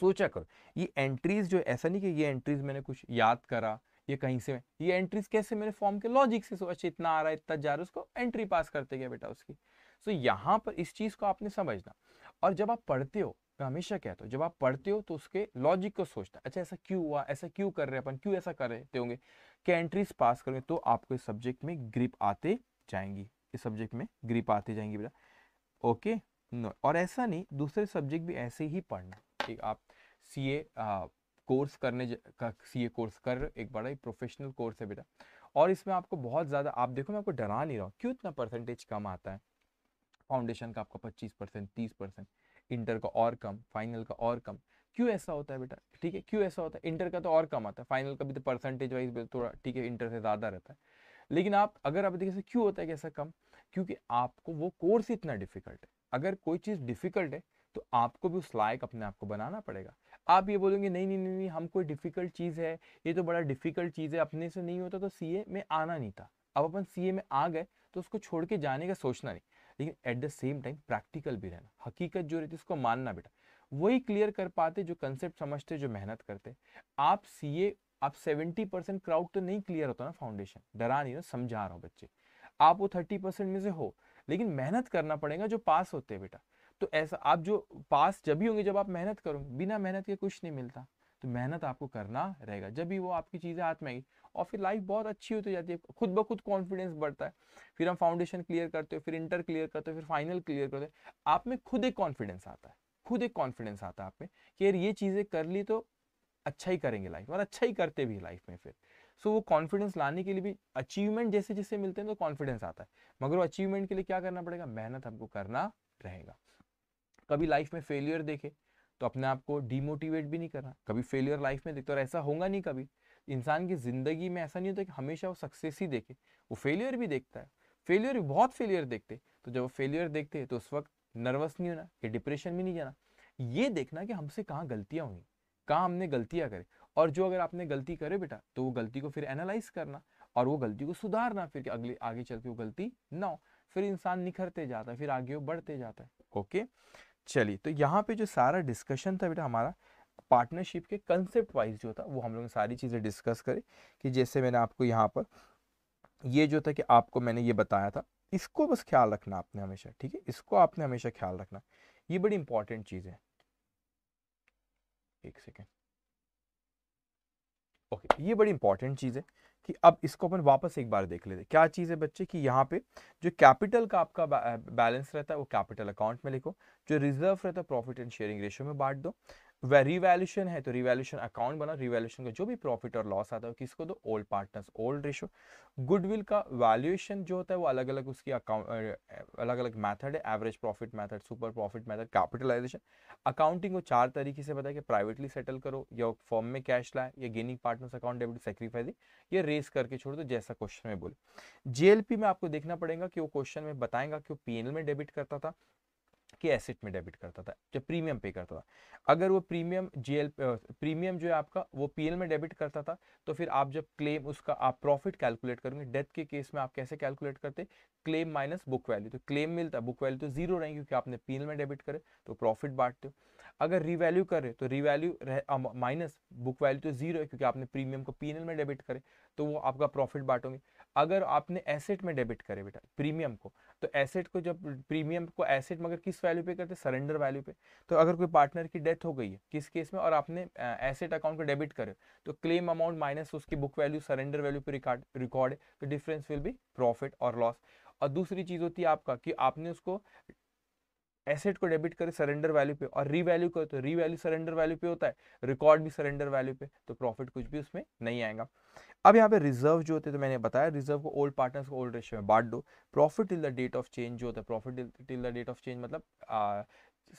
सोचा करो ये एंट्रीज जो ऐसा नहीं कि ये एंट्रीज मैंने कुछ याद करा ये कहीं से ये एंट्रीज कैसे मेरे फॉर्म के लॉजिक से सोच अच्छा, इतना आ रहा है इतना जा रहा है उसको एंट्री पास करते गया बेटा उसकी सो यहाँ पर इस चीज़ को आपने समझना और जब आप पढ़ते हो मैं हमेशा कहता हूँ जब आप पढ़ते हो तो उसके लॉजिक को सोचता अच्छा ऐसा क्यों हुआ ऐसा क्यों कर रहे हैं अपन क्यों ऐसा कर रहे होंगे क्या एंट्रीज पास करेंगे तो आपको इस सब्जेक्ट में ग्रिप आते जाएंगी इस सब्जेक्ट में ग्रिप आते जाएंगी बेटा ओके नो और ऐसा नहीं दूसरे सब्जेक्ट भी ऐसे ही पढ़ना ठीक आप सी ए कोर्स करने का सी कोर्स कर रहे हो एक बड़ा ही प्रोफेशनल कोर्स है बेटा और इसमें आपको बहुत ज़्यादा आप देखो मैं आपको डरा नहीं रहा हूँ क्यों इतना परसेंटेज कम आता है फाउंडेशन का आपका पच्चीस परसेंट तीस परसेंट इंटर का और कम फाइनल का और कम क्यों ऐसा होता है बेटा ठीक है क्यों ऐसा होता है इंटर का तो और कम आता है फाइनल का भी तो परसेंटेज वाइज थोड़ा ठीक है इंटर से ज़्यादा रहता है लेकिन आप अगर आप देखिए क्यों होता है कैसा ऐसा कम क्योंकि आपको वो कोर्स इतना डिफिकल्ट है अगर कोई चीज़ डिफिकल्ट है तो आपको भी उस लायक अपने आप को बनाना पड़ेगा आप ये बोलेंगे नहीं नहीं नहीं नहीं हम कोई डिफ़िकल्ट चीज़ है ये तो बड़ा डिफ़िकल्ट चीज़ है अपने से नहीं होता तो सी में आना नहीं था अब अपन सी में आ गए तो उसको छोड़ के जाने का सोचना नहीं लेकिन at the same time practical भी रहना हकीकत जो रहती है उसको मानना बेटा वही क्लियर कर पाते जो कंसेप्ट समझते जो मेहनत करते आप सी आप सेवेंटी परसेंट क्राउड तो नहीं क्लियर होता ना फाउंडेशन डरा नहीं ना समझा रहा हो बच्चे आप वो थर्टी परसेंट में से हो लेकिन मेहनत करना पड़ेगा जो पास होते हैं बेटा तो ऐसा आप जो पास जब भी होंगे जब आप मेहनत करोगे बिना मेहनत के कुछ नहीं मिलता तो मेहनत आपको करना रहेगा जब भी वो आपकी चीज़ें हाथ में आएगी और फिर लाइफ बहुत अच्छी होती जाती है खुद ब खुद कॉन्फिडेंस बढ़ता है फिर हम फाउंडेशन क्लियर करते हो फिर इंटर क्लियर करते हो फिर फाइनल क्लियर करते हो आप में खुद एक कॉन्फिडेंस आता है खुद एक कॉन्फिडेंस आता है आप में कि यार ये चीज़ें कर ली तो अच्छा ही करेंगे लाइफ और अच्छा ही करते भी लाइफ में फिर सो so, वो कॉन्फिडेंस लाने के लिए भी अचीवमेंट जैसे जैसे मिलते हैं तो कॉन्फिडेंस आता है मगर वो अचीवमेंट के लिए क्या करना पड़ेगा मेहनत हमको करना रहेगा कभी लाइफ में फेलियर देखे तो अपने आप को डीमोटिवेट भी नहीं करना कभी फेलियर लाइफ में देखते और ऐसा होगा नहीं कभी इंसान की ज़िंदगी में ऐसा नहीं होता कि हमेशा वो सक्सेस ही देखे वो फेलियर भी देखता है फेलियर भी बहुत फेलियर देखते तो जब वो फेलियर देखते तो उस वक्त नर्वस नहीं होना या डिप्रेशन में नहीं जाना ये देखना कि हमसे कहाँ गलतियाँ हुई कहाँ हमने गलतियाँ करें और जो अगर आपने गलती करे बेटा तो वो गलती को फिर एनालाइज करना और वो गलती को सुधारना फिर अगले आगे चल के वो गलती ना हो फिर इंसान निखरते जाता है फिर आगे वो बढ़ते जाता है ओके चलिए तो यहाँ पे जो सारा डिस्कशन था बेटा हमारा पार्टनरशिप के कंसेप्ट वाइज जो था वो हम लोग सारी चीज़ें डिस्कस करें कि जैसे मैंने आपको यहाँ पर ये जो था कि आपको मैंने ये बताया था इसको बस ख्याल रखना आपने हमेशा ठीक है इसको आपने हमेशा ख्याल रखना ये बड़ी इंपॉर्टेंट चीज़ है एक सेकेंड ओके ये बड़ी इंपॉर्टेंट चीज़ है कि अब इसको अपन वापस एक बार देख लेते क्या चीज़ है बच्चे कि यहाँ पे जो कैपिटल का आपका बैलेंस रहता है वो कैपिटल अकाउंट में लिखो जो रिजर्व रहता है प्रॉफिट एंड शेयरिंग रेशियो में बांट दो वह रिवेल्यूशन है तो रिवेल्यूशन अकाउंट बना रिवेल्यूशन का जो भी प्रॉफिट और लॉस आता है किसको दो old partners old ratio goodwill का वैल्यूएशन जो होता है वो अलग अलग उसकी अकाउंट अलग अलग मेथड है average profit method super profit method capitalization accounting को चार तरीके से बताया कि प्राइवेटली सेटल करो या फॉर्म में कैश लाए या gaining partners account debit sacrificing या रेस करके छोड़ दो जैसा क्वेश्चन में बोले जेएलपी में आपको देखना पड़ेगा कि वो क्वेश्चन में बताएंगा कि वो पी में डेबिट करता था के एसेट में डेबिट करता था जब प्रीमियम पे करता था अगर वो प्रीमियम जीएल प्रीमियम जो है आपका वो पीएल में डेबिट करता था तो फिर आप जब क्लेम उसका आप प्रॉफिट कैलकुलेट करेंगे डेथ के केस में आप कैसे कैलकुलेट करते क्लेम माइनस बुक वैल्यू तो क्लेम मिलता बुक वैल्यू तो जीरो रहेंगे क्योंकि आपने पीएल में डेबिट करे तो प्रॉफिट बांटते हो अगर रीवैल्यू करें तो रीवैल्यू माइनस बुक वैल्यू तो जीरो है क्योंकि आपने प्रीमियम को पीएनएल में डेबिट करे तो वो आपका प्रॉफिट बांटोगे अगर आपने एसेट में डेबिट करे बेटा प्रीमियम को तो एसेट को जब प्रीमियम को एसेट मगर किस वैल्यू पे करते सरेंडर वैल्यू पे तो अगर कोई पार्टनर की डेथ हो गई है किस केस में और आपने एसेट अकाउंट को डेबिट करे तो क्लेम अमाउंट माइनस उसकी बुक वैल्यू सरेंडर वैल्यू पे रिकॉर्ड रिकॉर्ड है तो डिफरेंस विल बी प्रॉफिट और लॉस और दूसरी चीज़ होती है आपका कि आपने उसको एसेट को डेबिट करे सरेंडर वैल्यू पे और रीवैल्यू करे तो रीवैल्यू सरेंडर वैल्यू पे होता है रिकॉर्ड भी सरेंडर वैल्यू पे तो प्रॉफिट कुछ भी उसमें नहीं आएगा अब यहाँ पे रिजर्व जो होते तो मैंने बताया रिजर्व को ओल्ड पार्टनर्स को ओल्ड रेशियो में बांट दो profit till the date of change जो होता है profit till the date of change मतलब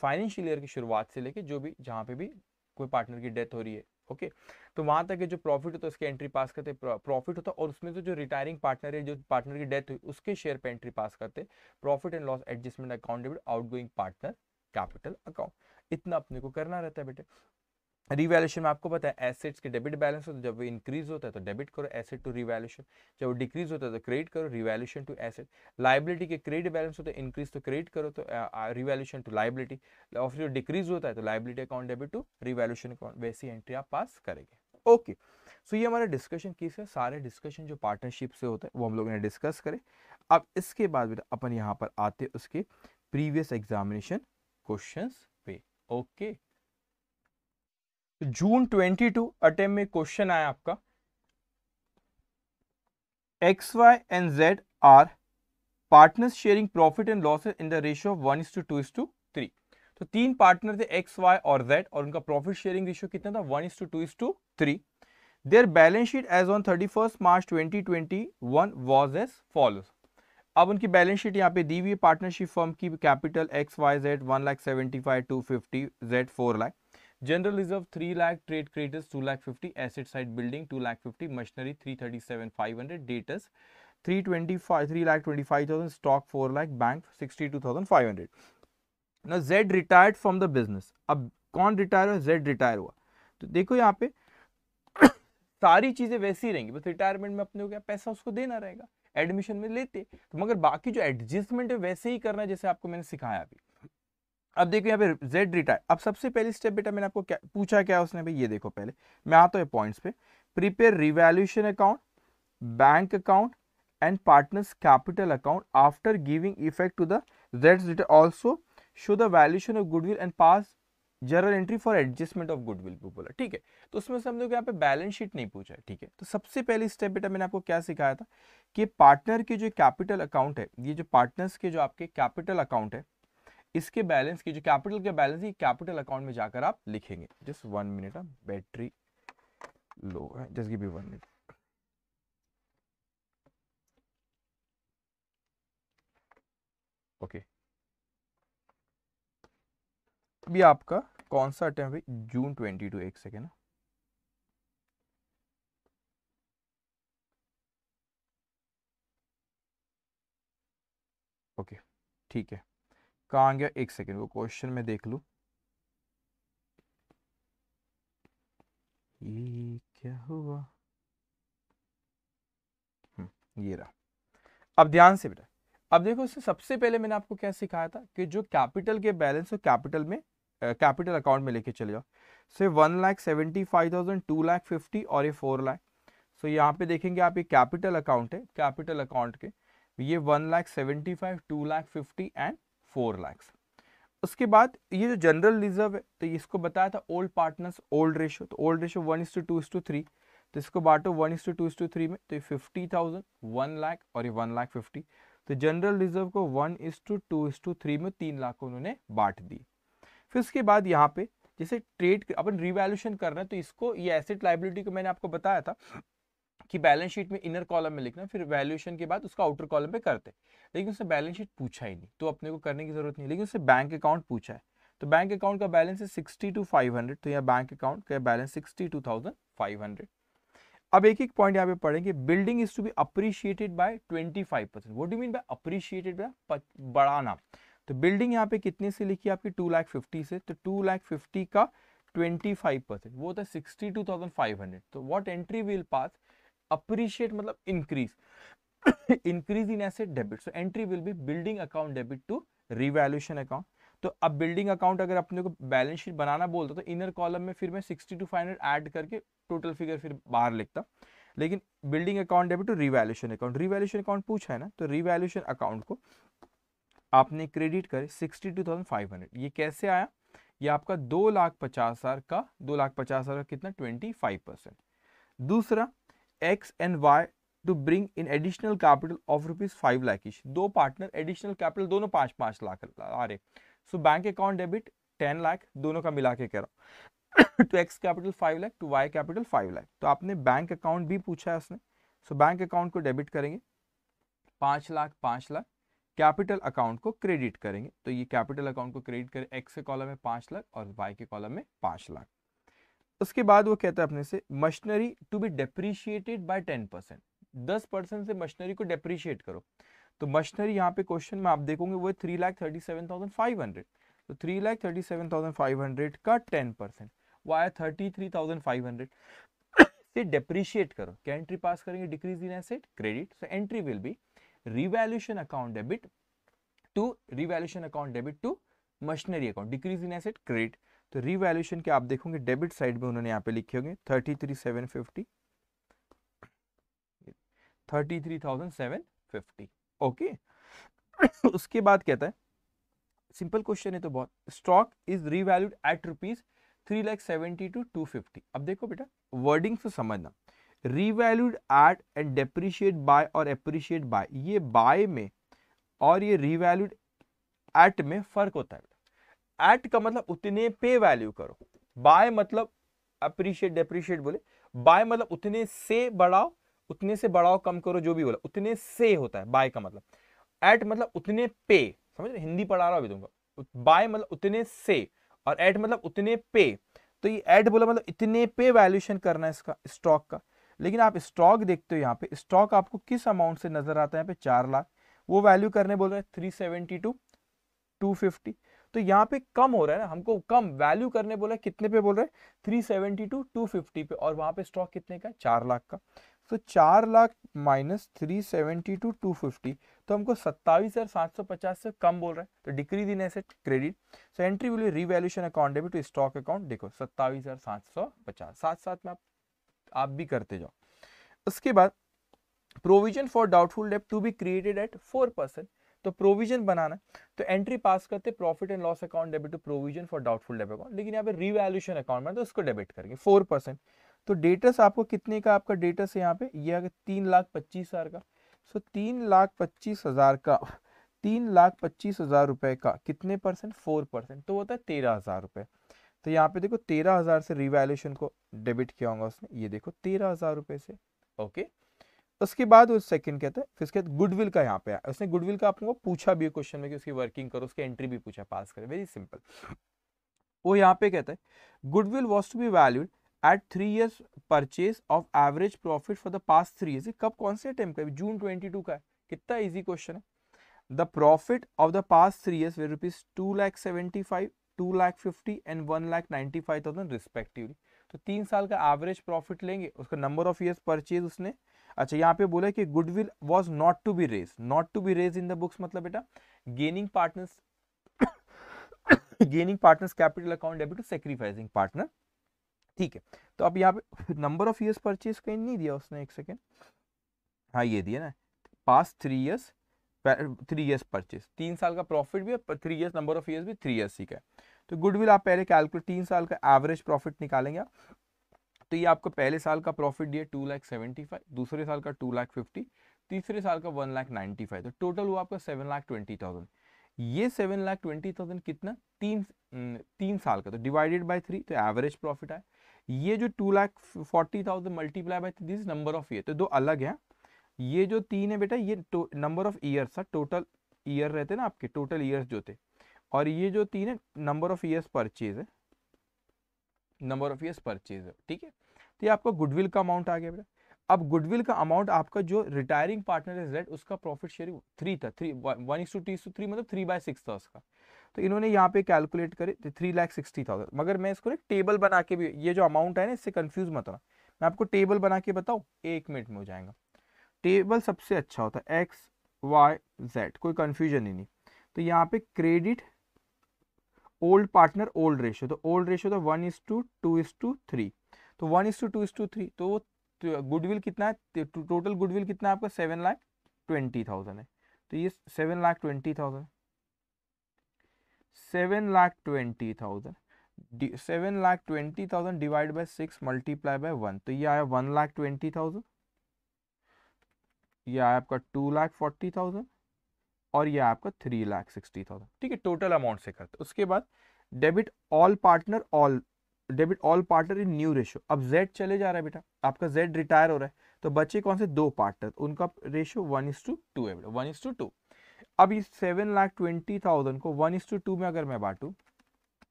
फाइनेंशियल ईयर की शुरुआत से लेके जो भी जहाँ पे भी कोई पार्टनर की डेथ हो रही है ओके तो वहाँ तक जो प्रॉफिट होता है उसके एंट्री पास करते प्रॉफिट होता है और उसमें से तो जो रिटायरिंग पार्टनर है जो पार्टनर की डेथ हुई उसके शेयर पर एंट्री पास करते profit and loss adjustment account debit out partner capital account इतना अपने को करना रहता है बेटे रिवैल्यूशन में आपको पता है एसेट्स के डेबिट बैलेंस होते हैं जब वो इंक्रीज होता है तो डेबिट करो एसेट टू रिवैल्यूशन जब वो डिक्रीज होता है तो क्रेडिट करो रिवैल्यूशन टू एसेट लाइबिलिटी के क्रेडिट बैलेंस होता है इंक्रीज तो क्रेडिट करो तो रिवैल्यूशन टू लाइबिलिटी और फिर डिक्रीज होता है तो liability account debit to revaluation account वैसी एंट्री आप पास करेंगे ओके सो ये हमारा डिस्कशन किस है सारे डिस्कशन जो पार्टनरशिप से होते हैं वो हम लोग ने डिस्कस करें अब इसके बाद भी अपन यहाँ पर आते उसके प्रीवियस एग्जामिनेशन क्वेश्चन पे ओके जून 22 अटेम्प में क्वेश्चन आया आपका X Y and Z are partners sharing profit and losses in the ratio of one is to two is to three तो तीन पार्टनर थे एक्स वाई और Z और उनका प्रॉफिट शेयरिंग रेशियो कितना था one is to two is to three their balance sheet as on thirty first March twenty twenty one was as follows अब उनकी बैलेंस शीट यहाँ पे दी हुई है पार्टनरशिप फर्म की capital X Y Z one lakh seventy five two fifty Z four lakh general reserve three lakh trade credit two lakh fifty asset side building two lakh fifty machinery three thirty seven five hundred debtors three twenty five three lakh twenty five thousand stock four lakh bank sixty two thousand five hundred ना Z retired from the business अब कौन retire हुआ Z retire हुआ तो देखो यहाँ पे सारी चीज़ें वैसी रहेंगी बस रिटायरमेंट में अपने को क्या पैसा उसको देना रहेगा एडमिशन में लेते तो मगर बाकी जो एडजस्टमेंट है वैसे ही करना है जैसे आपको मैंने सिखाया अभी अब देखो यहाँ पे Z रिटायर अब सबसे पहली स्टेप बेटा मैंने आपको क्या पूछा क्या उसने भाई ये देखो पहले मैं आता हूँ पॉइंट्स पे prepare revaluation account bank account and partners capital account after giving effect to the Z retire also show the valuation of goodwill and pass journal entry for adjustment of goodwill को बोला ठीक है तो उसमें से हम लोग यहाँ पे बैलेंस शीट नहीं पूछा है ठीक है तो सबसे पहली स्टेप बेटा मैंने आपको क्या सिखाया था कि पार्टनर के जो कैपिटल अकाउंट है ये जो पार्टनर्स के जो आपके कैपिटल अकाउंट है इसके बैलेंस की जो कैपिटल के बैलेंस है कैपिटल अकाउंट में जाकर आप लिखेंगे just one minute battery low है just give you one minute okay अभी आपका कौन सा अटेम्प है जून ट्वेंटी टू एक सेकेंड ओके हाँ। ठीक है कहाँ गया एक सेकेंड वो क्वेश्चन में देख लू ये क्या हुआ हम्म, ये रहा अब ध्यान से बेटा अब देखो उससे सबसे पहले मैंने आपको क्या सिखाया था कि जो कैपिटल के बैलेंस हो कैपिटल में कैपिटल अकाउंट में लेके चले जाओ so one lakh seventy five thousand two lakh fifty और ये फोर लाख सो यहाँ पे देखेंगे आप ये कैपिटल अकाउंट है कैपिटल अकाउंट के ये one lakh seventy five two lakh fifty and four lakhs उसके बाद ये जो जनरल रिजर्व है तो इसको बताया था ओल्ड पार्टनर्स ओल्ड रेशो तो old ratio one is to two is to three तो इसको बांटो one is to two is to three में तो ये फिफ्टी थाउजेंड वन लाख और ये वन लाख फिफ्टी तो जनरल रिजर्व को one is to two is to three में तीन लाख उन्होंने बांट दी फिर उसके बाद यहाँ पे जैसे ट्रेड अपन रिवैल्यूशन रहे हैं तो इसको ये एसेट लाइबिलिटी को मैंने आपको बताया था कि बैलेंस शीट में इनर कॉलम में लिखना फिर वैल्यूएशन के बाद उसका आउटर कॉलम पे करते लेकिन उससे बैलेंस शीट पूछा ही नहीं तो अपने को करने की जरूरत नहीं लेकिन उससे बैंक अकाउंट पूछा है तो बैंक अकाउंट का बैलेंस है सिक्सटी टू फाइव हंड्रेड तो यहाँ बैंक अकाउंट का balance sixty two thousand five hundred अब एक एक पॉइंट यहाँ पे पढ़ेंगे building is to be appreciated by twenty five percent what you mean by appreciated by बढ़ाना तो बिल्डिंग यहाँ पे कितने से लिखी आपकी टू लाख फिफ्टी से तो टू लाख फिफ्टी का ट्वेंटी फाइव परसेंट वो था sixty two thousand five hundred तो what entry will pass appreciate मतलब increase increase in asset debit so entry will be building account debit to revaluation account तो अब building account अगर अपने को बैलेंस शीट बनाना बोलता तो इनर कॉलम में फिर मैं सिक्सटी टू फाइव ऐड करके टोटल फिगर फिर बाहर लिखता लेकिन building account debit to revaluation account revaluation account पूछा है ना तो रिवैल्यूशन अकाउंट को आपने क्रेडिट करे sixty two thousand five hundred ये कैसे आया ये आपका दो लाख पचास हज़ार का दो लाख पचास हज़ार का कितना ट्वेंटी फाइव परसेंट दूसरा X and Y to bring in additional capital of rupees five lakh each दो पार्टनर additional capital दोनों पाँच पाँच लाख आ रहे so bank account debit ten lakh दोनों का मिला के कह रहा हूँ to X capital five lakh to Y capital five lakh तो आपने बैंक अकाउंट भी पूछा है उसने सो बैंक अकाउंट को डेबिट करेंगे पाँच लाख पाँच लाख कैपिटल अकाउंट को क्रेडिट करेंगे तो ये कैपिटल अकाउंट को क्रेडिट करें एक्स के कॉलम में पांच लाख और वाई के कॉलम में पांच लाख उसके बाद वो कहता है अपने से machinery to be depreciated by ten percent दस परसेंट से मशीनरी को डेप्रीशिएट करो तो मशीनरी यहाँ पे क्वेश्चन में आप देखोगे वो three lakh thirty seven thousand five hundred तो three lakh thirty seven thousand five hundred का टेन परसेंट वो आया thirty three thousand five hundred से डेप्रीशिएट करो क्या एंट्री पास करेंगे decrease in asset credit so entry will be revaluation account debit to revaluation account debit to machinery account decrease in asset credit तो revaluation के आप देखोगे debit side में उन्होंने यहाँ पे लिखे होंगे thirty three seven fifty thirty three thousand seven fifty okay उसके बाद कहता है सिंपल क्वेश्चन है तो बहुत stock is revalued at rupees three lakh seventy two two fifty अब देखो बेटा वर्डिंग से समझना revalued at and depreciate by और एप्रिशिएट बाय ये बाय में और ये रिवैल्यूड एट में फर्क होता है एट का मतलब उतने पे वैल्यू करो बाय मतलब अप्रिशिएट डेप्रिशिएट बोले बाय मतलब उतने से बढ़ाओ उतने से बढ़ाओ कम करो जो भी बोला उतने से होता है बाय का मतलब एट मतलब उतने पे समझ रहे हिंदी पढ़ा रहा हूँ तुमको बाय मतलब उतने से और एट मतलब उतने पे तो ये एट बोला मतलब इतने पे वैल्यूशन करना है इसका स्टॉक का लेकिन आप स्टॉक देखते हो यहाँ पे स्टॉक आपको किस अमाउंट से नजर आता है यहाँ पे चार लाख वो वैल्यू करने बोल रहे हैं three seventy two two fifty तो यहाँ पे कम हो रहा है ना हमको कम वैल्यू करने बोला कितने पे बोल रहे three seventy two two fifty पे और वहां पे स्टॉक कितने का चार लाख का तो चार lakh minus three seventy two two fifty तो हमको सत्ताईस हज़ार सात सौ पचास से कम बोल रहा है तो decrease in asset credit so entry will revaluation account debit to stock account देखो सत्ताईस हज़ार सात सौ पचास साथ साथ में आप आप भी करते जाओ उसके बाद provision for doubtful debt to be created at four percent तो प्रोविजन बनाना तो एंट्री पास करते profit and loss account debit to provision for doubtful debit account लेकिन यहाँ पे रिवैल्यूशन अकाउंट में तो उसको डेबिट करेंगे फोर परसेंट तो डेटस आपको कितने का आपका डेटस है यहाँ पे यह है तीन लाख पच्चीस हज़ार का सो तीन लाख पच्चीस हज़ार का तीन लाख पच्चीस हज़ार रुपए का कितने परसेंट फोर परसेंट तो होता है तेरह हज़ार रुपए तो यहाँ पे देखो तेरह हज़ार से रिवैल्यूशन को डेबिट किया होगा उसने ये देखो तेरह हज़ार रुपए से ओके okay? उसके बाद वो सेकंड कहता है फिर उसके बाद गुडविल का यहाँ पे आया उसने गुडविल का आपको पूछा भी क्वेश्चन में कि उसकी वर्किंग करो उसकी एंट्री भी पूछा पास करें वेरी सिंपल वो यहाँ पे कहता है goodwill was to be valued at three years purchase of average profit for the past three years कब कौन से टाइम का जून ट्वेंटी टू का है कितना ईजी क्वेश्चन है the profit of the past three years were rupees two lakh seventy five two lakh fifty and one lakh ninety five thousand respectively तो तीन साल का एवरेज प्रॉफिट लेंगे उसका नंबर ऑफ ईयर्स परचेज उसने अच्छा यहाँ पे बोला कि goodwill was not to be raise not to be raise in the books मतलब बेटा gaining partners gaining partners capital account debit to sacrificing partner ठीक है तो अब यहाँ पे नंबर ऑफ ईयर्स परचेज कहीं नहीं दिया उसने एक सेकेंड हाँ ये दिया ना past three years three years purchase तीन साल का प्रॉफिट भी है three years number of years भी थ्री ईयर्स ही का है तो गुडविल आप पहले कैलकुलेट तीन साल का एवरेज प्रॉफिट निकालेंगे आप तो ये आपको पहले साल का प्रॉफिट दिया टू लाख सेवेंटी फाइव दूसरे साल का टू लाख फिफ्टी तीसरे साल का वन लाख नाइन्टी फाइव तो टोटल हुआ आपका सेवन लाख ट्वेंटी थाउजेंड ये सेवन लाख ट्वेंटी थाउजेंड कितना तीन तीन साल का तो डिवाइडेड बाय थ्री तो एवरेज प्रॉफिट आया ये जो two lakh forty thousand multiply by this number of year तो दो अलग है ये जो तीन है बेटा ये नंबर ऑफ ईयर था टोटल ईयर रहते ना आपके टोटल ईयर्स जो थे और ये जो तीन है नंबर ऑफ ईयर्स परचेज है नंबर ऑफ ईयर्स परचेज ठीक है तो ये आपका गुडविल का अमाउंट आ गया बेटा अब गुडविल का अमाउंट आपका जो रिटायरिंग पार्टनर है जेड उसका प्रॉफिट शेयरिंग थ्री था थ्री वन इज टू टी टू थ्री मतलब थ्री बाय सिक्स था उसका तो इन्होंने यहाँ पे कैलकुलेट करे थ्री लाख सिक्सटी थाउजेंड मगर मैं इसको ना टेबल बना के भी ये जो अमाउंट है ना इससे कन्फ्यूज मत होना मैं आपको टेबल बना के बताऊँ एक मिनट में हो जाएगा टेबल सबसे अच्छा होता है एक्स वाई जेड कोई कन्फ्यूजन ही नहीं तो यहाँ पे credit old partner old ratio तो ओल्ड रेशियो था one is to two is to three तो one is to two is to three तो गुडविल कितना है टोटल तो गुडविल कितना है आपका सेवन लाख ट्वेंटी थाउजेंड है तो ये seven lakh twenty thousand seven lakh twenty thousand seven lakh twenty thousand divide by six multiply by one तो ये आया वन लाख ट्वेंटी थाउजेंड ये आया आपका टू लाख फोर्टी थाउजेंड और ये आपका थ्री लाख सिक्सटी थाउजेंड ठीक है टोटल अमाउंट से करते उसके बाद debit all partner all debit all partner in new ratio अब जेड चले जा रहा है बेटा आपका जेड रिटायर हो रहा है तो बचे कौन से दो पार्टनर उनका ratio one is to two है वन इज टू टू अब इस सेवन लाख ट्वेंटी थाउजेंड को वन इज टू टू में अगर मैं बांटू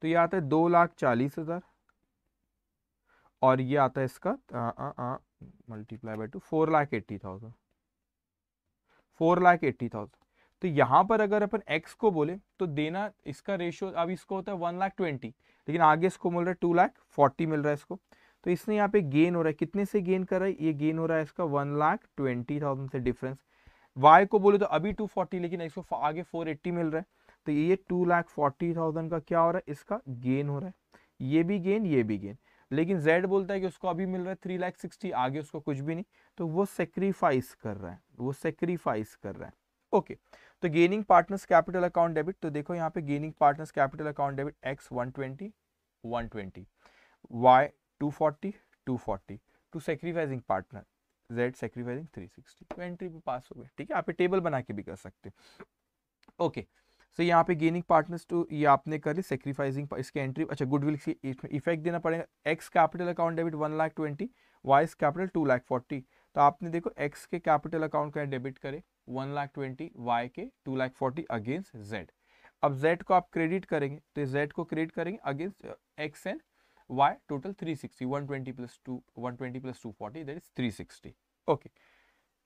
तो ये आता है दो लाख चालीस हजार और ये आता है इसका multiply by two four lakh eighty thousand four lakh eighty thousand तो यहाँ पर अगर अपन एक्स को बोले तो देना इसका रेशियो अब इसको होता है वन लाख ट्वेंटी लेकिन आगे इसको मिल रहा है टू लाख फोर्टी मिल रहा है इसको तो इसने यहाँ पे गेन हो रहा है कितने से गेन कर रहा है ये गेन हो रहा है इसका वन लाख ट्वेंटी थाउजेंड से डिफरेंस वाई को बोले तो अभी टू फोर्टी लेकिन इसको आगे फोर एट्टी मिल रहा है तो ये टू लाख फोर्टी थाउजेंड का क्या हो रहा है इसका गेन हो रहा है ये भी गेन ये भी गेन लेकिन जेड बोलता है कि उसको अभी मिल रहा है थ्री लैख सिक्सटी आगे उसको कुछ भी नहीं तो वो सेक्रीफाइस कर रहा है वो सेक्रीफाइस कर रहा है ओके तो gaining partners capital account debit तो देखो यहाँ पे gaining partners capital account debit X one twenty one twenty Y two forty two forty to sacrificing partner Z sacrificing three sixty तो एंट्री भी पास हो गई ठीक है आप टेबल बना के भी कर सकते ओके okay. सो यहाँ पे गेनिंग पार्टनर्स टू ये आपने कर ली सेक्रीफाइसिंग इसके एंट्री अच्छा गुडविल इसमें इफेक्ट देना पड़ेगा X capital account debit one lakh twenty Y's capital two lakh forty तो आपने देखो एक्स के कैपिटल अकाउंट का डेबिट करे वन लाख ट्वेंटी वाई के two lakh forty against Z अब जेड को आप क्रेडिट करेंगे तो जेड को क्रेडिट करेंगे against X and Y total three sixty one twenty plus two one twenty plus two forty that is three sixty okay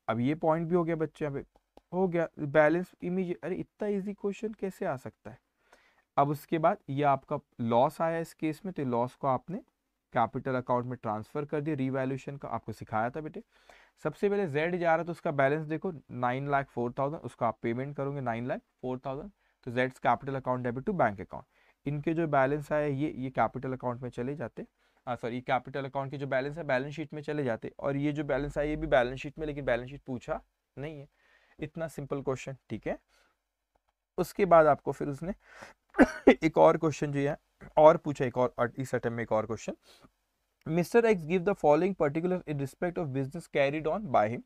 अब ये पॉइंट भी हो गया बच्चे यहाँ पे हो गया बैलेंस इमीज अरे इतना इजी क्वेश्चन कैसे आ सकता है अब उसके बाद ये आपका लॉस आया इस केस में तो लॉस को आपने कैपिटल अकाउंट में ट्रांसफर कर दिया रिवैल्यूशन का आपको सिखाया था बेटे सबसे पहले जेड जा रहा है तो उसका बैलेंस देखो नाइन लाख फोर थाउजेंड उसका आप पेमेंट करोगे नाइन लाख फोर थाउजेंड तो जेड्स capital account debit to bank account इनके जो बैलेंस आया ये ये कैपिटल अकाउंट में चले जाते सॉरी कैपिटल अकाउंट के जो बैलेंस है बैलेंस शीट में चले जाते और ये जो बैलेंस आया ये भी बैलेंस शीट में लेकिन बैलेंस शीट पूछा नहीं है इतना सिंपल क्वेश्चन ठीक है उसके बाद आपको फिर उसने एक और क्वेश्चन जो है और पूछा एक और इस अटेम में एक और question mister X give the following particular in respect of business carried on by him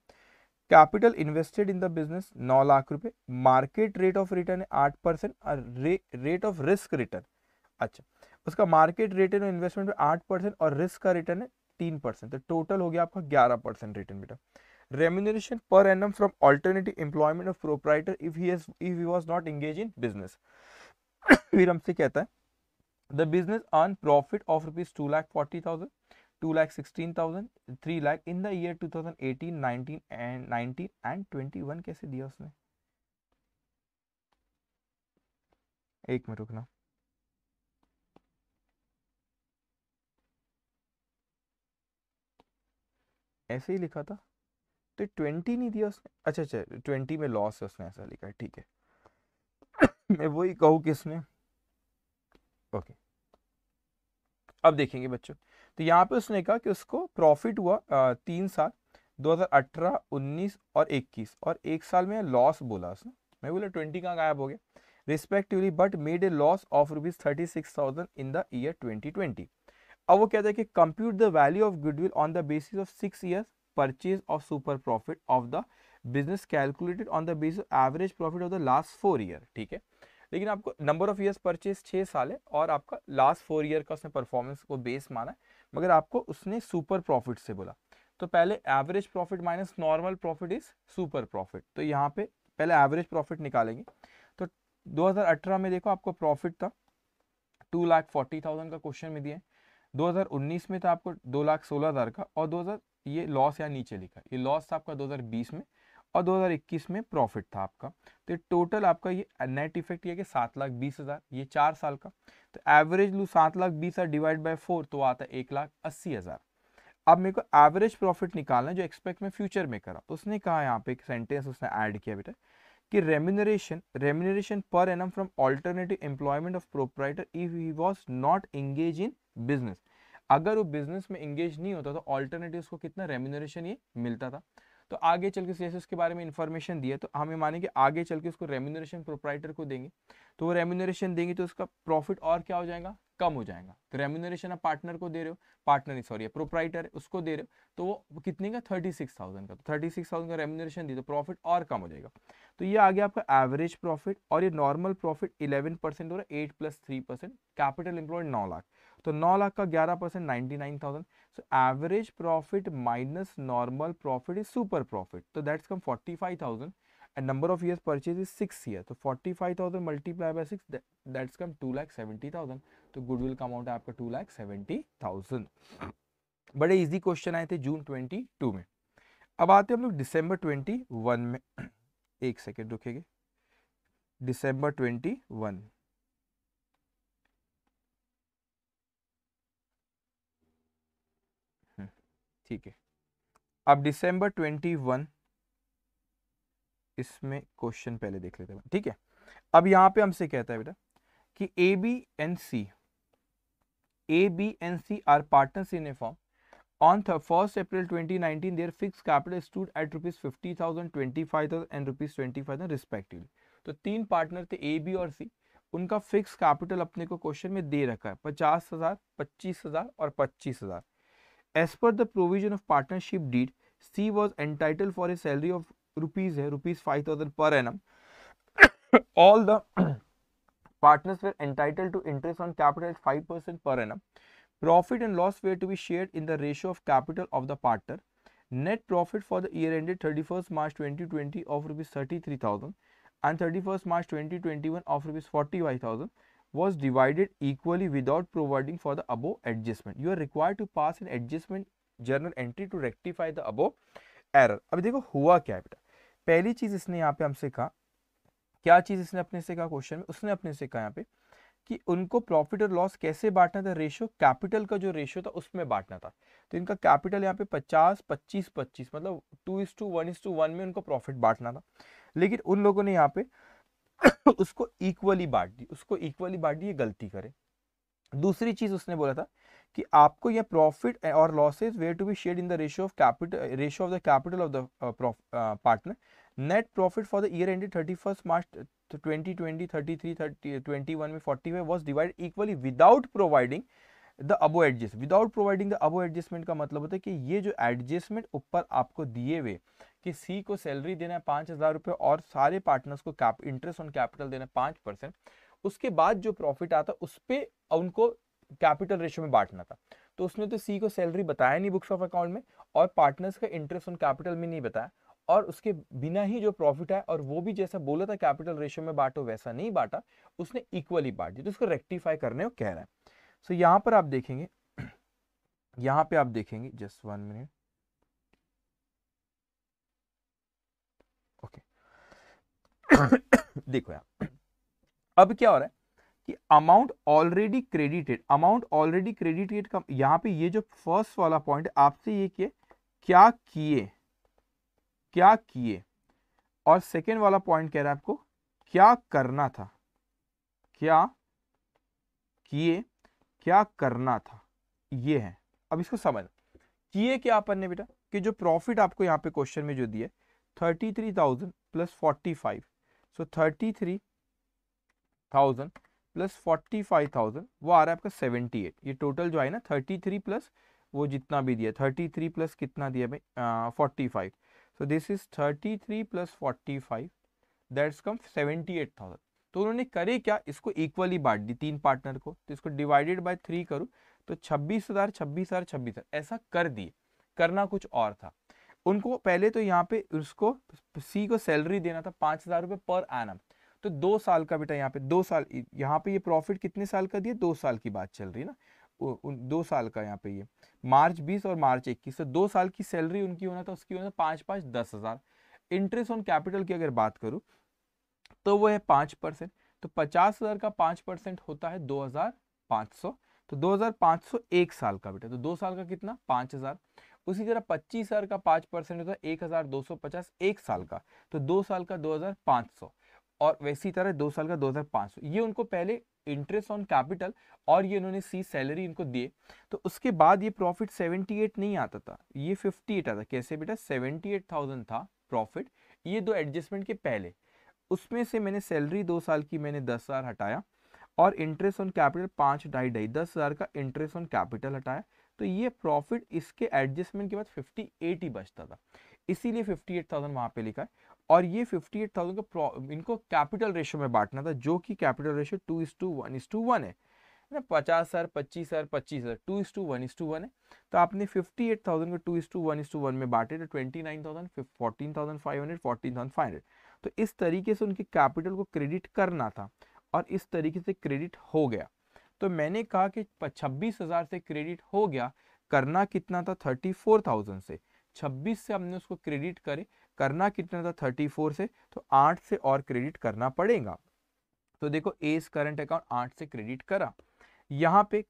capital invested in the business नौ लाख रुपए मार्केट रेट ऑफ रिटर्न है आठ परसेंट और रेट ऑफ रिस्क रिटर्न अच्छा उसका मार्केट रेट ऑन इन्वेस्टमेंट पे आठ percent और रिस्क का रिटर्न है तीन परसेंट तो टोटल हो गया आपका ग्यारह परसेंट रिटर्न बेटा remuneration per annum from alternative employment of proprietor if he has if he was not engaged in business फिर हमसे कहता है the business earn profit of rupees two lakh forty thousand two lakh sixteen thousand three lakh in the year two thousand eighteen nineteen and nineteen and twenty one कैसे दिया उसने एक minute रुकना ऐसे ही लिखा था तो ट्वेंटी नहीं दिया उसने अच्छा अच्छा ट्वेंटी में लॉस है उसने ऐसा लिखा है ठीक है मैं वही कहूँ कि इसने ओके अब देखेंगे बच्चों तो यहाँ पे उसने कहा कि उसको प्रॉफिट हुआ तीन साल 2018, 19 और 21 और एक साल में लॉस बोला उसने मैं बोला ट्वेंटी कहाँ गायब हो गया respectively but made a loss of rupees thirty six thousand in the year twenty twenty अब वो कहता है कि compute the value of goodwill on the basis of six years purchase of super profit of the business calculated on the basis of average profit of the last four year ठीक है लेकिन आपको number of years purchase छः साल है और आपका last four year का उसने परफॉर्मेंस को बेस माना है मगर आपको उसने सुपर प्रॉफिट से बोला तो पहले average profit minus normal profit is super profit तो यहाँ पे पहले एवरेज प्रॉफिट निकालेंगे तो 2018 में देखो आपको प्रॉफिट था टू लाख फोर्टी थाउजेंड का क्वेश्चन में दिए 2019 में था आपको दो लाख सोलह हज़ार का और ये लॉस या नीचे लिखा ये लॉस था आपका 2020 में और 2021 में प्रॉफिट था आपका तो टोटल आपका ये नेट इफेक्ट यह कि सात लाख बीस हज़ार ये चार साल का तो एवरेज लू सात लाख बीस हज़ार डिवाइड बाई फोर तो आता है एक लाख अस्सी हज़ार अब मेरे को एवरेज प्रॉफिट निकालना है जो एक्सपेक्ट में फ्यूचर में करा तो उसने कहा यहाँ पे एक सेंटेंस उसने ऐड किया बेटा कि remuneration remuneration per annum from alternative employment of proprietor if he was not engage in business अगर वो बिजनेस में इंगेज नहीं होता तो ऑल्टरनेटिव को कितना रेम्यूनरेशन ये मिलता था तो आगे चल के जैसे उसके बारे में इन्फॉर्मेशन दिया तो हमें माने कि आगे चल के उसको रेम्यूनरेशन प्रोप्राइटर को देंगे तो वो रेम्यूनरेशन देंगे तो उसका प्रॉफिट और क्या हो जाएगा कम हो जाएगा तो रेम्यूनरेशन आप पार्टनर को दे रहे हो पार्टनर सॉरी प्रोप्राइटर उसको दे रहे हो तो वो कितने का थर्टी सिक्स थाउजेंड का तो थर्टी सिक्स थाउजेंड का रेम्यूनरेशन दी तो प्रॉफिट और कम हो जाएगा तो ये आ गया आपका एवरेज प्रॉफिट और ये नॉर्मल प्रॉफिट इलेवन परसेंट हो रहा है eight plus three percent capital employed नौ लाख तो 9 लाख का 11 percent ninety nine thousand so average profit minus normal profit is super profit तो that's come 45,000 and number of years purchase is 6 year so 45000 multiplied by 6 that, that's come 2 lakh 70000 so good will come out aapka 2 lakh 70000 बड़े easy question आए थे जून to में अब आते हम लोग दिसंबर one में एक सेकेंड रुकेंगे दिसंबर 21 ठीक है अब दिसंबर ट्वेंटी वन इसमें क्वेश्चन पहले देख लेते हैं ठीक है अब यहां पे हमसे कहता है बेटा कि A B N C A B N C are partners in a firm On the 1st April 2019, their fixed capital stood at rupees 50,000, 25,000 and rupees 25,000 respectively. तो तीन पार्टनर थे ए बी और सी उनका फिक्स कैपिटल अपने को क्वेश्चन में दे रखा है पचास हजार पच्चीस हजार और पच्चीस हजार As per the provision of partnership deed, C was entitled for a salary of rupees, eh, rupees 5000 per annum. All the partners were entitled to interest on capital at 5% per annum. Profit and loss were to be shared in the ratio of capital of the partner. Net profit for the year ended 31st March 2020 of rupees 33,000 and 31st March 2021 of rupees 45,000 was divided equally without providing for the above adjustment you are required to pass an adjustment journal entry to rectify the above error अब देखो हुआ क्या है बेटा पहली चीज इसने यहाँ पे हमसे कहा क्या चीज इसने अपने से कहा क्वेश्चन में उसने अपने से कहा यहाँ पे कि उनको प्रॉफिट और लॉस कैसे बांटना था रेशो कैपिटल का जो रेशो था उसमें बांटना था तो इनका कैपिटल यहाँ पे 50 25 25 मतलब two is to one is to one में उनको प्रॉफिट बांटना था लेकिन उन लोगों ने यहाँ पे उसको इक्वली बांट दी उसको इक्वली बांट दी ये गलती करे दूसरी चीज उसने बोला था कि आपको ये प्रॉफिट और losses were to be shared in the ratio of capital ratio of the capital of the partner net profit for the year ended thirty first March twenty twenty thirty three thirty twenty one में forty five was divide equally without providing the above adjust without providing the above adjustment का मतलब होता है कि ये जो adjustment ऊपर आपको दिए हुए कि सी को सैलरी देना है पांच हज़ार रुपए और सारे पार्टनर्स को कैप इंटरेस्ट ऑन कैपिटल देना है पांच परसेंट उसके बाद जो प्रॉफिट आता उस पर उनको कैपिटल रेशो में बांटना था तो उसने तो सी को सैलरी बताया नहीं बुक्स ऑफ अकाउंट में और पार्टनर्स का इंटरेस्ट ऑन कैपिटल में नहीं बताया और उसके बिना ही जो प्रॉफिट है और वो भी जैसा बोला था कैपिटल रेशो में बांटो वैसा नहीं बांटा उसने इक्वली बांट दिया तो उसको रेक्टिफाई करने को कह रहा है सो so, यहाँ पर आप देखेंगे यहाँ पे आप देखेंगे जस्ट वन मिनट देखो यार अब क्या हो रहा है कि amount already credited amount already credited का यहां पे ये जो फर्स्ट वाला पॉइंट आपसे ये किए क्या किए क्या किए और सेकेंड वाला पॉइंट कह रहा है आपको क्या करना था क्या किए क्या करना था ये है अब इसको समझ किए क्या अपन ने बेटा कि जो प्रॉफिट आपको यहाँ पे क्वेश्चन में जो दिए thirty three thousand plus forty five so thirty three thousand plus forty five thousand वो आ रहा है आपका सेवेंटी एट ये टोटल जो है ना थर्टी थ्री प्लस वो जितना भी दिया थर्टी थ्री प्लस कितना दिया भाई forty five so this is thirty three plus forty five that's come seventy eight thousand तो उन्होंने करे क्या इसको इक्वली बांट दी तीन पार्टनर को तो इसको डिवाइडेड बाय थ्री करूँ तो छब्बीस हज़ार छब्बीस हज़ार छब्बीस हज़ार ऐसा कर दिए करना कुछ और था उनको पहले तो यहाँ पे उसको सी को सैलरी देना था पांच हज़ार रुपए पर एनम तो दो साल का बेटा यहाँ पे दो साल यहाँ पे ये प्रॉफिट कितने साल का दिया दो साल की बात चल रही है ना उन दो साल का यहाँ पे ये मार्च बीस और मार्च इक्कीस तो दो साल की सैलरी उनकी होना था उसकी होना था पांच पांच दस हज़ार इंटरेस्ट ऑन कैपिटल की अगर बात करूं तो वो है पांच परसेंट तो पचास हज़ार का पांच परसेंट होता है दो हज़ार पांच सौ तो दो हज़ार पांच सौ एक साल का बेटा तो दो साल का कितना पांच हज़ार उसी तरह पच्चीस हजार का पाँच परसेंट होता है एक हजार दो सौ पचास एक साल का तो दो साल का दो हजार पाँच सौ और वैसी तरह दो साल का दो हजार पाँच सौ ये उनको पहले इंटरेस्ट ऑन कैपिटल और ये उन्होंने सी सैलरी इनको दिए तो उसके बाद ये प्रॉफिट सेवेंटी एट नहीं आता था ये फिफ्टी एट आता कैसे बेटा सेवेंटी एट थाउजेंड था प्रॉफिट ये दो एडजस्टमेंट के पहले उसमें से मैंने सैलरी दो साल की मैंने दस हज़ार हटाया और इंटरेस्ट ऑन कैपिटल पाँच ढाई ढाई दस हज़ार का इंटरेस्ट ऑन कैपिटल हटाया तो ये प्रॉफिट इसके एडजस्टमेंट के बाद फिफ्टी एट ही बचता था इसीलिए फिफ्टी एट थाउजेंड वहाँ पर लिखा है और ये फिफ्टी एट थाउजेंड का इनको कैपिटल रेशो में बांटना था जो कि capital ratio two is to one is to one है ना पचास हजार पच्चीस हजार पच्चीस हजार two is to one is to one है तो आपने फिफ्टी एट थाउजेंड को two is to one is to one में बांटे तो twenty nine thousand fourteen thousand five hundred fourteen thousand five hundred तो इस तरीके से उनके कैपिटल को क्रेडिट करना था और इस तरीके से क्रेडिट हो गया तो मैंने कहा कि छब्बीस हज़ार से क्रेडिट हो गया करना कितना था थर्टी फोर थाउजेंड से छब्बीस से हमने उसको क्रेडिट करे करना कितना था थर्टी फोर से तो आठ से और क्रेडिट करना पड़ेगा तो देखो एस करंट अकाउंट आठ से क्रेडिट करा यहाँ पे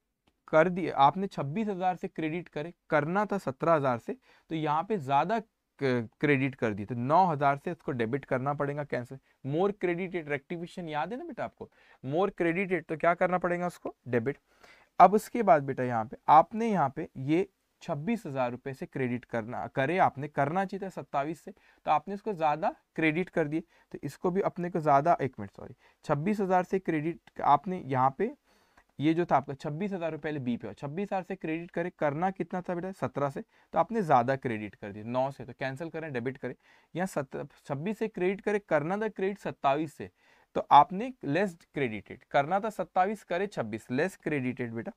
कर दिए आपने छब्बीस हज़ार से क्रेडिट करे करना था सत्रह हज़ार से तो यहाँ पे ज़्यादा क्रेडिट कर दी तो नौ हज़ार से इसको डेबिट करना पड़ेगा cancel more credit at rectification याद है ना बेटा आपको मोर क्रेडिट एट तो क्या करना पड़ेगा उसको डेबिट अब उसके बाद बेटा यहाँ पे आपने यहाँ पे ये छब्बीस हज़ार रुपये से क्रेडिट करना करे आपने करना चाहिए था सत्ताईस से तो आपने इसको ज़्यादा क्रेडिट कर दिए तो इसको भी अपने को ज़्यादा एक मिनट सॉरी छब्बीस हज़ार से क्रेडिट आपने यहाँ पे ये जो था आपका छब्बीस हज़ार रुपए पहले बी पे और छब्बीस हज़ार से क्रेडिट करें करना कितना था बेटा सत्रह से तो आपने ज़्यादा क्रेडिट कर दिया नौ से तो कैंसिल करें डेबिट करें यहाँ सत्रह छब्बीस से क्रेडिट करें करना था क्रेडिट सत्ताईस से तो आपने लेस क्रेडिटेड करना था सत्ताईस करे छब्बीस लेस क्रेडिटेड बेटा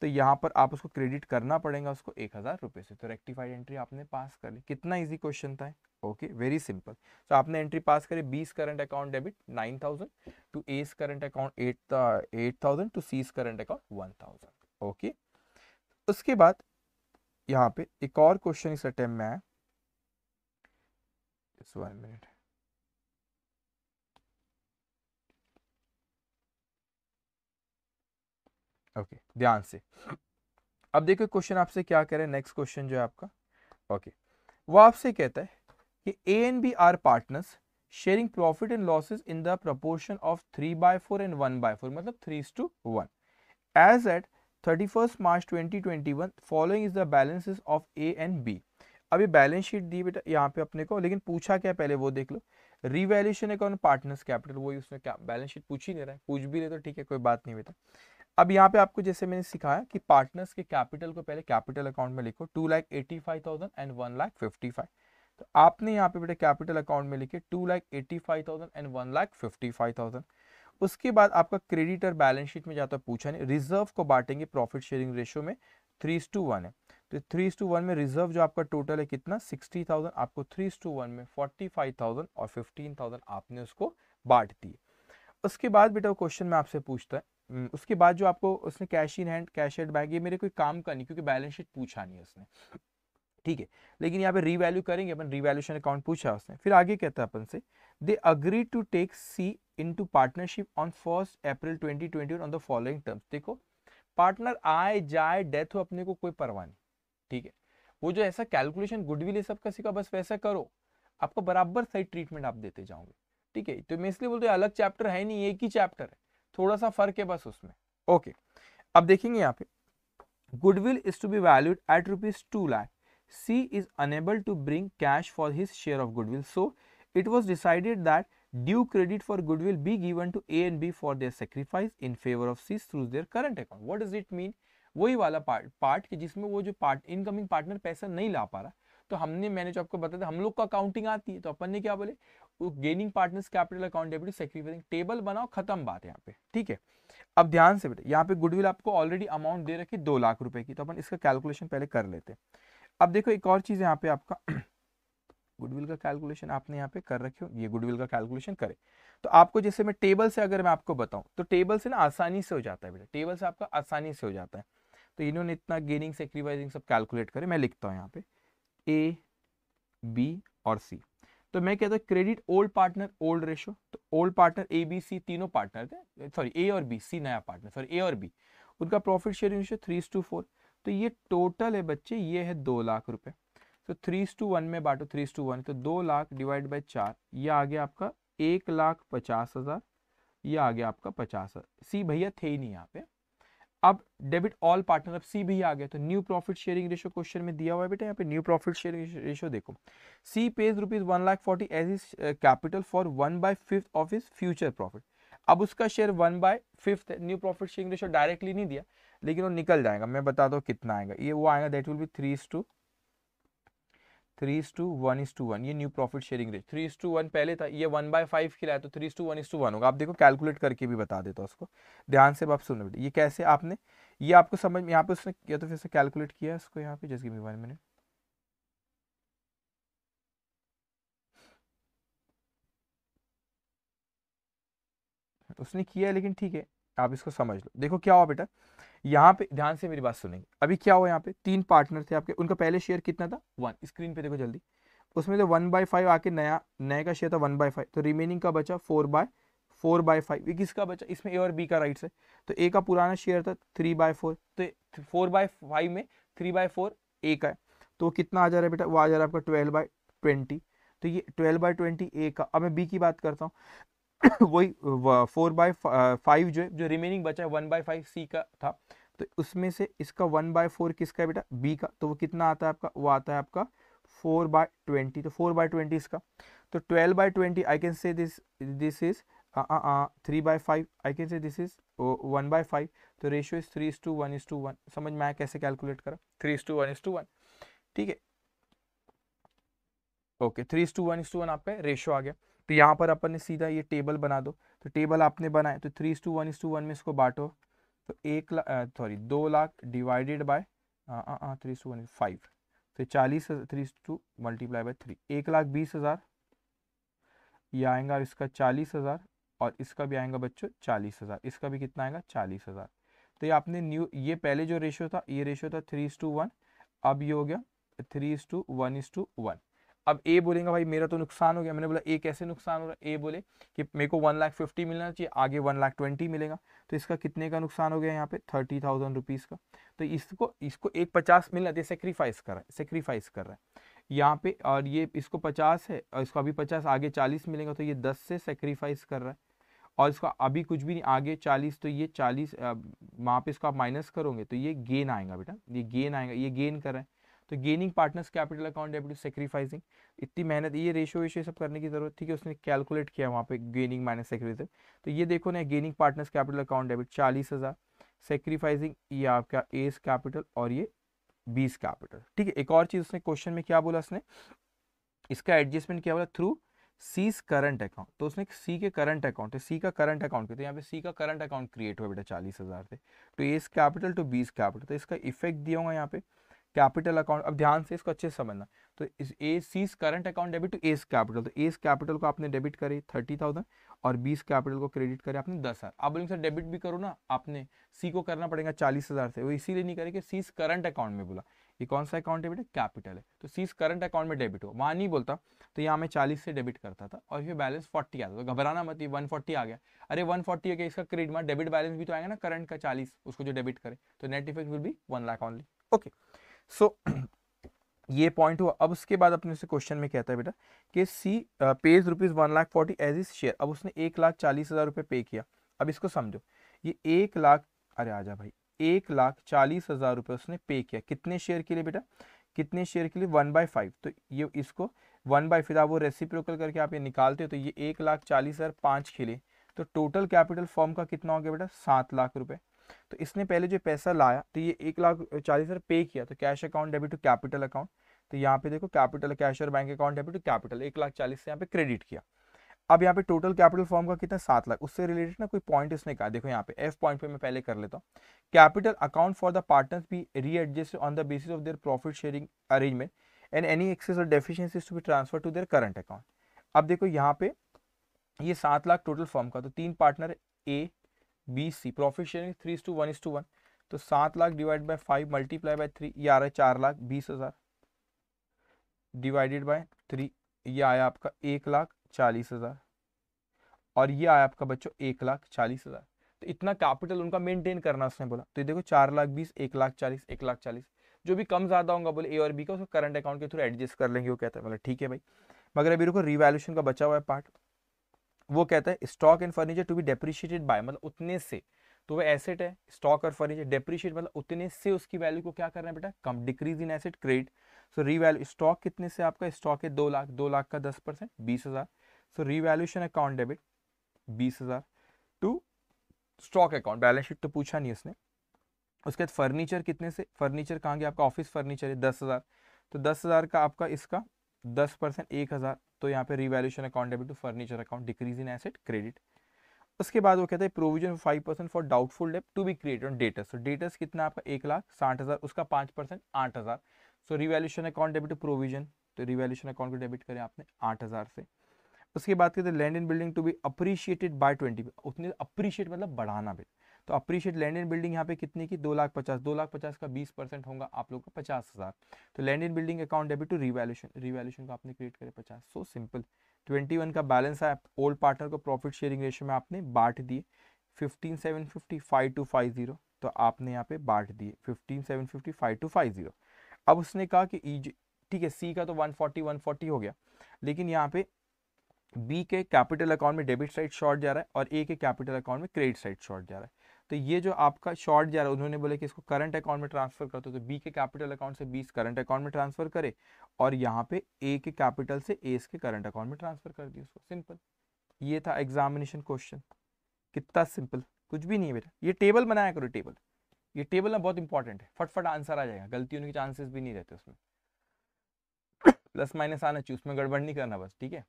तो यहाँ पर आप उसको क्रेडिट करना पड़ेगा उसको एक हज़ार रुपए से तो रेक्टिफाइड एंट्री आपने पास कर ली कितना इजी क्वेश्चन था ओके वेरी सिंपल तो आपने एंट्री पास करी B's current account debit nine thousand to A's current account eight eight thousand to C's current account one thousand okay उसके बाद यहाँ पे एक और क्वेश्चन इस अटैम्प में है वन मिनट ओके ध्यान से अब देखो क्वेश्चन आपसे क्या कह रहे हैं नेक्स्ट क्वेश्चन जो है आपका ओके वो आपसे कहता है कि A and B are partners sharing profit and losses in the proportion of three by four and one by four मतलब three to one as at thirty first March twenty twenty one following is the balances of A and B अभी balance sheet दी बेटा यहाँ पे अपने को लेकिन पूछा क्या पहले वो देख लो रिवैल्यूशन अकाउंट पार्टनर्स कैपिटल वही उसमें क्या बैलेंस शीट पूछ ही नहीं रहा है पूछ भी रहे तो ठीक है कोई बात नहीं बेटा अब यहाँ पे आपको जैसे मैंने सिखाया कि पार्टनर्स के कैपिटल को पहले कैपिटल अकाउंट में लिखो two lakh eighty five thousand and one lakh fifty five तो आपने यहाँ पे बेटे कैपिटल अकाउंट में लिखे two lakh eighty five thousand and one lakh fifty five thousand उसके बाद आपका क्रेडिटर बैलेंस शीट में जाता पूछा नहीं रिजर्व को बांटेंगे प्रॉफिट शेयरिंग रेशियो में थ्री टू वन है तो थ्री टू वन में रिजर्व जो आपका टोटल है कितना सिक्सटी थाउजेंड आपको थ्री टू वन में फोर्टी फाइव थाउजेंड और फिफ्टीन थाउजेंड आपने उसको बांट दिए उसके बाद बेटा क्वेश्चन में आपसे पूछता है हम्म, उसके बाद जो आपको उसने cash in hand cash at bank ये मेरे कोई काम का नहीं क्योंकि बैलेंस शीट पूछा नहीं उसने ठीक है लेकिन यहाँ पे रीवैल्यू करेंगे अपन रीवैल्यूशन अकाउंट पूछा उसने फिर आगे कहता है अपन से they agree to take C into partnership on first April twenty twenty on the following terms देखो पार्टनर आए जाए डेथ हो अपने को कोई परवाह नहीं ठीक है वो जो ऐसा कैलकुलेशन गुडविल ये सब किसी का बस वैसा करो आपको बराबर सही ट्रीटमेंट आप देते जाओगे ठीक है तो मैं इसलिए बोलते अलग चैप्टर है नहीं एक ही चैप्टर है थोड़ा सा फर्क है बस उसमें ओके अब देखेंगे यहाँ पे goodwill is to be valued at rupees two lakh C is unable to bring cash for his share of goodwill so it was decided that due credit for goodwill be given to A and B for their sacrifice in favour of C through their current account what is it mean वही वाला part part के जिसमें वो जो part incoming partner पैसा नहीं ला पा रहा तो हमने मैंने जो आपको बताया हम लोग का अकाउंटिंग आती है तो अपन ने क्या बोले gaining partners capital account debit sacrificing table बनाओ खत्म बात यहाँ पे ठीक है अब ध्यान से बेटे यहाँ पे गुडविल आपको ऑलरेडी अमाउंट दे रखी दो लाख रुपए की तो अपन इसका कैलकुलेशन पहले कर लेते अब देखो एक और चीज यहाँ पे आपका गुडविल का कैलकुलेशन आपने यहाँ पे कर रखे हो ये गुडविल का कैलकुलेशन करे तो आपको जैसे मैं टेबल से अगर मैं आपको बताऊं तो टेबल से ना आसानी से हो जाता है बेटा टेबल से आपका आसानी से हो जाता है तो इन्होंने इतना गेनिंग सेक्रीफाइसिंग सब कैलकुलेट करे मैं लिखता हूँ यहाँ पे ए बी और सी तो मैं कहता credit old partner old ratio तो old partner A B C तीनों पार्टनर थे सॉरी ए और बी सी नया पार्टनर सॉरी ए और बी उनका profit share ratio three to four तो ये टोटल है बच्चे ये है दो लाख रुपए तो थ्री टू वन में बांटो थ्री टू वन तो दो लाख डिवाइड बाई चार ये आ गया आपका एक लाख पचास हज़ार ये आ गया आपका पचास हज़ार सी भैया थे ही नहीं यहाँ पे अब डेबिट ऑल पार्टनर अब सी भी आ गया तो new profit sharing ratio question में दिया हुआ है बेटा यहाँ पे न्यू प्रॉफिट शेयरिंग रेशो देखो C pays rupees one lakh forty as his capital for one by fifth of his future profit अब उसका शेयर वन बाय फिफ्थ है new profit sharing ratio directly नहीं दिया लेकिन वो निकल जाएगा मैं बता दो कितना आएगा ये वो आएगा that will be three two three is to one is to one ये new profit sharing rate three is to one पहले था ये वन बाय फाइव खिलाया तो three is to one is to one होगा आप देखो कैलकुलेट करके भी बता देता उसको ध्यान से आप सुनो बेटे ये कैसे आपने ये आपको समझ में यहाँ पे उसने या तो फिर से कैलकुलेट किया इसको यहाँ पे जैसे वन मिनट उसने किया है लेकिन ठीक है आप इसको समझ लो देखो क्या हुआ बेटा यहाँ पे ध्यान से मेरी बात सुनेंगे अभी क्या हुआ यहाँ पे तीन पार्टनर थे आपके उनका पहले शेयर कितना था वन स्क्रीन पे देखो जल्दी उसमें से वन बाय फाइव आके नया नए का शेयर था वन बाय फाइव तो रिमेनिंग का बचा four by four by five ये किसका बचा इसमें ए और बी का राइट है तो ए का पुराना शेयर था थ्री बाय फोर तो फोर बाय फाइव में थ्री बाय फोर ए का है तो कितना आ जा रहा है बेटा वो आ जा रहा है आपका ट्वेल्व बाय ट्वेंटी तो ये ट्वेल्व बाय ट्वेंटी ए का अब मैं बी की बात करता हूँ वही फोर बाय फाइव जो है जो रिमेनिंग बचा है वन बाय फाइव सी का था तो उसमें से इसका वन बाय फोर किसका है बेटा बी का तो वो कितना आता है आपका वो आता है आपका फोर बाय ट्वेंटी तो फोर बाय ट्वेंटी इसका तो twelve by twenty I can say this this is three by five I can say this is one by five तो ratio is three is to one is to one समझ में आया कैसे calculate करा three is to one is to one ठीक है okay three is to one is to one आपका ratio आ गया तो यहाँ पर अपन ने सीधा ये टेबल बना दो तो टेबल आपने बनाए तो three to one two one में इसको बांटो तो एक लाख सॉरी दो लाख डिवाइडेड बाय हाँ, हाँ, हाँ, थ्री टू वन फाइव तो चालीस three two multiply by three एक लाख बीस हज़ार ये आएगा इसका चालीस हज़ार और इसका भी आएगा बच्चों चालीस हज़ार इसका भी कितना आएगा चालीस हज़ार तो ये आपने न्यू ये पहले जो रेशियो था ये रेशियो था थ्री टू वन अब ये हो गया three to one two one अब ए बोलेगा भाई मेरा तो नुकसान हो गया मैंने बोला ए कैसे नुकसान हो रहा है ए बोले कि मेरे को वन लाख फिफ्टी मिलना चाहिए आगे वन लाख ट्वेंटी मिलेगा तो इसका कितने का नुकसान हो गया यहाँ पे थर्टी थाउजेंड रुपीज़ का तो इसको इसको एक पचास मिल रहा है सेक्रीफाइस कर रहा है सेक्रीफाइस कर रहा है यहाँ पे और ये इसको पचास है और इसको अभी पचास आगे चालीस मिलेगा तो ये दस से सेक्रीफाइस कर रहा है और इसको अभी कुछ भी नहीं आगे चालीस तो ये चालीस वहाँ पे इसको आप माइनस करोगे तो ये गेन आएगा बेटा ये गेन आएगा ये गेन कर रहा है तो gaining partners capital account debit sacrificing इतनी मेहनत ये रेशियो वेशियो सब करने की जरूरत थी कि उसने कैलकुलेट किया वहाँ पे गेनिंग माइनस सेक्रीफाइसिंग तो ये देखो ना gaining partners capital account debit चालीस हज़ार सेक्रीफाइसिंग ये आपका एस कैपिटल और ये बीस कैपिटल ठीक है एक और चीज़ उसने क्वेश्चन में क्या बोला उसने इसका एडजस्टमेंट क्या बोला थ्रू सीज करंट अकाउंट तो उसने सी के करंट अकाउंट सी का करंट अकाउंट कहते हैं यहाँ पे सी का करंट अकाउंट क्रिएट हुआ बेटा चालीस हज़ार से तो A's capital to B's capital तो इसका इफेक्ट दिया होगा यहाँ पे कैपिटल अकाउंट अब ध्यान से इसको अच्छे से समझना तो इस A C current account debit to A's capital तो एस कैपिटल को आपने डेबिट करे थर्टी थाउजेंड और बीस कैपिटल को क्रेडिट करे आपने दस हज़ार आप बोलेंगे सर डेबिट भी करो ना आपने सी को करना पड़ेगा चालीस हज़ार से वो इसीलिए नहीं करेंगे सीस करंट अकाउंट में बोला ये कौन सा अकाउंट डेबिट है कैपिटल है तो सीस करंट अकाउंट में डेबिट हो वहाँ नहीं बोलता तो यहाँ मैं चालीस से डेबिट करता था और फिर बैलेंस फोर्टी आता तो घबराना मत ये वन फोर्टी आ गया अरे वन फोर्टी हो इसका क्रेडिट मार डेबिट बैलेंस भी तो आएगा ना करंट का चालीस उसको जो डेबिट करे तो नेट इफेक्ट विल भी one lakh only okay so ये पॉइंट हुआ अब उसके बाद अपने से क्वेश्चन में कहता है बेटा कि C pays rupees one lakh forty as his share अब उसने एक लाख चालीस हज़ार रुपये पे किया अब इसको समझो ये एक लाख अरे आजा भाई एक लाख चालीस हज़ार रुपये उसने पे किया कितने शेयर के लिए बेटा कितने शेयर के लिए वन बाय फाइव तो ये इसको वन बाय फिर आप वो रेसिप्रोकल करके आप ये निकालते हो तो ये एक लाख चालीस हज़ार पाँच के लिए तो टोटल कैपिटल फॉर्म का कितना हो गया बेटा सात लाख रुपये तो इसने पहले जो पैसा लाया तो ये एक लाख चालीस हज़ार पे किया तो cash account debit to capital account तो यहाँ पे देखो कैपिटल कैश और bank account debit to capital एक लाख चालीस से यहाँ पे क्रेडिट किया अब यहाँ पे टोटल कैपिटल फॉर्म का कितना सात लाख उससे रिलेटेड ना कोई पॉइंट इसने कहा देखो यहाँ पे एफ पॉइंट पे मैं पहले कर लेता हूँ capital account for the partners be readjust on the basis of their profit sharing arrangement and any excess और deficiencies to be transfer to their current account अब देखो यहाँ पे ये सात लाख टोटल फॉर्म का तो तीन partner A B C profit three to one two one तो सात lakh divide by five multiply by three ये आ रहा है चार लाख बीस हज़ार डिवाइडेड बाय थ्री ये आया आपका एक लाख चालीस हज़ार और ये आया आपका बच्चों एक लाख चालीस हज़ार तो इतना कैपिटल उनका मेंटेन करना उसने बोला तो ये देखो चार लाख बीस एक लाख चालीस एक लाख चालीस जो भी कम ज़्यादा होगा बोले ए और बी का उसको करंट अकाउंट के थ्रू एडजस्ट कर लेंगे वो कहता है बोला ठीक है भाई मगर अभी रुको रिवैल्यूशन का बचा हुआ है पार्ट वो कहता है stock and furniture to be depreciated by मतलब उतने से तो वो एसेट है स्टॉक और फर्नीचर डेप्रिशिएट मतलब उतने से उसकी वैल्यू को क्या करना है बेटा कम decrease in asset credit so revalue stock कितने से आपका स्टॉक है दो लाख दो लाख का दस परसेंट बीस हज़ार सो रीवैल्यूशन अकाउंट डेबिट बीस हज़ार to stock account balance sheet तो पूछा नहीं उसने उसके बाद फर्नीचर कितने से फर्नीचर कहाँ गया आपका ऑफिस फर्नीचर है दस हज़ार तो दस हज़ार का आपका इसका दस परसेंट एक हज़ार तो यहाँ पे revaluation account debit to furniture account decrease in asset credit उसके बाद वो कहते हैं provision five percent for doubtful debt to be create on debtors तो डेटस कितना आपका एक लाख साठ हज़ार उसका पाँच परसेंट आठ हज़ार so revaluation account debit to provision तो रिवेल्यूशन अकाउंट को डेबिट करें आपने आठ हज़ार से उसके बाद कहते हैं land in building to be appreciated by twenty उतने अप्रिशिएट मतलब बढ़ाना भी तो अप्रीशिएट लैंड एंड बिल्डिंग यहाँ पे कितने की दो लाख पचास दो लाख पचास का बीस परसेंट होगा आप लोग का पचास हज़ार तो land and building account debit to revaluation revaluation का आपने क्रिएट करें पचास सो सिंपल ट्वेंटी वन का बैलेंस है ओल्ड पार्टनर को प्रॉफिट शेयरिंग रेशियो में आपने बांट दिए fifteen seven fifty five two five zero तो आपने यहाँ पे बांट दिए fifteen seven fifty five two five zero अब उसने कहा कि ई e ठीक है सी का तो 140 140 हो गया लेकिन यहाँ पे बी के कैपिटल अकाउंट में डेबिट साइड शॉर्ट जा रहा है और ए के कैपिटल अकाउंट में क्रेडिट साइड शॉर्ट जा रहा है तो ये जो आपका शॉर्ट जा रहा है उन्होंने बोला कि इसको करंट अकाउंट में ट्रांसफर कर दो तो बी के कैपिटल अकाउंट से बीस करंट अकाउंट में ट्रांसफर करे और यहाँ पे ए के कैपिटल से एस के करंट अकाउंट में ट्रांसफर कर दिए उसको सिंपल ये था एग्जामिनेशन क्वेश्चन कितना सिंपल कुछ भी नहीं है बेटा ये टेबल बनाया करो टेबल ये टेबल ना बहुत इंपॉर्टेंट है फटफट आंसर आ जाएगा गलती होने के चांसेस भी नहीं रहते उसमें प्लस माइनस आना चाहिए उसमें गड़बड़ नहीं करना बस ठीक है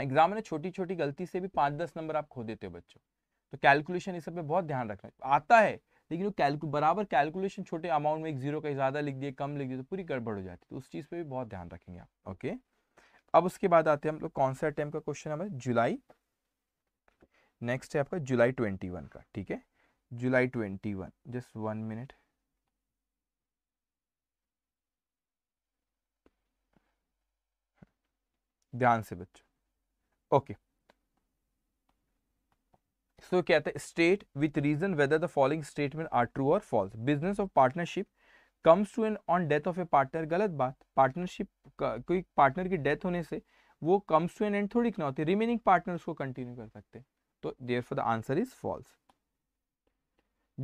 एग्जाम में छोटी छोटी गलती से भी पाँच दस नंबर आप खो देते हो बच्चों तो कैलकुलेशन इस सब में बहुत ध्यान रखना आता है लेकिन वो कैलकु बराबर कैलकुलेशन छोटे अमाउंट में एक जीरो का ज़्यादा लिख दिए कम लिख दिए तो पूरी गड़बड़ हो जाती है तो उस चीज़ पे भी बहुत ध्यान रखेंगे आप ओके अब उसके बाद आते हैं हम लोग कौन सा अटैम्प का क्वेश्चन हमारे जुलाई नेक्स्ट है आपका जुलाई ट्वेंटी वन का ठीक है जुलाई twenty one just one minute ध्यान से बच्चों ओके सो कहते हैं state with reason whether the following statement are true और false business of partnership comes to an on death of a partner गलत बात पार्टनरशिप कोई पार्टनर की डेथ होने से वो कम्स टू एन एंड थोड़ी ना होती रिमेनिंग पार्टनर उसको कंटिन्यू कर सकते तो therefore the answer is false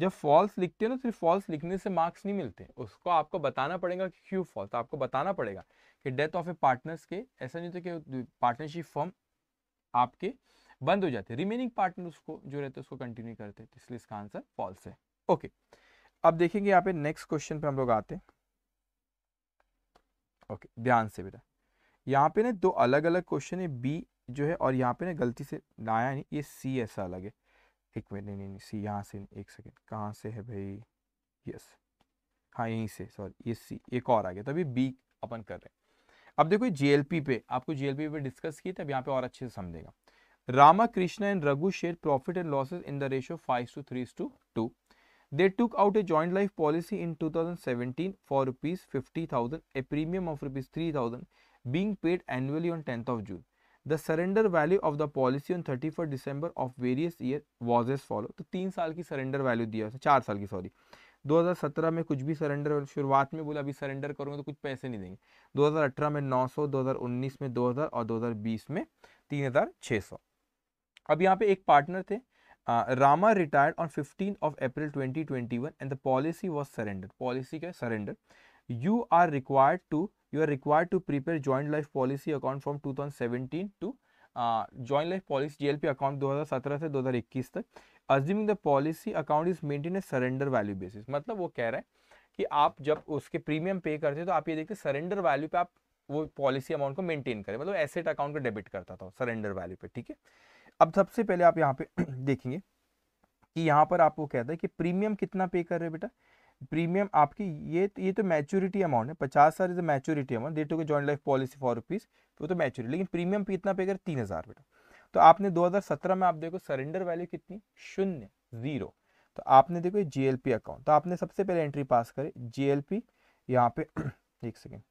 जब फॉल्स लिखते हैं ना सिर्फ फॉल्स लिखने से मार्क्स नहीं मिलते उसको आपको बताना पड़ेगा कि क्यों फॉल्स आपको बताना पड़ेगा कि डेथ ऑफ ए पार्टनर्स के ऐसा नहीं होता कि पार्टनरशिप फॉर्म आपके बंद हो जाते रिमेनिंग पार्टनर उसको जो रहता है उसको कंटिन्यू करते हैं तो इसलिए इसका आंसर फॉल्स है ओके अब देखेंगे यहाँ पे नेक्स्ट क्वेश्चन पे हम लोग आते हैं ओके ध्यान से बेटा यहाँ पे ना दो अलग अलग क्वेश्चन है बी जो है और यहाँ पे ना गलती से लाया नहीं ये सी ऐसा अलग है एक मिनट नहीं नहीं सी यहाँ से एक सेकेंड कहाँ से है भाई यस हाँ यहीं से सॉरी ये सी एक और आ गया तभी तो बी अपन कर रहे हैं अब देखो जे पे आपको जे पे डिस्कस किया था अब यहाँ पे और अच्छे से समझेगा Ramakrishna and Raghu shared profit and losses in the ratio 5 to 3 to 2. They took out a joint life policy in 2017 for rupees 50,000, a premium of rupees 3,000 being paid annually on 10th of June. The surrender value of the policy on 31st December of various year was as follows. So, तीन साल की surrender value दिया है चार साल की sorry 2017 में कुछ भी सरेंडर शुरुआत में बोला अभी सरेंडर करूँगा तो कुछ पैसे नहीं देंगे 2018 में 900, 2019 में 2000 और 2020 में 3600 अब यहाँ पे एक पार्टनर थे Rama retired on fifteen of April 2021 and the policy was surrender policy का surrender you are required to you are required to prepare joint life policy account from seventeen to joint life policy P account सत्रह से इक्कीस तक assuming the policy account is maintain a surrender value basis मतलब वो कह रहा है कि आप जब उसके प्रीमियम पे करते हैं तो आप ये देखते सरेंडर वैल्यू पे आप वो पॉलिसी अमाउंट को मेंटेन करें मतलब एसेट अकाउंट को डेबिट करता था सरेंडर वैल्यू पे ठीक है अब सबसे पहले आप यहाँ पे देखेंगे कि यहाँ पर आपको कहता है कि प्रीमियम कितना पे कर रहे हैं बेटा प्रीमियम आपकी ये तो ये तो मैच्योरिटी अमाउंट है पचास हज़ार is a maturity amount date to joint life policy for rupees वो तो मैच्योरिटी लेकिन प्रीमियम पे कितना पे कर तीन हज़ार बेटा तो आपने 2017 में आप देखो सरेंडर वैल्यू कितनी शून्य जीरो तो आपने देखो पी अकाउंट तो आपने सबसे पहले एंट्री पास करी जी एल पी यहाँ पे एक सेकेंड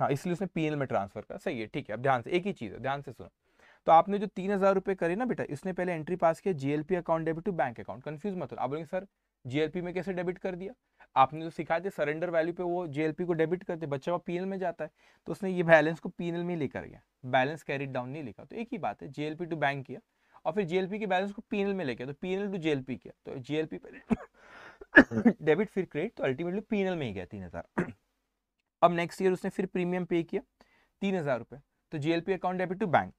हाँ इसलिए उसने पीएल में ट्रांसफर कर सही है ठीक है अब ध्यान से एक ही चीज़ है ध्यान से सुनो तो आपने जो तीन हज़ार रुपये करे ना बेटा इसने पहले एंट्री पास किया GLP account debit to bank account confuse मत हो आप बोलेंगे सर जीएलपी में कैसे डेबिट कर दिया आपने जो सिखाया था सरेंडर वैल्यू पे वो जीएलपी को डेबिट करते बच्चा वो पीएल में जाता है तो उसने ये बैलेंस को पीएल में लेकर गया बैलेंस कैरिड डाउन नहीं लिखा तो एक ही बात है जीएलपी टू बैंक किया और फिर जीएलपी के बैलेंस को पीएल में लेके तो पीएल टू जीएलपी किया तो जीएलपी पहले डेबिट फिर क्रेडिट तो अल्टीमेटली पीएल में ही गया तीन हज़ार अब नेक्स्ट ईयर उसने फिर प्रीमियम पे किया तीन हज़ार रुपए तो GLP account debit to bank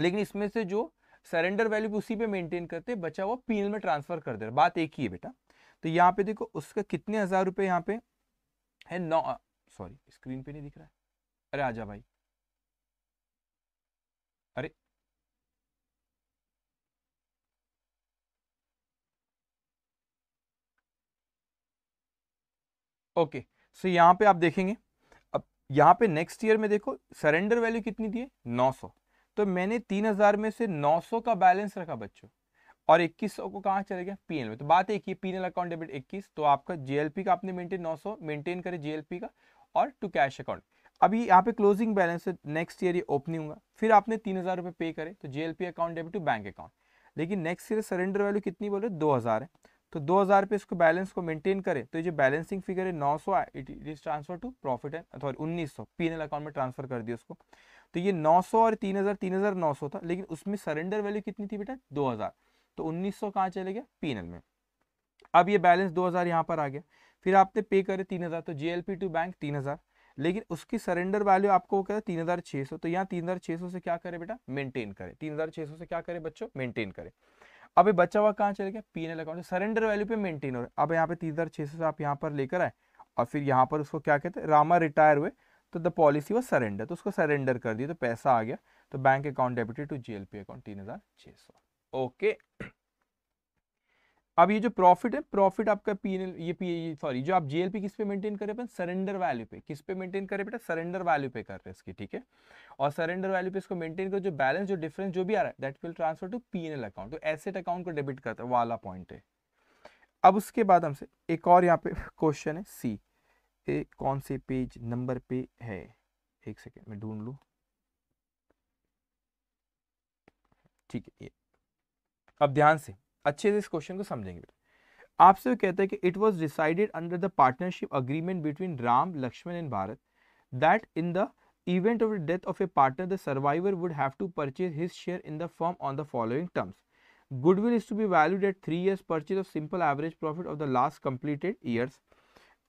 लेकिन इसमें से जो सरेंडर वैल्यू उसी पे मेंटेन करते बचा हुआ पीएल में ट्रांसफर कर दे रहा बात एक ही है बेटा तो यहाँ पे देखो उसका कितने हज़ार रुपए यहाँ पे है नौ सॉरी स्क्रीन पे नहीं दिख रहा है अरे आजा भाई अरे ओके okay. सो so, यहाँ पे आप देखेंगे अब यहाँ पे नेक्स्ट ईयर में देखो सरेंडर वैल्यू कितनी दी है 900 तो मैंने 3000 में से 900 का बैलेंस रखा बच्चों और 2100 को कहाँ चले गया पीएनएल में तो बात एक ही पीएनएल अकाउंट डेबिट 21 तो आपका जेएलपी का आपने मेंटेन 900 मेंटेन करे जेएलपी का और टू कैश अकाउंट अभी यहाँ पे क्लोजिंग बैलेंस है नेक्स्ट ईयर ये ओपनिंग होगा फिर आपने तीन हज़ार रुपये पे करे तो JLP account debit to bank account लेकिन नेक्स्ट ईयर सरेंडर वैल्यू कितनी बोल रहे दो हज़ार है तो दो हज़ार पे इसको बैलेंस को मेंटेन करें तो ये जो बैलेंसिंग फिगर है नौ सौ it is transfer to profit and sorry उन्नीस सौ पी अकाउंट में ट्रांसफर कर दिया उसको तो ये नौ सौ और तीन हज़ार तीन हज़ार नौ सौ था लेकिन उसमें सरेंडर वैल्यू कितनी थी बेटा दो हज़ार तो उन्नीस सौ कहाँ चले गया पी में अब ये बैलेंस दो हज़ार यहाँ पर आ गया फिर आपने पे करे तीन हज़ार तो J L P to bank तीन हज़ार लेकिन उसकी सरेंडर वैल्यू आपको वो कहता है तीन हज़ार छह सौ तो यहाँ तीन हज़ार छह सौ से क्या करे बेटा मेंटेन करे तीन हज़ार छह सौ से क्या करे बच्चों मेंटेन करे अभी बचा हुआ कहाँ चले गया P N account surrender value पे मेंटेन हो रहा है अब यहाँ पे तीस हज़ार छह सौ आप यहाँ पर लेकर आए और फिर यहाँ पर उसको क्या कहते हैं रामा रिटायर हुए तो द पॉलिसी वो सरेंडर तो उसको सरेंडर कर दिया तो पैसा आ गया तो bank account debited to GLP account तीन हज़ार छह सौ ओके अब ये जो प्रॉफिट है प्रॉफिट आपका पी एन ये पी सॉरी जो आप जीएलपी किस पे मेंटेन कर रहे हैं सरेंडर वैल्यू पे किस पे मेंटेन कर रहे बेटा सरेंडर वैल्यू पे कर रहे हैं इसकी ठीक है और सरेंडर वैल्यू पे इसको मेंटेन कर जो बैलेंस जो डिफरेंस जो भी आ रहा है that will transfer to P account तो एसेट अकाउंट को डेबिट करता है वाला पॉइंट है अब उसके बाद हमसे एक और यहाँ पे क्वेश्चन है सी ए कौन से पेज नंबर पे है एक सेकेंड मैं ढूंढ लू ठीक है ये अब ध्यान से अच्छे से इस क्वेश्चन को समझेंगे आपसे कहते हैं कि it was decided under the partnership agreement between Ram Lakshman and Bharat that in the event of death of a partner the survivor would have to purchase his share in the firm on the following terms goodwill is to be valued at three years purchase of simple average profit of the last completed years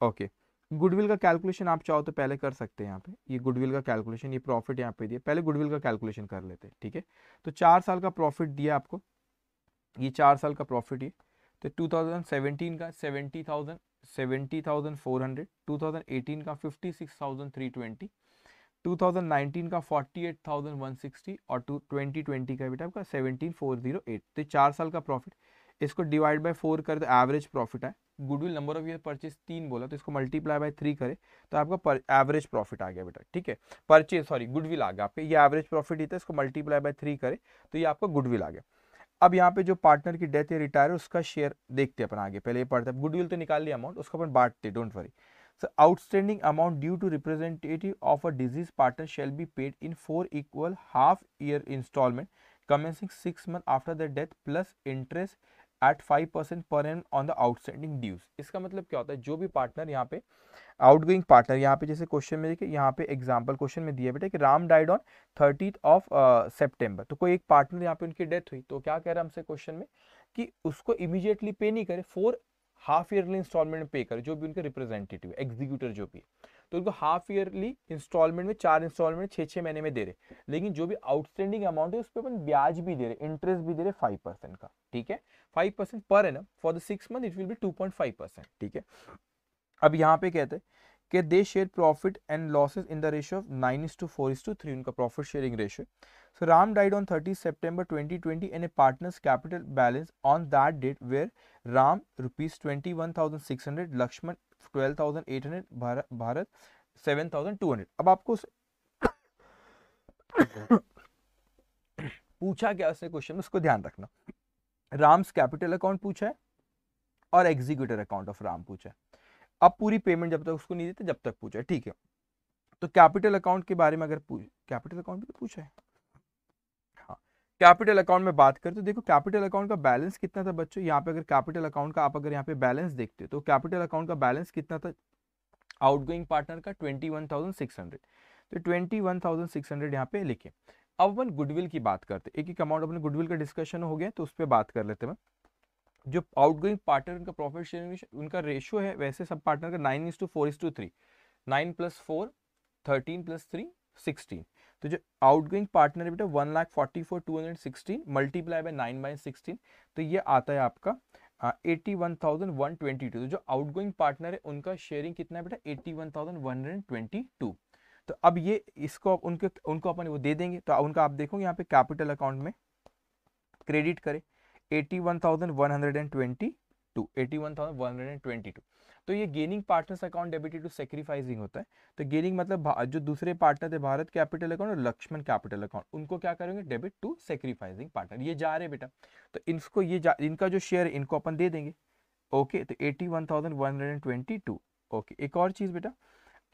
okay goodwill का calculation आप चाहो तो पहले कर सकते हैं यहाँ पे ये गुडविल का कैलकुलेशन ये प्रॉफिट यहाँ पे दिए पहले गुडविल का कैलकुलेशन कर लेते हैं ठीक है तो चार साल का प्रॉफिट दिया आपको ये चार साल का प्रॉफिट ये तो 2017 का 70,000 70,400 2018 का 56,320 2019 का 48,160 और 2020 का बेटा आपका 17,408 तो चार साल का प्रॉफिट इसको डिवाइड बाय फोर कर तो एवरेज प्रॉफिट है goodwill number of year purchase तीन बोला तो इसको मल्टीप्लाई बाय थ्री करें तो आपका एवरेज प्रॉफिट आ गया बेटा ठीक है परचेज सॉरी गुडविल आ गया आपके ये एवरेज प्रॉफिट ही था इसको मल्टीप्लाई बाय थ्री करें तो ये आपका गुडविल आ गया अब यहाँ पे जो पार्टनर की डेथ या रिटायर उसका शेयर देखते अपन आगे पहले ये पढ़ते हैं गुडविल तो निकाल लिया अमाउंट उसको अपन बांटते don't worry so outstanding amount due to representative of a deceased partner shall be paid in four equal half year instalment commencing six month after the death plus interest at five percent पर annum on the outstanding dues इसका मतलब क्या होता है जो भी partner यहाँ पे आउट गोइंग पार्टनर यहाँ पे जैसे क्वेश्चन में देखिए यहाँ पे एग्जाम्पल क्वेश्चन में दिया बेटा कि Ram died on thirtieth of September तो कोई एक पार्टनर यहाँ पे उनकी डेथ हुई तो क्या कह रहा है हमसे क्वेश्चन में कि उसको इमीजिएटली पे नहीं करे फोर हाफ ईयरली इंस्टॉलमेंट पे करे जो भी उनके रिप्रेजेंटेटिव एग्जीक्यूटर जो भी है तो उनको हाफ ईयरली इंस्टॉलमेंट में चार इंस्टॉलमेंट छः छः महीने में दे रहे लेकिन जो भी आउटस्टैंडिंग अमाउंट है उस पर अपन ब्याज भी दे रहे इंटरेस्ट भी दे रहे फाइव परसेंट का ठीक है फाइव परसेंट पर है ना for the six month it will be two point five percent ठीक है अब यहाँ पे कहते हैं कि they share profit and losses in the ratio of nine is to four is to three उनका profit sharing ratio so Ram died on thirty September twenty twenty and a partners capital balance on that date were Ram rupees twenty one thousand six hundred Lakshman twelve Bharat seven thousand two hundred अब आपको उस... पूछा क्या उसने question उसको ध्यान रखना Ram's capital account पूछा है और एग्जीक्यूटर अकाउंट ऑफ राम पूछा है अब पूरी पेमेंट जब तक उसको नहीं देते जब तक पूछा है ठीक है तो कैपिटल अकाउंट के बारे में अगर कैपिटल अकाउंट भी तो पूछा है कैपिटल अकाउंट में बात करें तो देखो कैपिटल अकाउंट का बैलेंस कितना था बच्चों यहाँ पे अगर कैपिटल अकाउंट का आप अगर यहाँ पे बैलेंस देखते तो कैपिटल अकाउंट का बैलेंस कितना था आउटगोइंग पार्टनर का twenty one thousand six hundred तो twenty one thousand six hundred यहाँ पे लिखे अब अपन गुडविल की बात करते एक एक अमाउंट अपने गुडविल का डिस्कशन हो गया तो उस पर बात कर लेते हैं जो गोइंग पार्टनर उनका प्रॉफिट शेयरिंग उनका रेशियो है वैसे सब पार्टनर का nine is to four is to three nine plus four thirteen plus three sixteen तो जो आउटगोइंग पार्टनर है बेटा one lakh forty four two hundred sixteen multiply by nine by sixteen तो ये आता है आपका eighty one thousand one twenty two तो जो आउटगोइंग पार्टनर है उनका शेयरिंग कितना है बेटा eighty one thousand one hundred twenty two तो अब ये इसको आप उनके उनको अपन वो दे देंगे तो उनका आप देखो यहाँ पे कैपिटल अकाउंट में क्रेडिट करें eighty one thousand one hundred and twenty two eighty one thousand one hundred and twenty two तो ये gaining partners account debited to sacrificing होता है तो गेनिंग मतलब जो दूसरे पार्टनर थे भारत कैपिटल अकाउंट और लक्ष्मण कैपिटल अकाउंट उनको क्या करेंगे डेबिट टू सेक्रीफाइसिंग पार्टनर ये जा रहे बेटा तो इनको ये जा इनका जो शेयर है इनको अपन दे देंगे ओके तो eighty one thousand one hundred and twenty two okay एक और चीज़ बेटा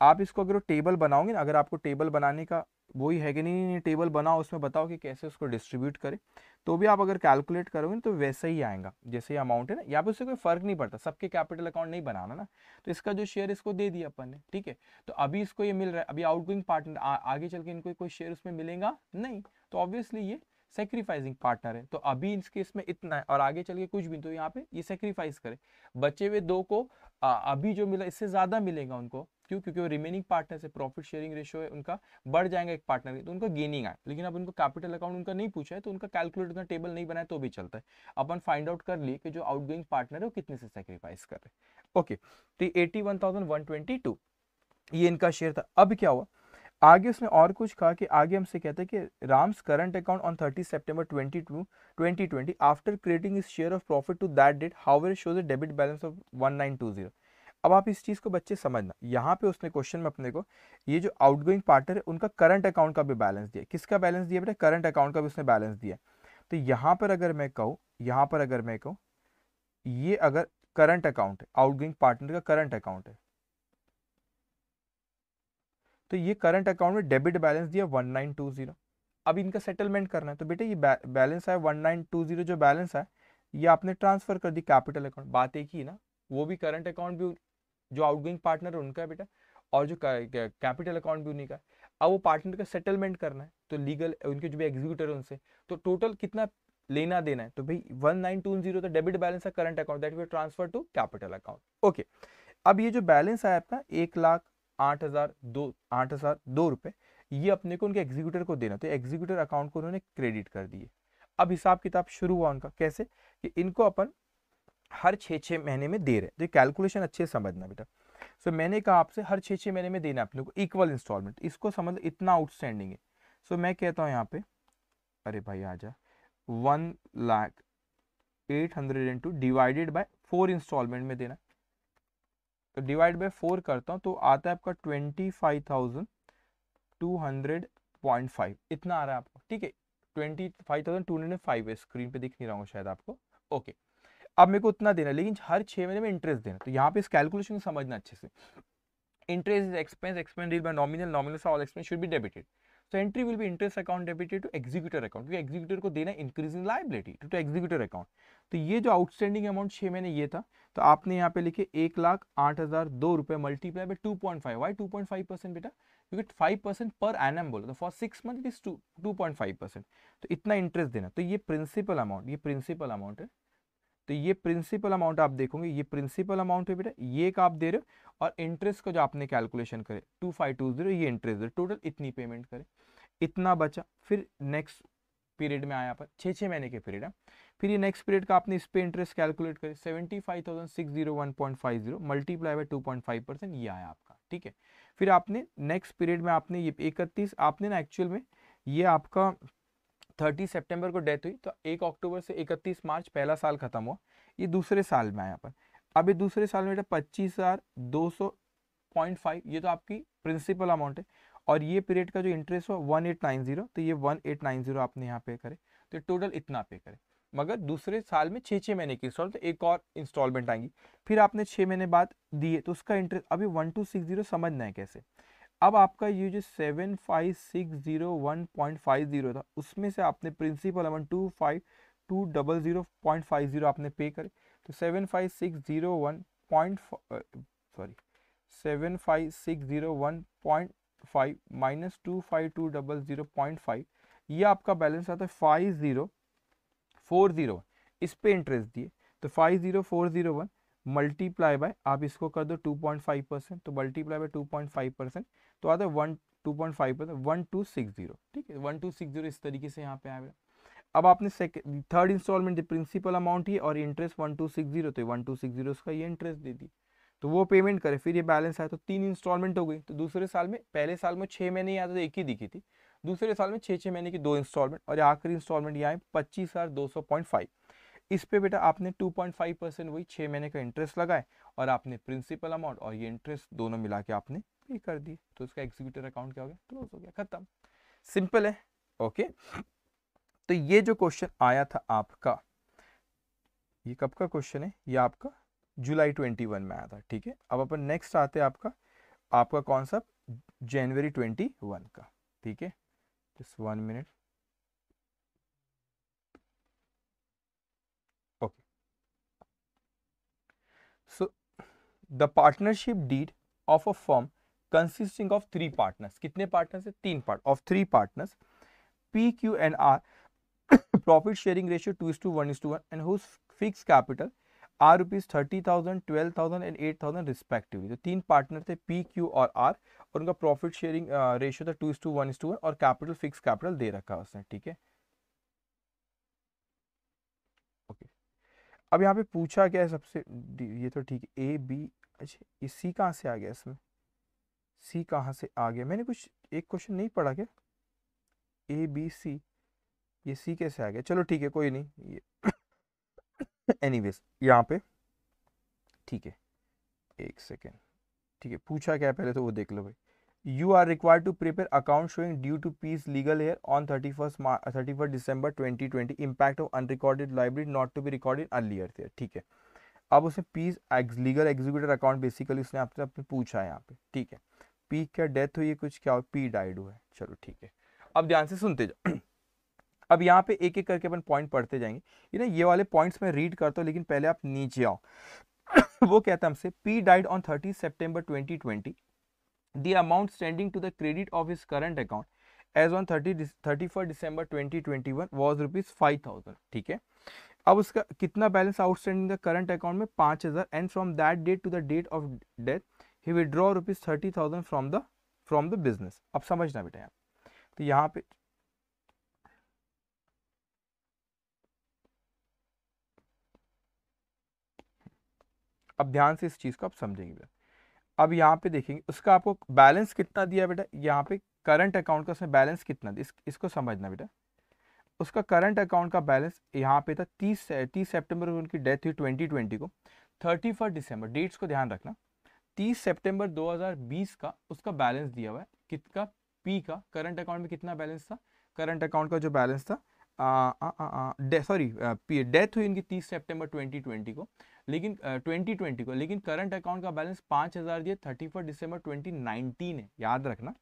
आप इसको अगर टेबल बनाओगे ना अगर आपको टेबल बनाने का वही है कि नहीं नहीं टेबल बनाओ उसमें बताओ कि कैसे उसको डिस्ट्रीब्यूट करें तो भी आप अगर कैलकुलेट करोगे तो वैसे ही आएगा जैसे ही अमाउंट है ना यहाँ पे उससे कोई फर्क नहीं पड़ता सबके कैपिटल अकाउंट नहीं बनाना ना तो इसका जो शेयर इसको दे दिया अपन ने ठीक है तो अभी इसको ये मिल रहा है अभी आउटगोइंग पार्टनर आगे चल के इनको कोई शेयर उसमें मिलेगा नहीं तो ऑब्वियसली ये सेक्रीफाइसिंग पार्टनर है तो अभी इसके इसमें इतना है और आगे चल के कुछ भी तो यहाँ पे ये सेक्रीफाइस करे बचे हुए दो को अभी जो मिला इससे ज़्यादा मिलेगा उनको क्यों क्योंकि वो रिमेनिंग पार्टनर से प्रॉफिट शेयरिंग रेशियो है उनका बढ़ जाएगा एक पार्टनर तो उनका गेनिंग आए लेकिन अब उनको कैपिटल अकाउंट उनका नहीं पूछा है तो उनका कैलकुलेट उतना टेबल नहीं बनाया तो भी चलता है अपन फाइंड आउट कर लिए कि जो आउटगोइंग पार्टनर है वो कितने से सेक्रीफाइस कर रहे ओके तो एटी ये इनका शेयर था अब क्या हुआ आगे उसने और कुछ कहा कि आगे हमसे कहते हैं कि Ram's current account on 30 September 22 2020 after creating his share of profit to that date however shows a debit balance of 1920 अब आप इस चीज़ को बच्चे समझना यहाँ पे उसने क्वेश्चन में अपने को ये जो आउटगोइंग पार्टनर है उनका करंट अकाउंट का भी बैलेंस दिया किसका बैलेंस दिया बेटा करंट अकाउंट का भी उसने बैलेंस दिया तो यहाँ पर अगर मैं कहूँ यहाँ पर अगर मैं कहूँ ये अगर करंट अकाउंट है आउटगोइंग पार्टनर का करंट अकाउंट है तो ये करंट अकाउंट में डेबिट बैलेंस दिया वन नाइन टू जीरो अब इनका सेटलमेंट करना है तो बेटा ये बैलेंस है वन नाइन टू जीरो जो बैलेंस है ये आपने ट्रांसफर कर दी कैपिटल अकाउंट बात एक ही ना वो भी करंट अकाउंट भी जो आउटगोइंग पार्टनर है उनका बेटा और जो कैपिटल अकाउंट भी उन्हीं का अब वो पार्टनर का सेटलमेंट करना है तो लीगल उनके जो भी एग्जीक्यूटर है उनसे तो टोटल कितना लेना देना है तो भाई वन नाइन टू जीरो तो डेबिट बैलेंस है current account that we transfer to capital account okay अब ये जो बैलेंस आया आपका एक लाख आठ हज़ार दो आठ हज़ार दो रुपए ये अपने को उनके एग्जीक्यूटर को देना तो एग्जीक्यूटर अकाउंट को उन्होंने क्रेडिट कर दिए अब हिसाब किताब शुरू हुआ उनका कैसे कि इनको अपन हर छः छः महीने में दे रहे हैं तो कैलकुलेशन अच्छे से समझना बेटा सो so, मैंने कहा आपसे हर छः छः महीने में देना आप लोग को इक्वल इंस्टॉलमेंट इसको समझ इतना आउटस्टैंडिंग है सो so, मैं कहता हूँ यहाँ पे अरे भाई आ जा one lakh eight hundred and two divided by four instalment में देना तो डिवाइड बाई फोर करता हूँ तो आता है आपका twenty five thousand two hundred point five इतना आ रहा है आपको ठीक है twenty five thousand two hundred five है स्क्रीन पे दिख नहीं रहा हूँ शायद आपको ओके okay. अब मेरे को उतना देना लेकिन हर छह महीने में इंटरेस्ट देना तो यहाँ पे इस कैलकुलेशन को समझना अच्छे से interest is expense expense deal by nominal nominal all expense should be debited so entry will be interest account debited to executor account क्योंकि एक्जीक्यूटर को देना increase in liability to, to executor account तो ये जो outstanding amount छह महीने ये था तो आपने यहाँ पे लिखे एक लाख आठ हज़ार दो रुपए multiply by two point five by two point five percent बेटा क्योंकि फाइव परसेंट पर एन एम बोलो for six month is to two point five percent तो इतना इंटरेस्ट देना तो ये प्रिंसिपल अमाउंट ये प्रिंसिपल अमाउंट है तो ये प्रिंसिपल अमाउंट आप देखोगे ये प्रिंसिपल अमाउंट है बेटा ये का आप दे रहे हो और इंटरेस्ट का जो आपने कैलकुलेशन करे टू फाइव टू जीरो ये इंटरेस्ट दे टोटल इतनी पेमेंट करे इतना बचा फिर नेक्स्ट पीरियड में आया पर छः छः महीने के पीरियड है फिर ये नेक्स्ट पीरियड का आपने इस पर इंटरेस्ट कैलकुलेट करे seventy five thousand six zero one point five zero multiply by two point five percent ये आया आपका ठीक है फिर आपने नेक्स्ट पीरियड में आपने ये इकतीस आपने ना एक्चुअल में ये आपका 30 सितंबर को डेथ हुई तो एक अक्टूबर से 31 मार्च पहला साल खत्म हुआ ये दूसरे साल में आया पर अभी दूसरे साल में पच्चीस हज़ार दो सौ पॉइंट फाइव ये तो आपकी प्रिंसिपल अमाउंट है और ये पीरियड का जो इंटरेस्ट हुआ वन एट नाइन जीरो तो ये वन एट नाइन जीरो आपने यहाँ पे करे तो टोटल इतना पे करे मगर दूसरे साल में छः छः महीने की इंस्टॉल तो एक और इंस्टॉलमेंट आएंगी फिर आपने छः महीने बाद दिए तो उसका इंटरेस्ट अभी वन टू सिक्स जीरो समझना है कैसे अब आपका ये जो seven five six zero one point five zero था उसमें से आपने principal amount two five two double zero point five zero आपने पे करे तो seven five six zero one point sorry seven five six zero one point five minus two five two double zero point five ये आपका balance आता है five zero four zero इस पर interest दिए तो five zero four zero one multiply by आप इसको कर दो 2.5 परसेंट तो मल्टीप्लाई बाय 2.5 परसेंट तो आता है one two point five percent one two six zero ठीक है वन टू सिक्स जीरो इस तरीके से यहाँ पे आ गया अब आपने थर्ड इंस्टॉलमेंट प्रिंसिपल अमाउंट ही और interest one two six zero तो वन टू सिक्स जीरो उसका ये इंटरेस्ट दे दी तो वो पेमेंट करे फिर ये बैलेंस आया तो तीन इंस्टॉलमेंट हो गई तो दूसरे साल में पहले साल में छः महीने यहाँ तो एक ही दिखी थी दूसरे साल में छः छः महीने की दो इंस्टॉलमेंट और आखिरी इंस्टॉलमेंट यहाँ आए पच्चीस हज़ार दो सौ पॉइंट फाइव इस पे बेटा आपने 2.5 परसेंट वही छः महीने का इंटरेस्ट लगाए और आपने प्रिंसिपल अमाउंट और ये इंटरेस्ट दोनों मिला के आपने पे कर दिए तो उसका एग्जीक्यूटर अकाउंट क्या हो गया क्लोज हो गया खत्म सिंपल है ओके तो ये जो क्वेश्चन आया था आपका ये कब का क्वेश्चन है ये आपका जुलाई ट्वेंटी में आया था ठीक है अब अपन नेक्स्ट आते हैं आपका आपका कॉन्सेप्ट जनवरी ट्वेंटी का ठीक है just one minute the partnership deed of a firm consisting of three partners कितने पार्टनर्स है तीन part of three partners P Q and R profit sharing ratio two is to one is to one and whose fixed capital are rupees thirty thousand twelve thousand and eight thousand respectively तो तीन partner थे P Q और R और उनका profit sharing ratio था two is to one is to one और capital fixed capital दे रखा उसने ठीक है अब यहाँ पे पूछा क्या है सबसे ये तो ठीक है ए बी अच्छा ये सी कहाँ से आ गया इसमें सी कहाँ से आ गया मैंने कुछ एक क्वेश्चन नहीं पढ़ा क्या ए बी सी ये सी कैसे आ गया चलो ठीक है कोई नहीं ये एनी वेज यहाँ पे ठीक है एक सेकेंड ठीक है पूछा क्या है पहले तो वो देख लो भाई you are required to prepare account showing due to peace legal year on thirty first December twenty twenty impact of unrecorded liability not to be recorded earlier थे ठीक है अब उसने P's legal executor account basically उसने आपसे आपने पूछा है यहाँ पे ठीक है पी क्या डेथ हुई है कुछ क्या पी डाइड हुआ है चलो ठीक है अब ध्यान से सुनते जाओ अब यहाँ पे एक एक करके अपन पॉइंट पढ़ते जाएंगे ये ना ये वाले पॉइंट्स मैं रीड करता हूँ लेकिन पहले आप नीचे आओ वो कहता है हमसे P died on thirty September twenty the amount standing to the credit of his current account as on thirty thirty first December twenty twenty one was rupees five thousand ठीक है अब उसका कितना बैलेंस आउटस्टैंडिंग था current account में पाँच हज़ार and from that date to the date of death he withdraw rupees thirty thousand from the from the business अब समझना बेटा यहाँ तो यहाँ पे अब ध्यान से इस चीज़ को आप समझेंगे अब यहाँ पे देखेंगे उसका आपको बैलेंस कितना दिया बेटा यहाँ पे करंट अकाउंट का उसमें बैलेंस कितना दिया इस, इसको समझना बेटा उसका करंट अकाउंट का बैलेंस यहाँ पे था तीस तीस सेप्टेम्बर को उनकी डेथ हुई ट्वेंटी ट्वेंटी को थर्टी फर्स्ट दिसंबर डेट्स को ध्यान रखना तीस सेप्टेम्बर 2020 का उसका बैलेंस दिया हुआ है कितना पी का करंट अकाउंट में कितना बैलेंस था करंट अकाउंट का जो बैलेंस था सॉरी डेथ हुई इनकी तीस सेप्टेम्बर ट्वेंटी को लेकिन ट्वेंटी ट्वेंटी को लेकिन करंट अकाउंट का बैलेंस पाँच हज़ार दिए thirty first December twenty nineteen है याद रखना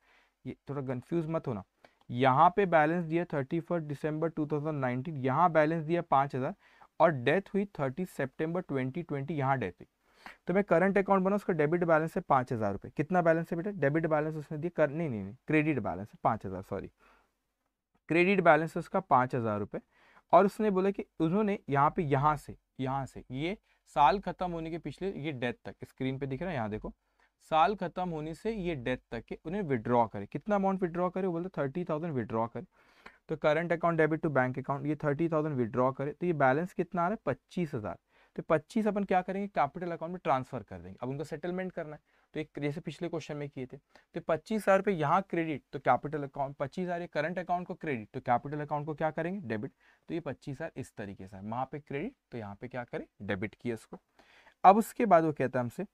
ये थोड़ा कन्फ्यूज मत होना यहाँ पे बैलेंस दिया thirty first December two thousand nineteen यहाँ बैलेंस दिया पाँच हज़ार और डेथ हुई थर्टी सेप्टेम्बर ट्वेंटी ट्वेंटी यहाँ डेथ हुई तो मैं करंट अकाउंट बना उसका डेबिट बैलेंस है पाँच हज़ार रुपये कितना बैलेंस है बेटा डेबिट बैलेंस उसने दिया कर नहीं नहीं नहीं क्रेडिट बैलेंस है पाँच हज़ार सॉरी क्रेडिट बैलेंस है उसका पाँच हज़ार रुपये और उसने बोला कि उन्होंने यहाँ पे यहाँ से यहाँ से ये यह साल खत्म होने के पिछले ये डेथ तक स्क्रीन पे दिख रहा है यहाँ देखो साल खत्म होने से ये डेथ तक के उन्हें विड्रॉ करें कितना अमाउंट विड्रॉ करे बोलते थर्टी थाउजेंड विड्रॉ करें तो current account debit to bank account ये थर्टी थाउजेंड विड्रॉ करें तो ये बैलेंस कितना आ रहा है पच्चीस हज़ार तो पच्चीस अपन क्या करेंगे कैपिटल अकाउंट में ट्रांसफर कर देंगे अब उनको सेटलमेंट करना है तो एक जैसे पिछले क्वेश्चन में किए थे तो पच्चीस हज़ार रुपये यहाँ क्रेडिट तो कैपिटल अकाउंट पच्चीस हज़ार करंट अकाउंट को क्रेडिट तो कैपिटल अकाउंट को क्या करेंगे डेबिट तो ये पच्चीस हज़ार इस तरीके से वहां पे क्रेडिट तो यहाँ पे क्या करें डेबिट किया इसको अब उसके बाद वो कहता है हमसे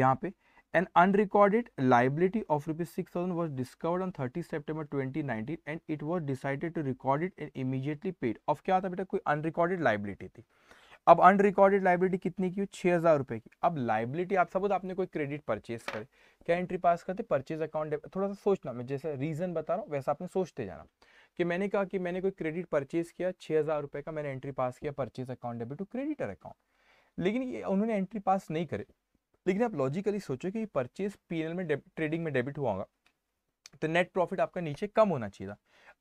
यहाँ पे an unrecorded liability of rupees six thousand was discovered on thirty september twenty nineteen and it was decided to recorded and immediately paid off क्या था बेटा कोई अनरिकॉर्डेड लाइबिलिटी थी अब अनरिकॉर्डेड लाइबिलिटी कितनी की छह हज़ार रुपए की अब लाइबिलिटी आप सपोज आपने कोई क्रेडिट परचेज करे क्या एंट्री पास करते परचेज अकाउंट थोड़ा सा सोचना मैं जैसे रीज़न बता रहा हूँ वैसा आपने सोचते जाना कि मैंने कहा कि मैंने कोई क्रेडिट परचेज किया छह हज़ार रुपए का मैंने एंट्री पास किया purchase account debit to creditor account लेकिन ये उन्होंने एंट्री पास नहीं करे लेकिन आप लॉजिकली सोचो कि परचेज पी में ट्रेडिंग में डेबिट हुआ होगा तो नेट प्रॉफिट आपका नीचे कम होना चाहिए था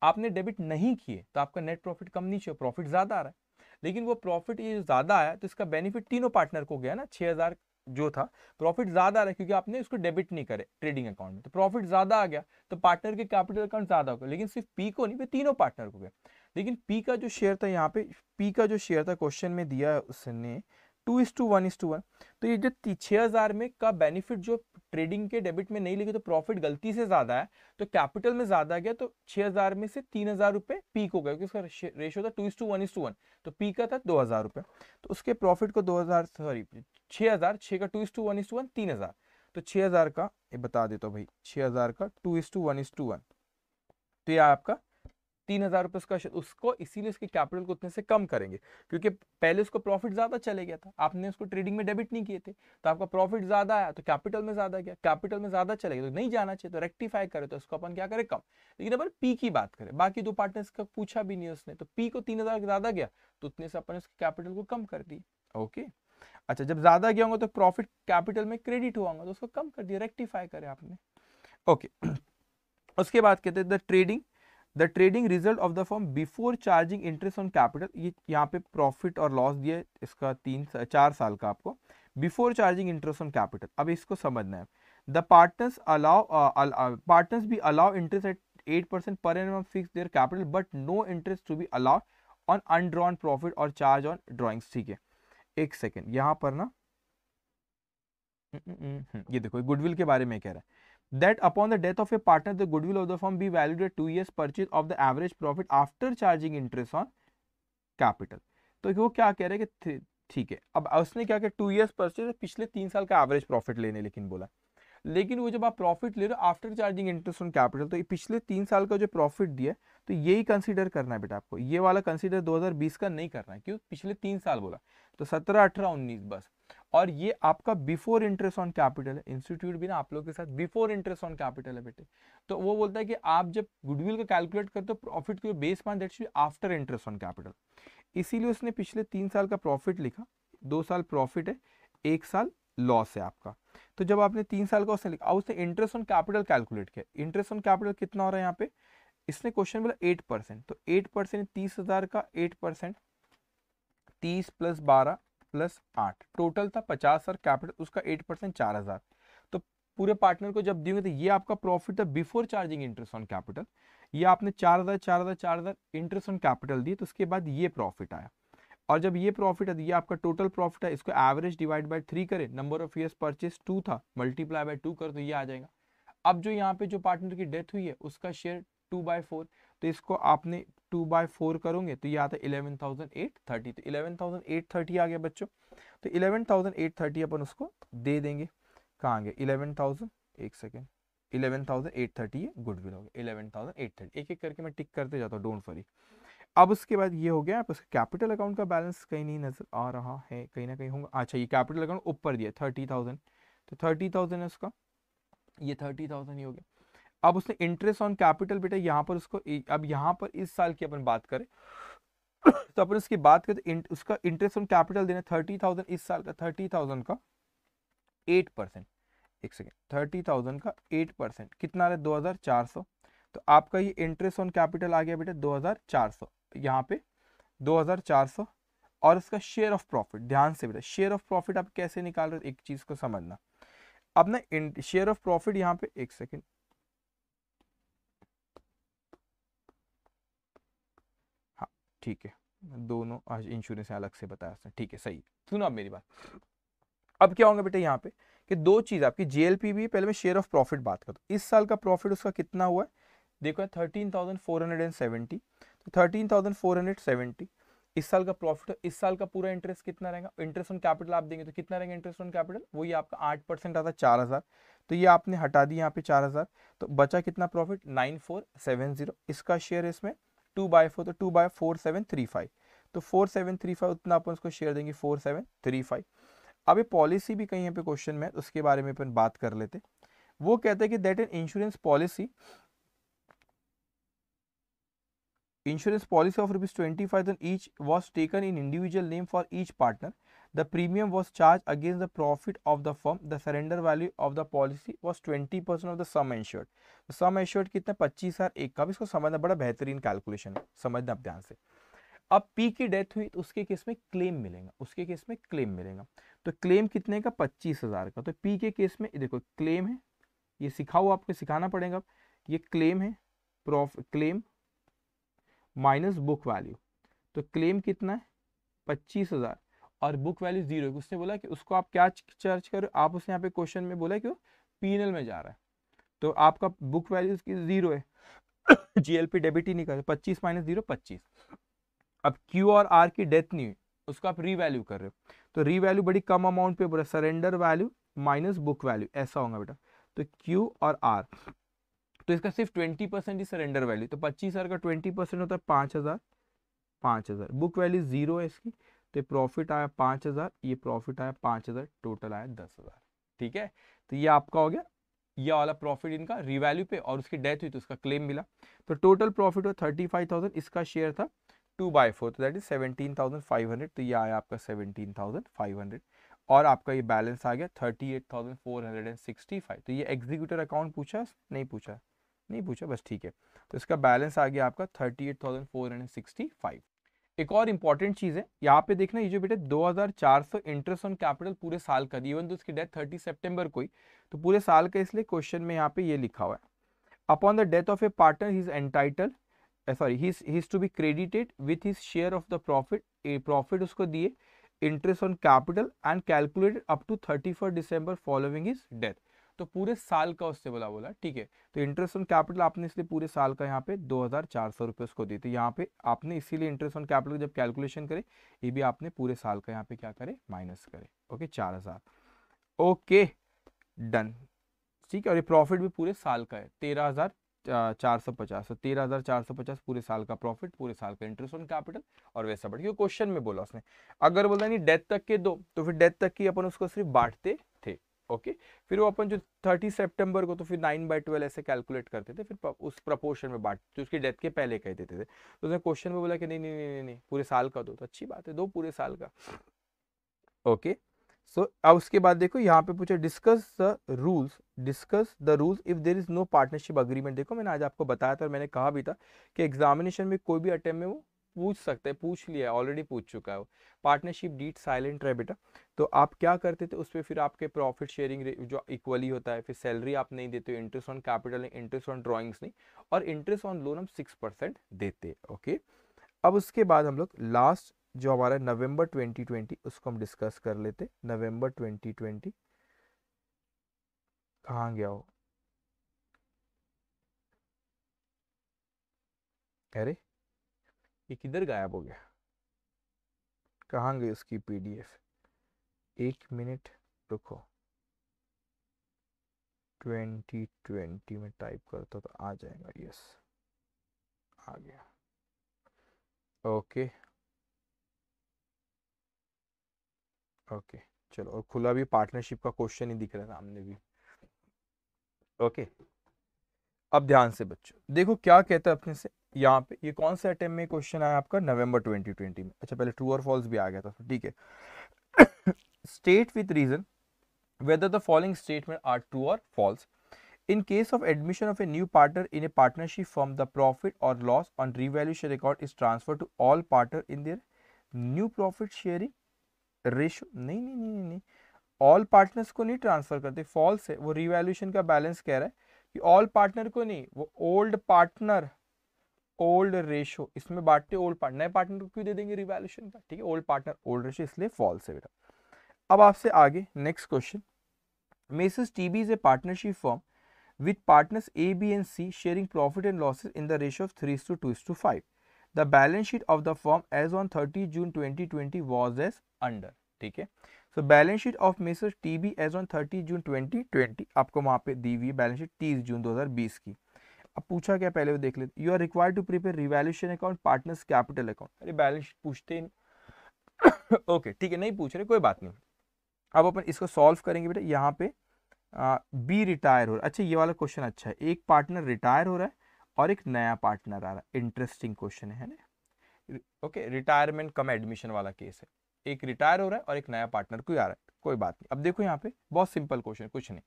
आपने डेबिट नहीं किए तो आपका नेट प्रॉफिट कम नीचे प्रॉफिट ज़्यादा आ रहा है लेकिन वो प्रॉफिट ये ज़्यादा आया तो इसका बेनिफिट तीनों पार्टनर को गया ना छः जो था प्रॉफिट ज़्यादा आ रहा है क्योंकि आपने उसको डेबिट नहीं करे ट्रेडिंग अकाउंट में तो प्रॉफिट ज़्यादा आ गया तो पार्टनर के कैपिटल अकाउंट ज़्यादा हो गया लेकिन सिर्फ पी को नहीं तीनों पार्टनर को गया लेकिन पी का जो शेयर था यहाँ पे पी का जो शेयर था क्वेश्चन में दिया है उसने two is to one is to one तो ये जो छः हज़ार में का बेनिफिट जो ट्रेडिंग के डेबिट में नहीं लिखे तो प्रॉफिट गलती से ज़्यादा है तो कैपिटल में ज़्यादा गया तो छः हज़ार में से तीन हज़ार रुपये पीक हो गया क्योंकि उसका रेशियो था two is to one is to one तो पी का था दो हज़ार रुपये तो उसके प्रॉफिट को दो हज़ार सॉरी छः हज़ार छः का two is to one is to one तीन हज़ार तो छः हज़ार का ये बता देता हूँ भाई छः हज़ार का two is to one is to one तो ये आपका तीन हजार रुपए उसका उसको इसीलिए उसके कैपिटल को उतने से कम करेंगे क्योंकि पहले उसको प्रॉफिट ज्यादा चले गया था आपने उसको ट्रेडिंग में डेबिट नहीं किए थे तो आपका प्रॉफिट ज्यादा आया तो कैपिटल में ज्यादा गया कैपिटल में ज्यादा चले गया तो नहीं जाना चाहिए तो रेक्टिफाई करे तो उसको अपन क्या करें कम लेकिन अपन पी की बात करें बाकी दो पार्टनर्स का पूछा भी नहीं उसने तो पी को तीन ज्यादा गया तो उतने से अपने उसके कैपिटल को कम कर दी ओके अच्छा जब ज्यादा गया होगा तो प्रॉफिट कैपिटल में क्रेडिट हुआ होगा तो उसको कम कर दिया रेक्टिफाई करे आपने ओके उसके बाद कहते हैं the trading the trading result of the firm before charging interest on capital ये यहाँ पे प्रॉफिट और लॉस दिए इसका तीन चार साल का आपको before charging interest on capital अब इसको समझना है द पार्टनर्स अलाउ पार्टनर्स भी allow interest at eight percent पर an fix their capital but no interest to be allowed on undrawn profit और चार्ज ऑन ड्रॉइंग्स ठीक है एक सेकेंड यहाँ पर ना हम्म, हम्म, हम्म, ये देखो गुडविल के बारे में कह रहा है that upon the death of a partner the goodwill of the firm be valued at 2 years purchase of the average profit after charging interest on capital तो वो क्या कह रहे हैं कि ठीक है अब उसने क्या किया टू ईयर्स परचेज पिछले तीन साल का एवरेज प्रॉफिट लेने लेकिन बोला लेकिन वो जब आप प्रॉफिट ले रहे हो after charging interest on capital तो ये पिछले तीन साल का जो प्रॉफिट दिया तो यही कंसीडर करना है बेटा आपको ये वाला कंसीडर 2020 का नहीं करना है क्यों पिछले तीन साल बोला तो सत्रह अठारह उन्नीस बस और ये आपका बिफोर इंटरेस्ट ऑन कैपिटल है इंस्टीट्यूट भी ना आप लोग के साथ बिफोर इंटरेस्ट ऑन कैपिटल है बेटे तो वो बोलता है कि आप जब गुडविल का कैलकुलेट करते हो प्रॉफिट की बेस मान that after interest on capital इसीलिए उसने पिछले तीन साल का प्रॉफिट लिखा दो साल प्रॉफिट है एक साल लॉस है आपका तो जब आपने तीन साल का उसने लिखा उसने इंटरेस्ट ऑन कैपिटल कैलकुलेट किया इंटरेस्ट ऑन कैपिटल कितना हो रहा है यहाँ पे इसने क्वेश्चन बोला एट परसेंट तो एट परसेंट तीस हजार का एट परसेंट तीस प्लस बारह प्लस आठ टोटल था पचास हजार कैपिटल उसका एट परसेंट चार हज़ार तो पूरे पार्टनर को जब दिए तो ये आपका प्रॉफिट था before charging interest on capital ये आपने चार हज़ार चार हज़ार चार हज़ार इंटरेस्ट ऑन कैपिटल दिए तो उसके बाद ये प्रॉफिट आया और जब ये प्रॉफिट है तो ये आपका टोटल प्रॉफिट है इसको एवरेज डिवाइड बाय थ्री करें number of years purchase two था मल्टीप्लाई बाय टू कर तो ये आ जाएगा अब जो यहाँ पे जो पार्टनर की डेथ हुई है उसका शेयर टू बाय फोर तो इसको आपने टू बाय फोर करोगे तो ये आता है इलेवन थाउजेंड एट थर्टी तो इलेवन थाउजेंड एट थर्टी आ गया बच्चों तो इलेवन थाउजेंड एट थर्टी अपन उसको दे देंगे कहाँ आगे इलेवन थाउजेंड एक second eleven thousand eight thirty ये गुडविल हो गया इलेवन थाउजेंड एट थर्टी एक एक करके मैं टिक करते जाता हूँ डोंट फरी अब उसके बाद ये हो गया उसके कैपिटल अकाउंट का बैलेंस कहीं नहीं नजर आ रहा है कहीं ना कहीं होगा अच्छा ये कैपिटल अकाउंट ऊपर दिया थर्टी थाउजेंड तो थर्टी थाउजेंड है उसका ये थर्टी थाउजेंड ही हो गया अब उसने इंटरेस्ट ऑन कैपिटल बेटा यहाँ पर उसको अब यहाँ पर इस साल की अपन बात करें तो अपन इसकी बात करें तो इंट, उसका इंटरेस्ट ऑन कैपिटल देना थर्टी थाउजेंड इस साल का थर्टी थाउजेंड का एट परसेंट एक सेकेंड थर्टी थाउजेंड का एट परसेंट कितना रहे दो हज़ार चार सौ तो आपका ये इंटरेस्ट ऑन कैपिटल आ गया बेटा दो हज़ार चार सौ यहाँ पे दो हज़ार चार सौ और इसका शेयर ऑफ प्रॉफिट ध्यान से बेटा शेयर ऑफ प्रॉफिट आप कैसे निकाल रहे हो एक चीज़ को समझना अब ना शेयर ऑफ प्रॉफिट यहाँ पे एक सेकेंड ठीक है दोनों आज इंश्योरेंस अलग से बताया उसने ठीक है सही सुनो आप मेरी बात अब क्या होंगे बेटे यहाँ पे कि दो चीज़ आपकी जीएलपी भी पहले मैं शेयर ऑफ प्रॉफिट बात करता हूँ इस साल का प्रॉफिट उसका कितना हुआ है देखो thirteen thousand four hundred and seventy तो thirteen thousand four hundred seventy इस साल का प्रॉफिट इस साल का पूरा इंटरेस्ट कितना रहेगा इंटरेस्ट ऑन कैपिटल आप देंगे तो कितना रहेगा इंटरेस्ट ऑन कैपिटल वही आपका आठ परसेंट आता चार हज़ार तो ये आपने हटा दी यहाँ पे चार हज़ार तो बचा कितना profit nine four seven zero इसका शेयर इसमें टू बाय फोर तो two by four seven three five तो फोर सेवन थ्री फाइव उतना अपन उसको शेयर देंगे फोर सेवन थ्री फाइव अब ये पॉलिसी भी कहीं यहाँ पे क्वेश्चन में है उसके बारे में अपन बात कर लेते वो कहते हैं कि that an insurance policy insurance policy of rupees twenty five each was taken in individual name for each partner the premium was charged against the profit of the firm the surrender value of the policy was 20 percent of the sum insured sum insured कितना पच्चीस हजार एक का इसको समझना बड़ा बेहतरीन calculation है समझना आप ध्यान से अब पी की डेथ हुई तो उसके केस में क्लेम मिलेगा उसके केस में क्लेम मिलेगा तो क्लेम कितने का पच्चीस हजार का तो पी के केस में देखो क्लेम है ये सिखा हुआ आपको सिखाना पड़ेगा ये क्लेम है प्रॉफ क्लेम माइनस बुक वैल्यू तो क्लेम कितना है पच्चीस हजार और बुक वैल्यू जीरो है उसने बोला कि उसको आप क्या चार्ज करो आप उसने यहाँ पे क्वेश्चन में बोला कि वो पीनल में जा रहा है तो आपका बुक वैल्यू उसकी जीरो है जीएलपी डेबिट ही नहीं कर रहे पच्चीस माइनस जीरो पच्चीस अब क्यू और आर की डेथ नहीं उसको आप रीवैल्यू कर रहे हो तो रीवैल्यू बड़ी कम अमाउंट पे बोला surrender value minus book value ऐसा होगा बेटा तो क्यू और आर तो इसका सिर्फ ट्वेंटी परसेंट ही सरेंडर वैल्यू तो पच्चीस हज़ार का ट्वेंटी परसेंट होता है पाँच हज़ार पाँच हज़ार बुक वैल्यू जीरो है इसकी तो प्रॉफिट आया पाँच हज़ार ये प्रॉफिट आया पाँच हज़ार टोटल आया दस हज़ार ठीक है तो ये आपका हो गया ये वाला प्रॉफिट इनका रिवैल्यू पे और उसकी डेथ हुई तो उसका क्लेम मिला तो टोटल प्रॉफिट हुआ थर्टी फाइव थाउजेंड इसका शेयर था टू बाई फोर तो that is seventeen thousand five hundred तो ये आया आपका सेवनटीन थाउजेंड फाइव हंड्रेड और आपका ये बैलेंस आ गया thirty eight thousand four hundred and sixty five तो ये एग्जीक्यूटर अकाउंट पूछा नहीं पूछा नहीं पूछा बस ठीक है तो इसका बैलेंस आ गया आपका thirty eight thousand four hundred sixty five एक और इंपॉर्टेंट चीज़ है यहाँ पे देखना ये जो बेटे 2400 इंटरेस्ट ऑन कैपिटल पूरे साल का दी इवन तो उसकी डेथ 30 सितंबर को ही तो पूरे साल का इसलिए क्वेश्चन में यहाँ पे ये लिखा हुआ है upon the death of a partner his entitle sorry his his to be credited with his share of the profit a profit उसको दिए interest on capital and calculated up to thirty December following his death तो पूरे साल का उससे बोला बोला ठीक है तो इंटरेस्ट ऑन कैपिटल आपने इसलिए पूरे साल का यहाँ पे दो हज़ार चार सौ रुपए उसको दी थी यहाँ पे आपने इसीलिए इंटरेस्ट ऑन कैपिटल जब कैलकुलेशन करे ये भी आपने पूरे साल का यहाँ पे क्या करे माइनस करे ओके चार हज़ार ओके डन ठीक है और ये प्रॉफिट भी पूरे साल का है तेरह हज़ार चार सौ पचास तो तेरह हज़ार चार सौ पचास पूरे साल का प्रॉफिट पूरे साल का इंटरेस्ट ऑन कैपिटल और वैसा बढ़ क्यों क्वेश्चन में बोला उसने अगर बोला नहीं डेथ तक के दो तो फिर डेथ तक की अपन उसको सिर्फ बांटते थे ओके फिर वो अपन जो 30 सितंबर को तो फिर 9 बाई ट्वेल्व ऐसे कैलकुलेट करते थे फिर उस प्रपोर्शन में बांट जो तो उसकी डेथ के पहले कह देते थे तो उसने क्वेश्चन में बोला कि नहीं नहीं नहीं नहीं, नहीं पूरे साल का दो तो अच्छी बात है दो पूरे साल का ओके सो अब उसके बाद देखो यहाँ पे पूछे discuss the rules discuss the rules if there is no partnership agreement देखो मैंने आज आपको बताया था और मैंने कहा भी था कि एग्जामिनेशन में कोई भी अटेम्प में वो पूछ सकते हैं पूछ लिया ऑलरेडी पूछ चुका है पार्टनरशिप डीट साइलेंट है बेटा तो आप क्या करते थे उस पर फिर आपके प्रॉफिट शेयरिंग जो इक्वली होता है फिर सैलरी आप नहीं देते इंटरेस्ट ऑन कैपिटल नहीं इंटरेस्ट ऑन ड्रॉइंग्स नहीं और इंटरेस्ट ऑन लोन हम सिक्स परसेंट देते ओके अब उसके बाद हम लोग लास्ट जो हमारा नवंबर 2020 उसको हम डिस्कस कर लेते नवंबर 2020 कहाँ गया हो अरे ये किधर गायब हो गया कहाँ गई उसकी पीडीएफ एक मिनट रुको ट्वेंटी ट्वेंटी में टाइप करता तो आ जाएगा यस आ गया ओके ओके चलो और खुला भी पार्टनरशिप का क्वेश्चन ही दिख रहा है सामने भी ओके okay. अब ध्यान से बच्चों देखो क्या कहता है अपने से यहाँ पे ये कौन से अटेम्प में क्वेश्चन आया आपका नवंबर 2020 में अच्छा पहले ट्रू और फॉल्स भी आ गया था ठीक है state with reason whether the following statement are true और false in case of admission of a new partner in a partnership firm the profit और loss on revaluation record is transfer to all partner in their new profit sharing ratio नहीं नहीं नहीं नहीं all partners को नहीं transfer करते false है वो रिवेल्यूशन का बैलेंस कह रहा है कि ऑल पार्टनर को नहीं वो ओल्ड पार्टनर ओल्ड रेशो इसमें बांटते ओल्ड पार्टनर नए पार्टनर को क्यों दे देंगे रिवैल्यूशन का ठीक है ओल्ड पार्टनर ओल्ड रेशो इसलिए फॉल्स है बेटा अब आपसे आगे next question Messrs TB is a partnership firm partners A B and C sharing profit and and in the ratio of three to two to five the balance sheet of the firm as on thirty June twenty twenty was as under ठीक है so balance sheet of Mrs TB as on 30 June 2020 आपको वहाँ पे दी हुई है balance sheet 30 June 2020 की अब पूछा क्या पहले वो देख लेते you are required to prepare revaluation account partners capital account अरे बैलेंस शीट पूछते ही ओके ठीक है नहीं पूछ रहे कोई बात नहीं अब अपन इसको सॉल्व करेंगे बेटा यहाँ पे आ, बी रिटायर हो रहा है अच्छा ये वाला क्वेश्चन अच्छा है एक पार्टनर रिटायर हो रहा है और एक नया पार्टनर आ रहा है इंटरेस्टिंग क्वेश्चन है ना ओके रिटायरमेंट कम एडमिशन वाला केस है एक रिटायर हो रहा है और एक नया पार्टनर को आ रहा है कोई बात नहीं अब देखो यहाँ पे बहुत सिंपल क्वेश्चन है कुछ नहीं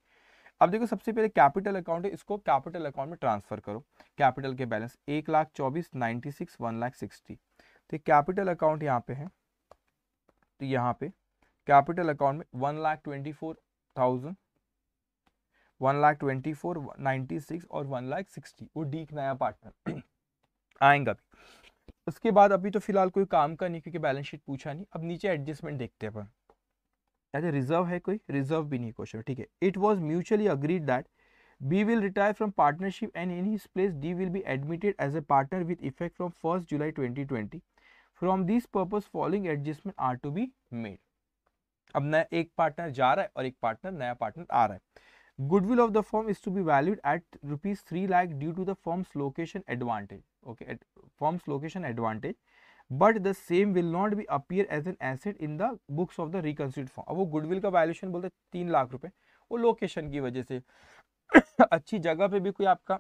अब देखो सबसे पहले कैपिटल अकाउंट है इसको कैपिटल अकाउंट में ट्रांसफर करो कैपिटल के बैलेंस एक लाख चौबीस ninety six one lakh sixty तो कैपिटल अकाउंट यहाँ पे है तो यहाँ पे कैपिटल अकाउंट में one lakh twenty four thousand one lakh twenty four ninety six और वन लाख सिक्सटी वो डी नया पार्टनर आएंगा उसके बाद अभी तो फिलहाल कोई काम का नहीं क्योंकि बैलेंस शीट पूछा नहीं अब नीचे एडजस्टमेंट देखते हैं अपन कहते रिजर्व है कोई रिजर्व भी नहीं क्वेश्चन ठीक है it was mutually agreed that B will retire from partnership and in his place D will be admitted as a partner with effect from first July twenty twenty from this purpose following adjustment are to be made अब नया एक partner जा रहा है और एक partner नया partner आ रहा है goodwill of the firm is to be valued at rupees 3 lakh due to the firm's location advantage okay at firm's location advantage but the same will not be appear as an asset in the books of the reconstituted firm अब वो goodwill का valuation बोलते हैं तीन लाख रुपए वो location की वजह से अच्छी जगह पे भी कोई आपका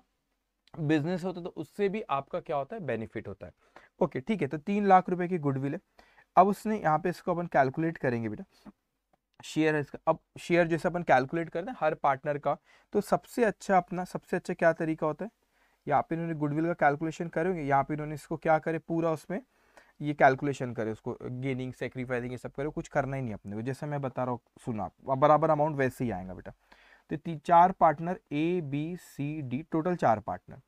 बिजनेस होता है तो उससे भी आपका क्या होता है बेनिफिट होता है ओके ठीक है तो तीन लाख रुपए की गुडविल है अब उसने यहाँ पे इसको अपन कैलकुलेट करेंगे बेटा शेयर है इसका अब शेयर जैसे अपन कैलकुलेट करते हैं हर पार्टनर का तो सबसे अच्छा अपना सबसे अच्छा क्या तरीका होता है यहाँ पे इन्होंने गुडविल का कैलकुलेशन करेंगे यहाँ पे इन्होंने इसको क्या करे पूरा उसमें ये कैलकुलेशन करे उसको गेनिंग सेक्रीफाइसिंग ये सब करे कुछ करना ही नहीं अपने को जैसे मैं बता रहा हूँ सुना आप बराबर अमाउंट वैसे ही आएगा बेटा तो तीन चार partner A B C D total चार पार्टनर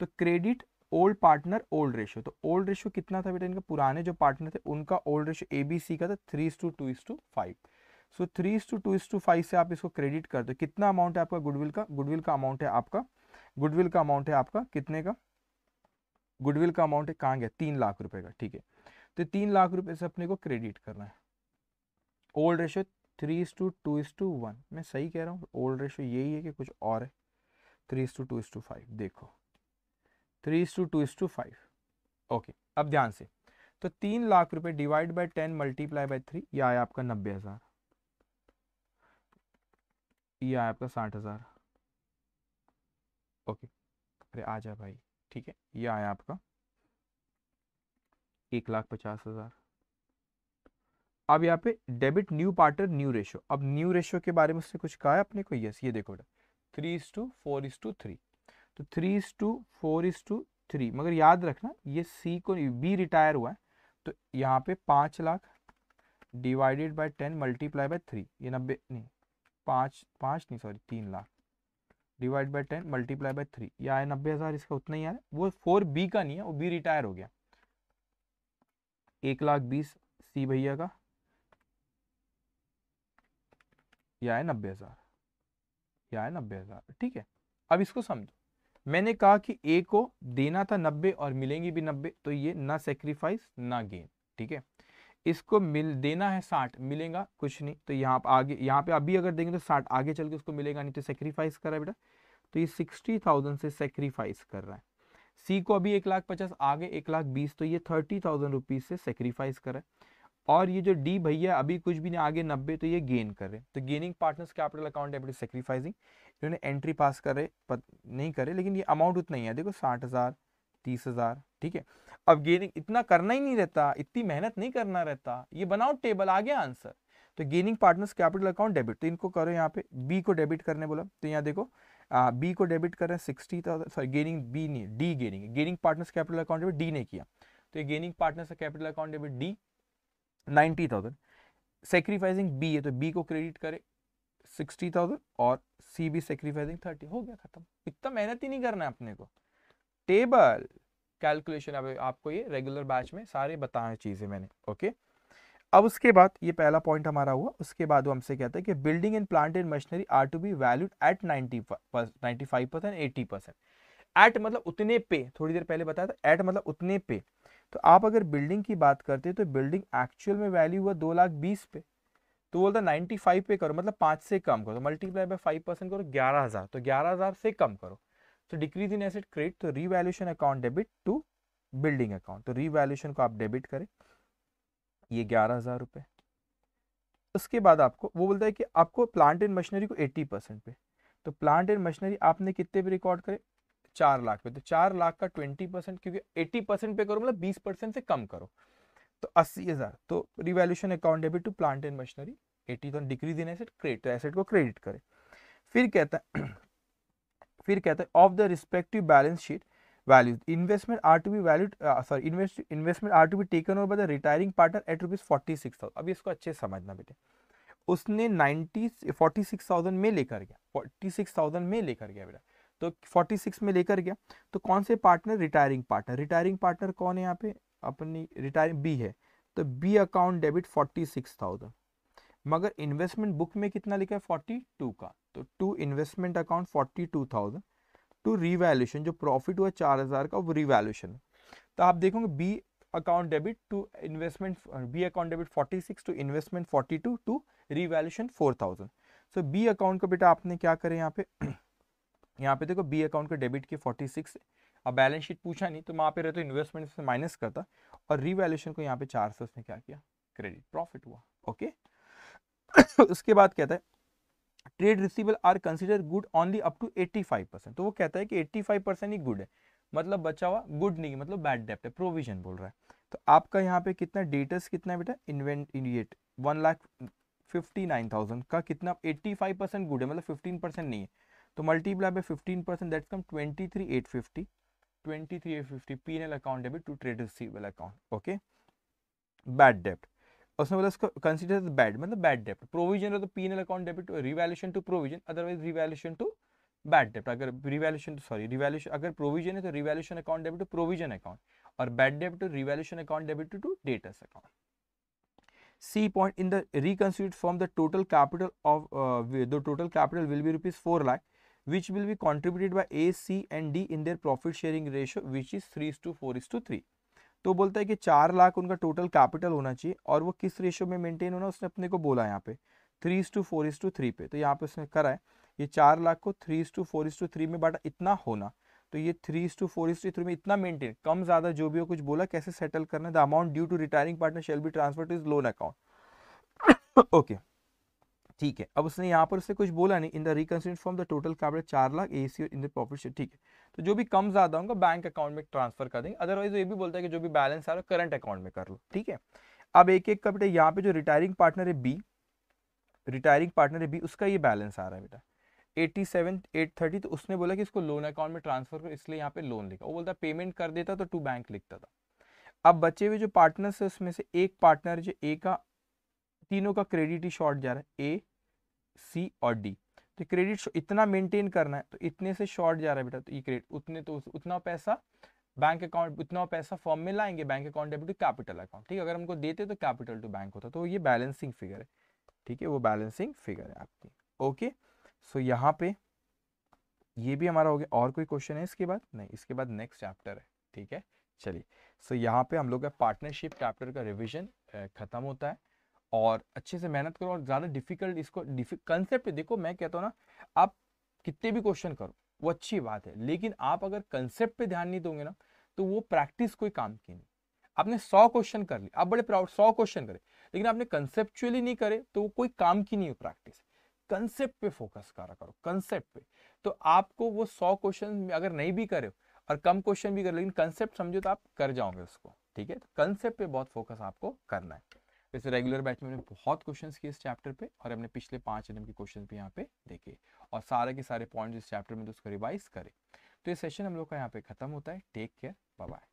तो credit old partner old ratio तो ओल्ड रेशियो कितना था बेटा इनका पुराने जो पार्टनर थे उनका old ratio A B C का था three is to two is to five so three is to two is to five से आप इसको क्रेडिट कर दो कितना अमाउंट है आपका गुडविल का गुडविल का अमाउंट है आपका गुडविल का अमाउंट है आपका कितने का गुडविल का अमाउंट है कहाँ गया तीन लाख रुपए का ठीक है तो तीन लाख रुपए से अपने को क्रेडिट करना है old ratio three is to two is to one मैं सही कह रहा हूँ ओल्ड रेशो यही है कि कुछ और है three is to two is to five देखो three is to two is to five okay अब ध्यान से तो तीन लाख रुपए divide by ten multiply by three या आया आपका नब्बे हज़ार ये आया आपका साठ हज़ार ओके अरे आ जा भाई ठीक है ये आया आपका एक लाख पचास हज़ार अब यहाँ पे debit new partner new ratio अब न्यू रेशो के बारे में उसने कुछ कहा है अपने को यस ये देखो three is to four is to three तो three is to four is to three मगर याद रखना ये सी को बी रिटायर हुआ है तो यहाँ पे पाँच लाख divided by ten multiply by three ये नब्बे नहीं पाँच पाँच नहीं सॉरी तीन लाख divide by ten multiply by three या है नब्बे हज़ार इसका उतना ही है वो फोर बी का नहीं है वो बी रिटायर हो गया एक लाख बीस सी भैया का या है नब्बे हज़ार या है नब्बे हज़ार ठीक है अब इसको समझो मैंने कहा कि ए को देना था नब्बे और मिलेंगी भी नब्बे तो ये ना सेक्रीफाइस ना गेन ठीक है इसको मिल देना है साठ मिलेगा कुछ नहीं तो यहाँ आगे यहाँ पे अभी अगर देंगे तो साठ आगे चल के उसको मिलेगा नहीं तो सेक्रीफाइस कर रहा है बेटा तो ये सिक्सटी थाउजेंड से सेक्रीफाइस कर रहा है सी को अभी एक लाख पचास आगे एक लाख बीस तो ये थर्टी थाउजेंड रुपीज से सेक्रीफाइस कर रहा है और ये जो डी भैया अभी कुछ भी नहीं आगे नब्बे तो ये गेन कर रहे हैं तो gaining partners capital account debit sacrificing इन्होंने एंट्री पास कर रहे नहीं करे लेकिन ये अमाउंट उतना ही है देखो साठ हज़ार तीस हज़ार ठीक है अब गेनिंग इतना करना ही नहीं रहता इतनी मेहनत नहीं करना रहता ये बनाओ टेबल आ गया आंसर तो gaining partners capital account debit तो इनको करो यहाँ पे बी को डेबिट करने बोला तो यहाँ देखो बी को डेबिट कर रहे हैं सिक्सटी सॉरी गेनिंग बी नहीं D gaining gaining partners capital account debit D ने किया तो ये gaining partners capital account debit D ninety thousand sacrificing B है तो बी को क्रेडिट करे सिक्सटी थाउजेंड और सी बी सेक्रीफाइसिंग थर्टी हो गया खत्म इतना मेहनत ही नहीं करना है अपने को टेबल कैलकुलेशन अब आपको ये रेगुलर बैच में सारे बताए चीज़ें मैंने ओके अब उसके बाद ये पहला पॉइंट हमारा हुआ उसके बाद वो हमसे कहता है कि building and plant and machinery are to be valued at ninety ninety five percent eighty percent at मतलब उतने पे थोड़ी देर पहले बताया था एट मतलब उतने पे तो आप अगर बिल्डिंग की बात करते हैं तो बिल्डिंग एक्चुअल में वैल्यू हुआ दो लाख बीस पे तो बोलता नाइन्टी फाइव पे करो मतलब पाँच से कम करो मल्टीप्लाई बाई फाइव परसेंट करो ग्यारह हज़ार तो ग्यारह हज़ार से कम करो सो तो डिक्रीज इन एसेट क्रेडिट तो revaluation account debit to building account तो रीवैल्यूशन को आप डेबिट करें ये ग्यारह हज़ार रुपये उसके बाद आपको वो बोलता है कि आपको प्लांट एंड मशीनरी को एट्टी परसेंट पे तो प्लांट एंड मशीनरी आपने कितने पे रिकॉर्ड करे चार लाख पे तो चार लाख का ट्वेंटी परसेंट क्योंकि एट्टी परसेंट पे करो मतलब बीस परसेंट से कम करो तो अस्सी हज़ार तो revaluation account debit to plant and machinery eighty तो डिक्रीज इन एसेट क्रेडिट तो एसेट को क्रेडिट करें फिर कहता है फिर कहता है of the respective balance sheet values investment are to be valued sorry investment are to be taken over by the retiring partner at rupees forty six thousand अभी इसको अच्छे समझना बेटे उसने सिक्स थाउजेंड में लेकर गया थाउजेंड में लेकर गया बेटा तो सिक्स में लेकर गया तो कौन से partner retiring partner retiring partner कौन है यहाँ पे अपनी रिटायरिंग बी है तो बी अकाउंट डेबिट थाउजेंड मगर इन्वेस्टमेंट बुक में कितना लिखा है टू का तो to investment account forty two thousand to revaluation जो प्रॉफिट हुआ चार हज़ार का वो रिवैल्यूशन तो आप देखोगे B account debit to investment B account debit forty six to investment forty two to revaluation four thousand so B account को बेटा आपने क्या करें यहाँ पे यहाँ पे देखो बी अकाउंट को डेबिट किया फोर्टी सिक्स अब बैलेंस शीट पूछा नहीं तो वहाँ पे रहते तो इन्वेस्टमेंट से माइनस करता और रिवैल्यूशन को यहाँ पे चार सौ उसने क्या किया क्रेडिट प्रॉफिट हुआ ओके उसके बाद कहता है trade receivable are consider good only up to 85 percent तो वो कहता है कि 85 परसेंट ही गुड है मतलब बचा हुआ गुड नहीं है मतलब बैड डेप्ट है प्रोविजन बोल रहा है तो आपका यहाँ पे कितना डेटस कितना है बेटा इन्वेंट इडिएट one lakh fifty nine thousand का कितना एट्टी फाइव परसेंट गुड है मतलब फिफ्टीन परसेंट नहीं है तो multiply by fifteen percent that's come twenty three eight fifty twenty three eight fifty P N L account debit to trade receivable account okay bad डेप्ट उसने बोला उसको consider bad मतलब bad dept provision of the P L account debit revaluation to provision otherwise revaluation to bad डेप्ट अगर revaluation sorry revaluation अगर provision है तो revaluation account debit to provision account और bad dept to revaluation account debit to debtors account C point in the reconstituted form the total capital of uh, the total capital will be rupees 4 lakh which will be contributed by A, C and D in their profit sharing ratio which is 3 to 4 is to 3. तो बोलता है कि चार लाख उनका total capital होना चाहिए और वो किस रेशो में मेंटेन होना उसने अपने को बोला यहाँ पे three to four is to three पे तो यहाँ पे उसने करा है ये चार लाख को three to four is to three में बांटा इतना होना तो ये three to four is to three में इतना मेंटेन कम ज़्यादा जो भी हो कुछ बोला कैसे सेटल करना the amount due to retiring partner shall be transfer to is loan account okay ठीक है अब उसने यहाँ पर उससे कुछ बोला नहीं in the reconsidered from the total capital चार lakh A C in the profit ठीक है तो जो भी कम ज्यादा होगा बैंक अकाउंट में ट्रांसफर कर देंगे अदरवाइज ये भी बोलता है कि जो भी बैलेंस आ रहा है करंट अकाउंट में कर लो ठीक है अब एक एक का बेटा यहाँ पे जो रिटायरिंग पार्टनर है बी रिटायरिंग पार्टनर है बी उसका ये बैलेंस आ रहा है बेटा एट्टी सेवन एट थर्टी तो उसने बोला कि इसको लोन अकाउंट में ट्रांसफर करो इसलिए यहाँ पे लोन लिखा वो बोलता पेमेंट कर देता तो टू बैंक लिखता था अब बचे हुए जो पार्टनर्स है उसमें से एक पार्टनर जो ए का तीनों का क्रेडिट ही शॉर्ट जा रहा है ए सी और डी तो क्रेडिट इतना मेंटेन करना है तो इतने से शॉर्ट जा रहा है बेटा तो ई क्रेडिट उतने तो उतना पैसा बैंक अकाउंट उतना पैसा फॉर्म में लाएंगे bank account debit to capital account ठीक है अगर हमको देते तो कैपिटल टू बैंक होता तो ये बैलेंसिंग फिगर है ठीक है वो बैलेंसिंग फिगर है आपकी ओके सो यहाँ पे ये भी हमारा हो गया और कोई क्वेश्चन है इसके बाद नहीं इसके बाद नेक्स्ट चैप्टर है ठीक है चलिए सो so, यहाँ पे हम लोग का पार्टनरशिप चैप्टर का रिवीजन ख़त्म होता है और अच्छे से मेहनत करो और ज़्यादा डिफिकल्ट इसको कंसेप्ट देखो मैं कहता हूँ ना आप कितने भी क्वेश्चन करो वो अच्छी बात है लेकिन आप अगर कंसेप्ट पे ध्यान नहीं दोगे ना तो वो प्रैक्टिस कोई काम की नहीं आपने सौ क्वेश्चन कर लिए आप बड़े प्राउड सौ क्वेश्चन करे लेकिन आपने कंसेप्चुअली नहीं करे तो वो कोई काम की नहीं हो प्रैक्टिस कंसेप्ट पे फोकस करा करो कंसेप्ट पे तो आपको वो सौ क्वेश्चन अगर नहीं भी करे और कम क्वेश्चन भी करो लेकिन कंसेप्ट समझो तो आप कर जाओगे उसको ठीक है तो कंसेप्ट पे बहुत फोकस आपको करना है वैसे रेगुलर बैच में बहुत क्वेश्चंस किए इस चैप्टर पे और हमने पिछले पांच एन के क्वेश्चन भी यहाँ पे देखे और सारे के सारे पॉइंट्स इस चैप्टर में तो उसको रिवाइज करें तो ये सेशन हम लोग का यहाँ पे खत्म होता है टेक केयर बाय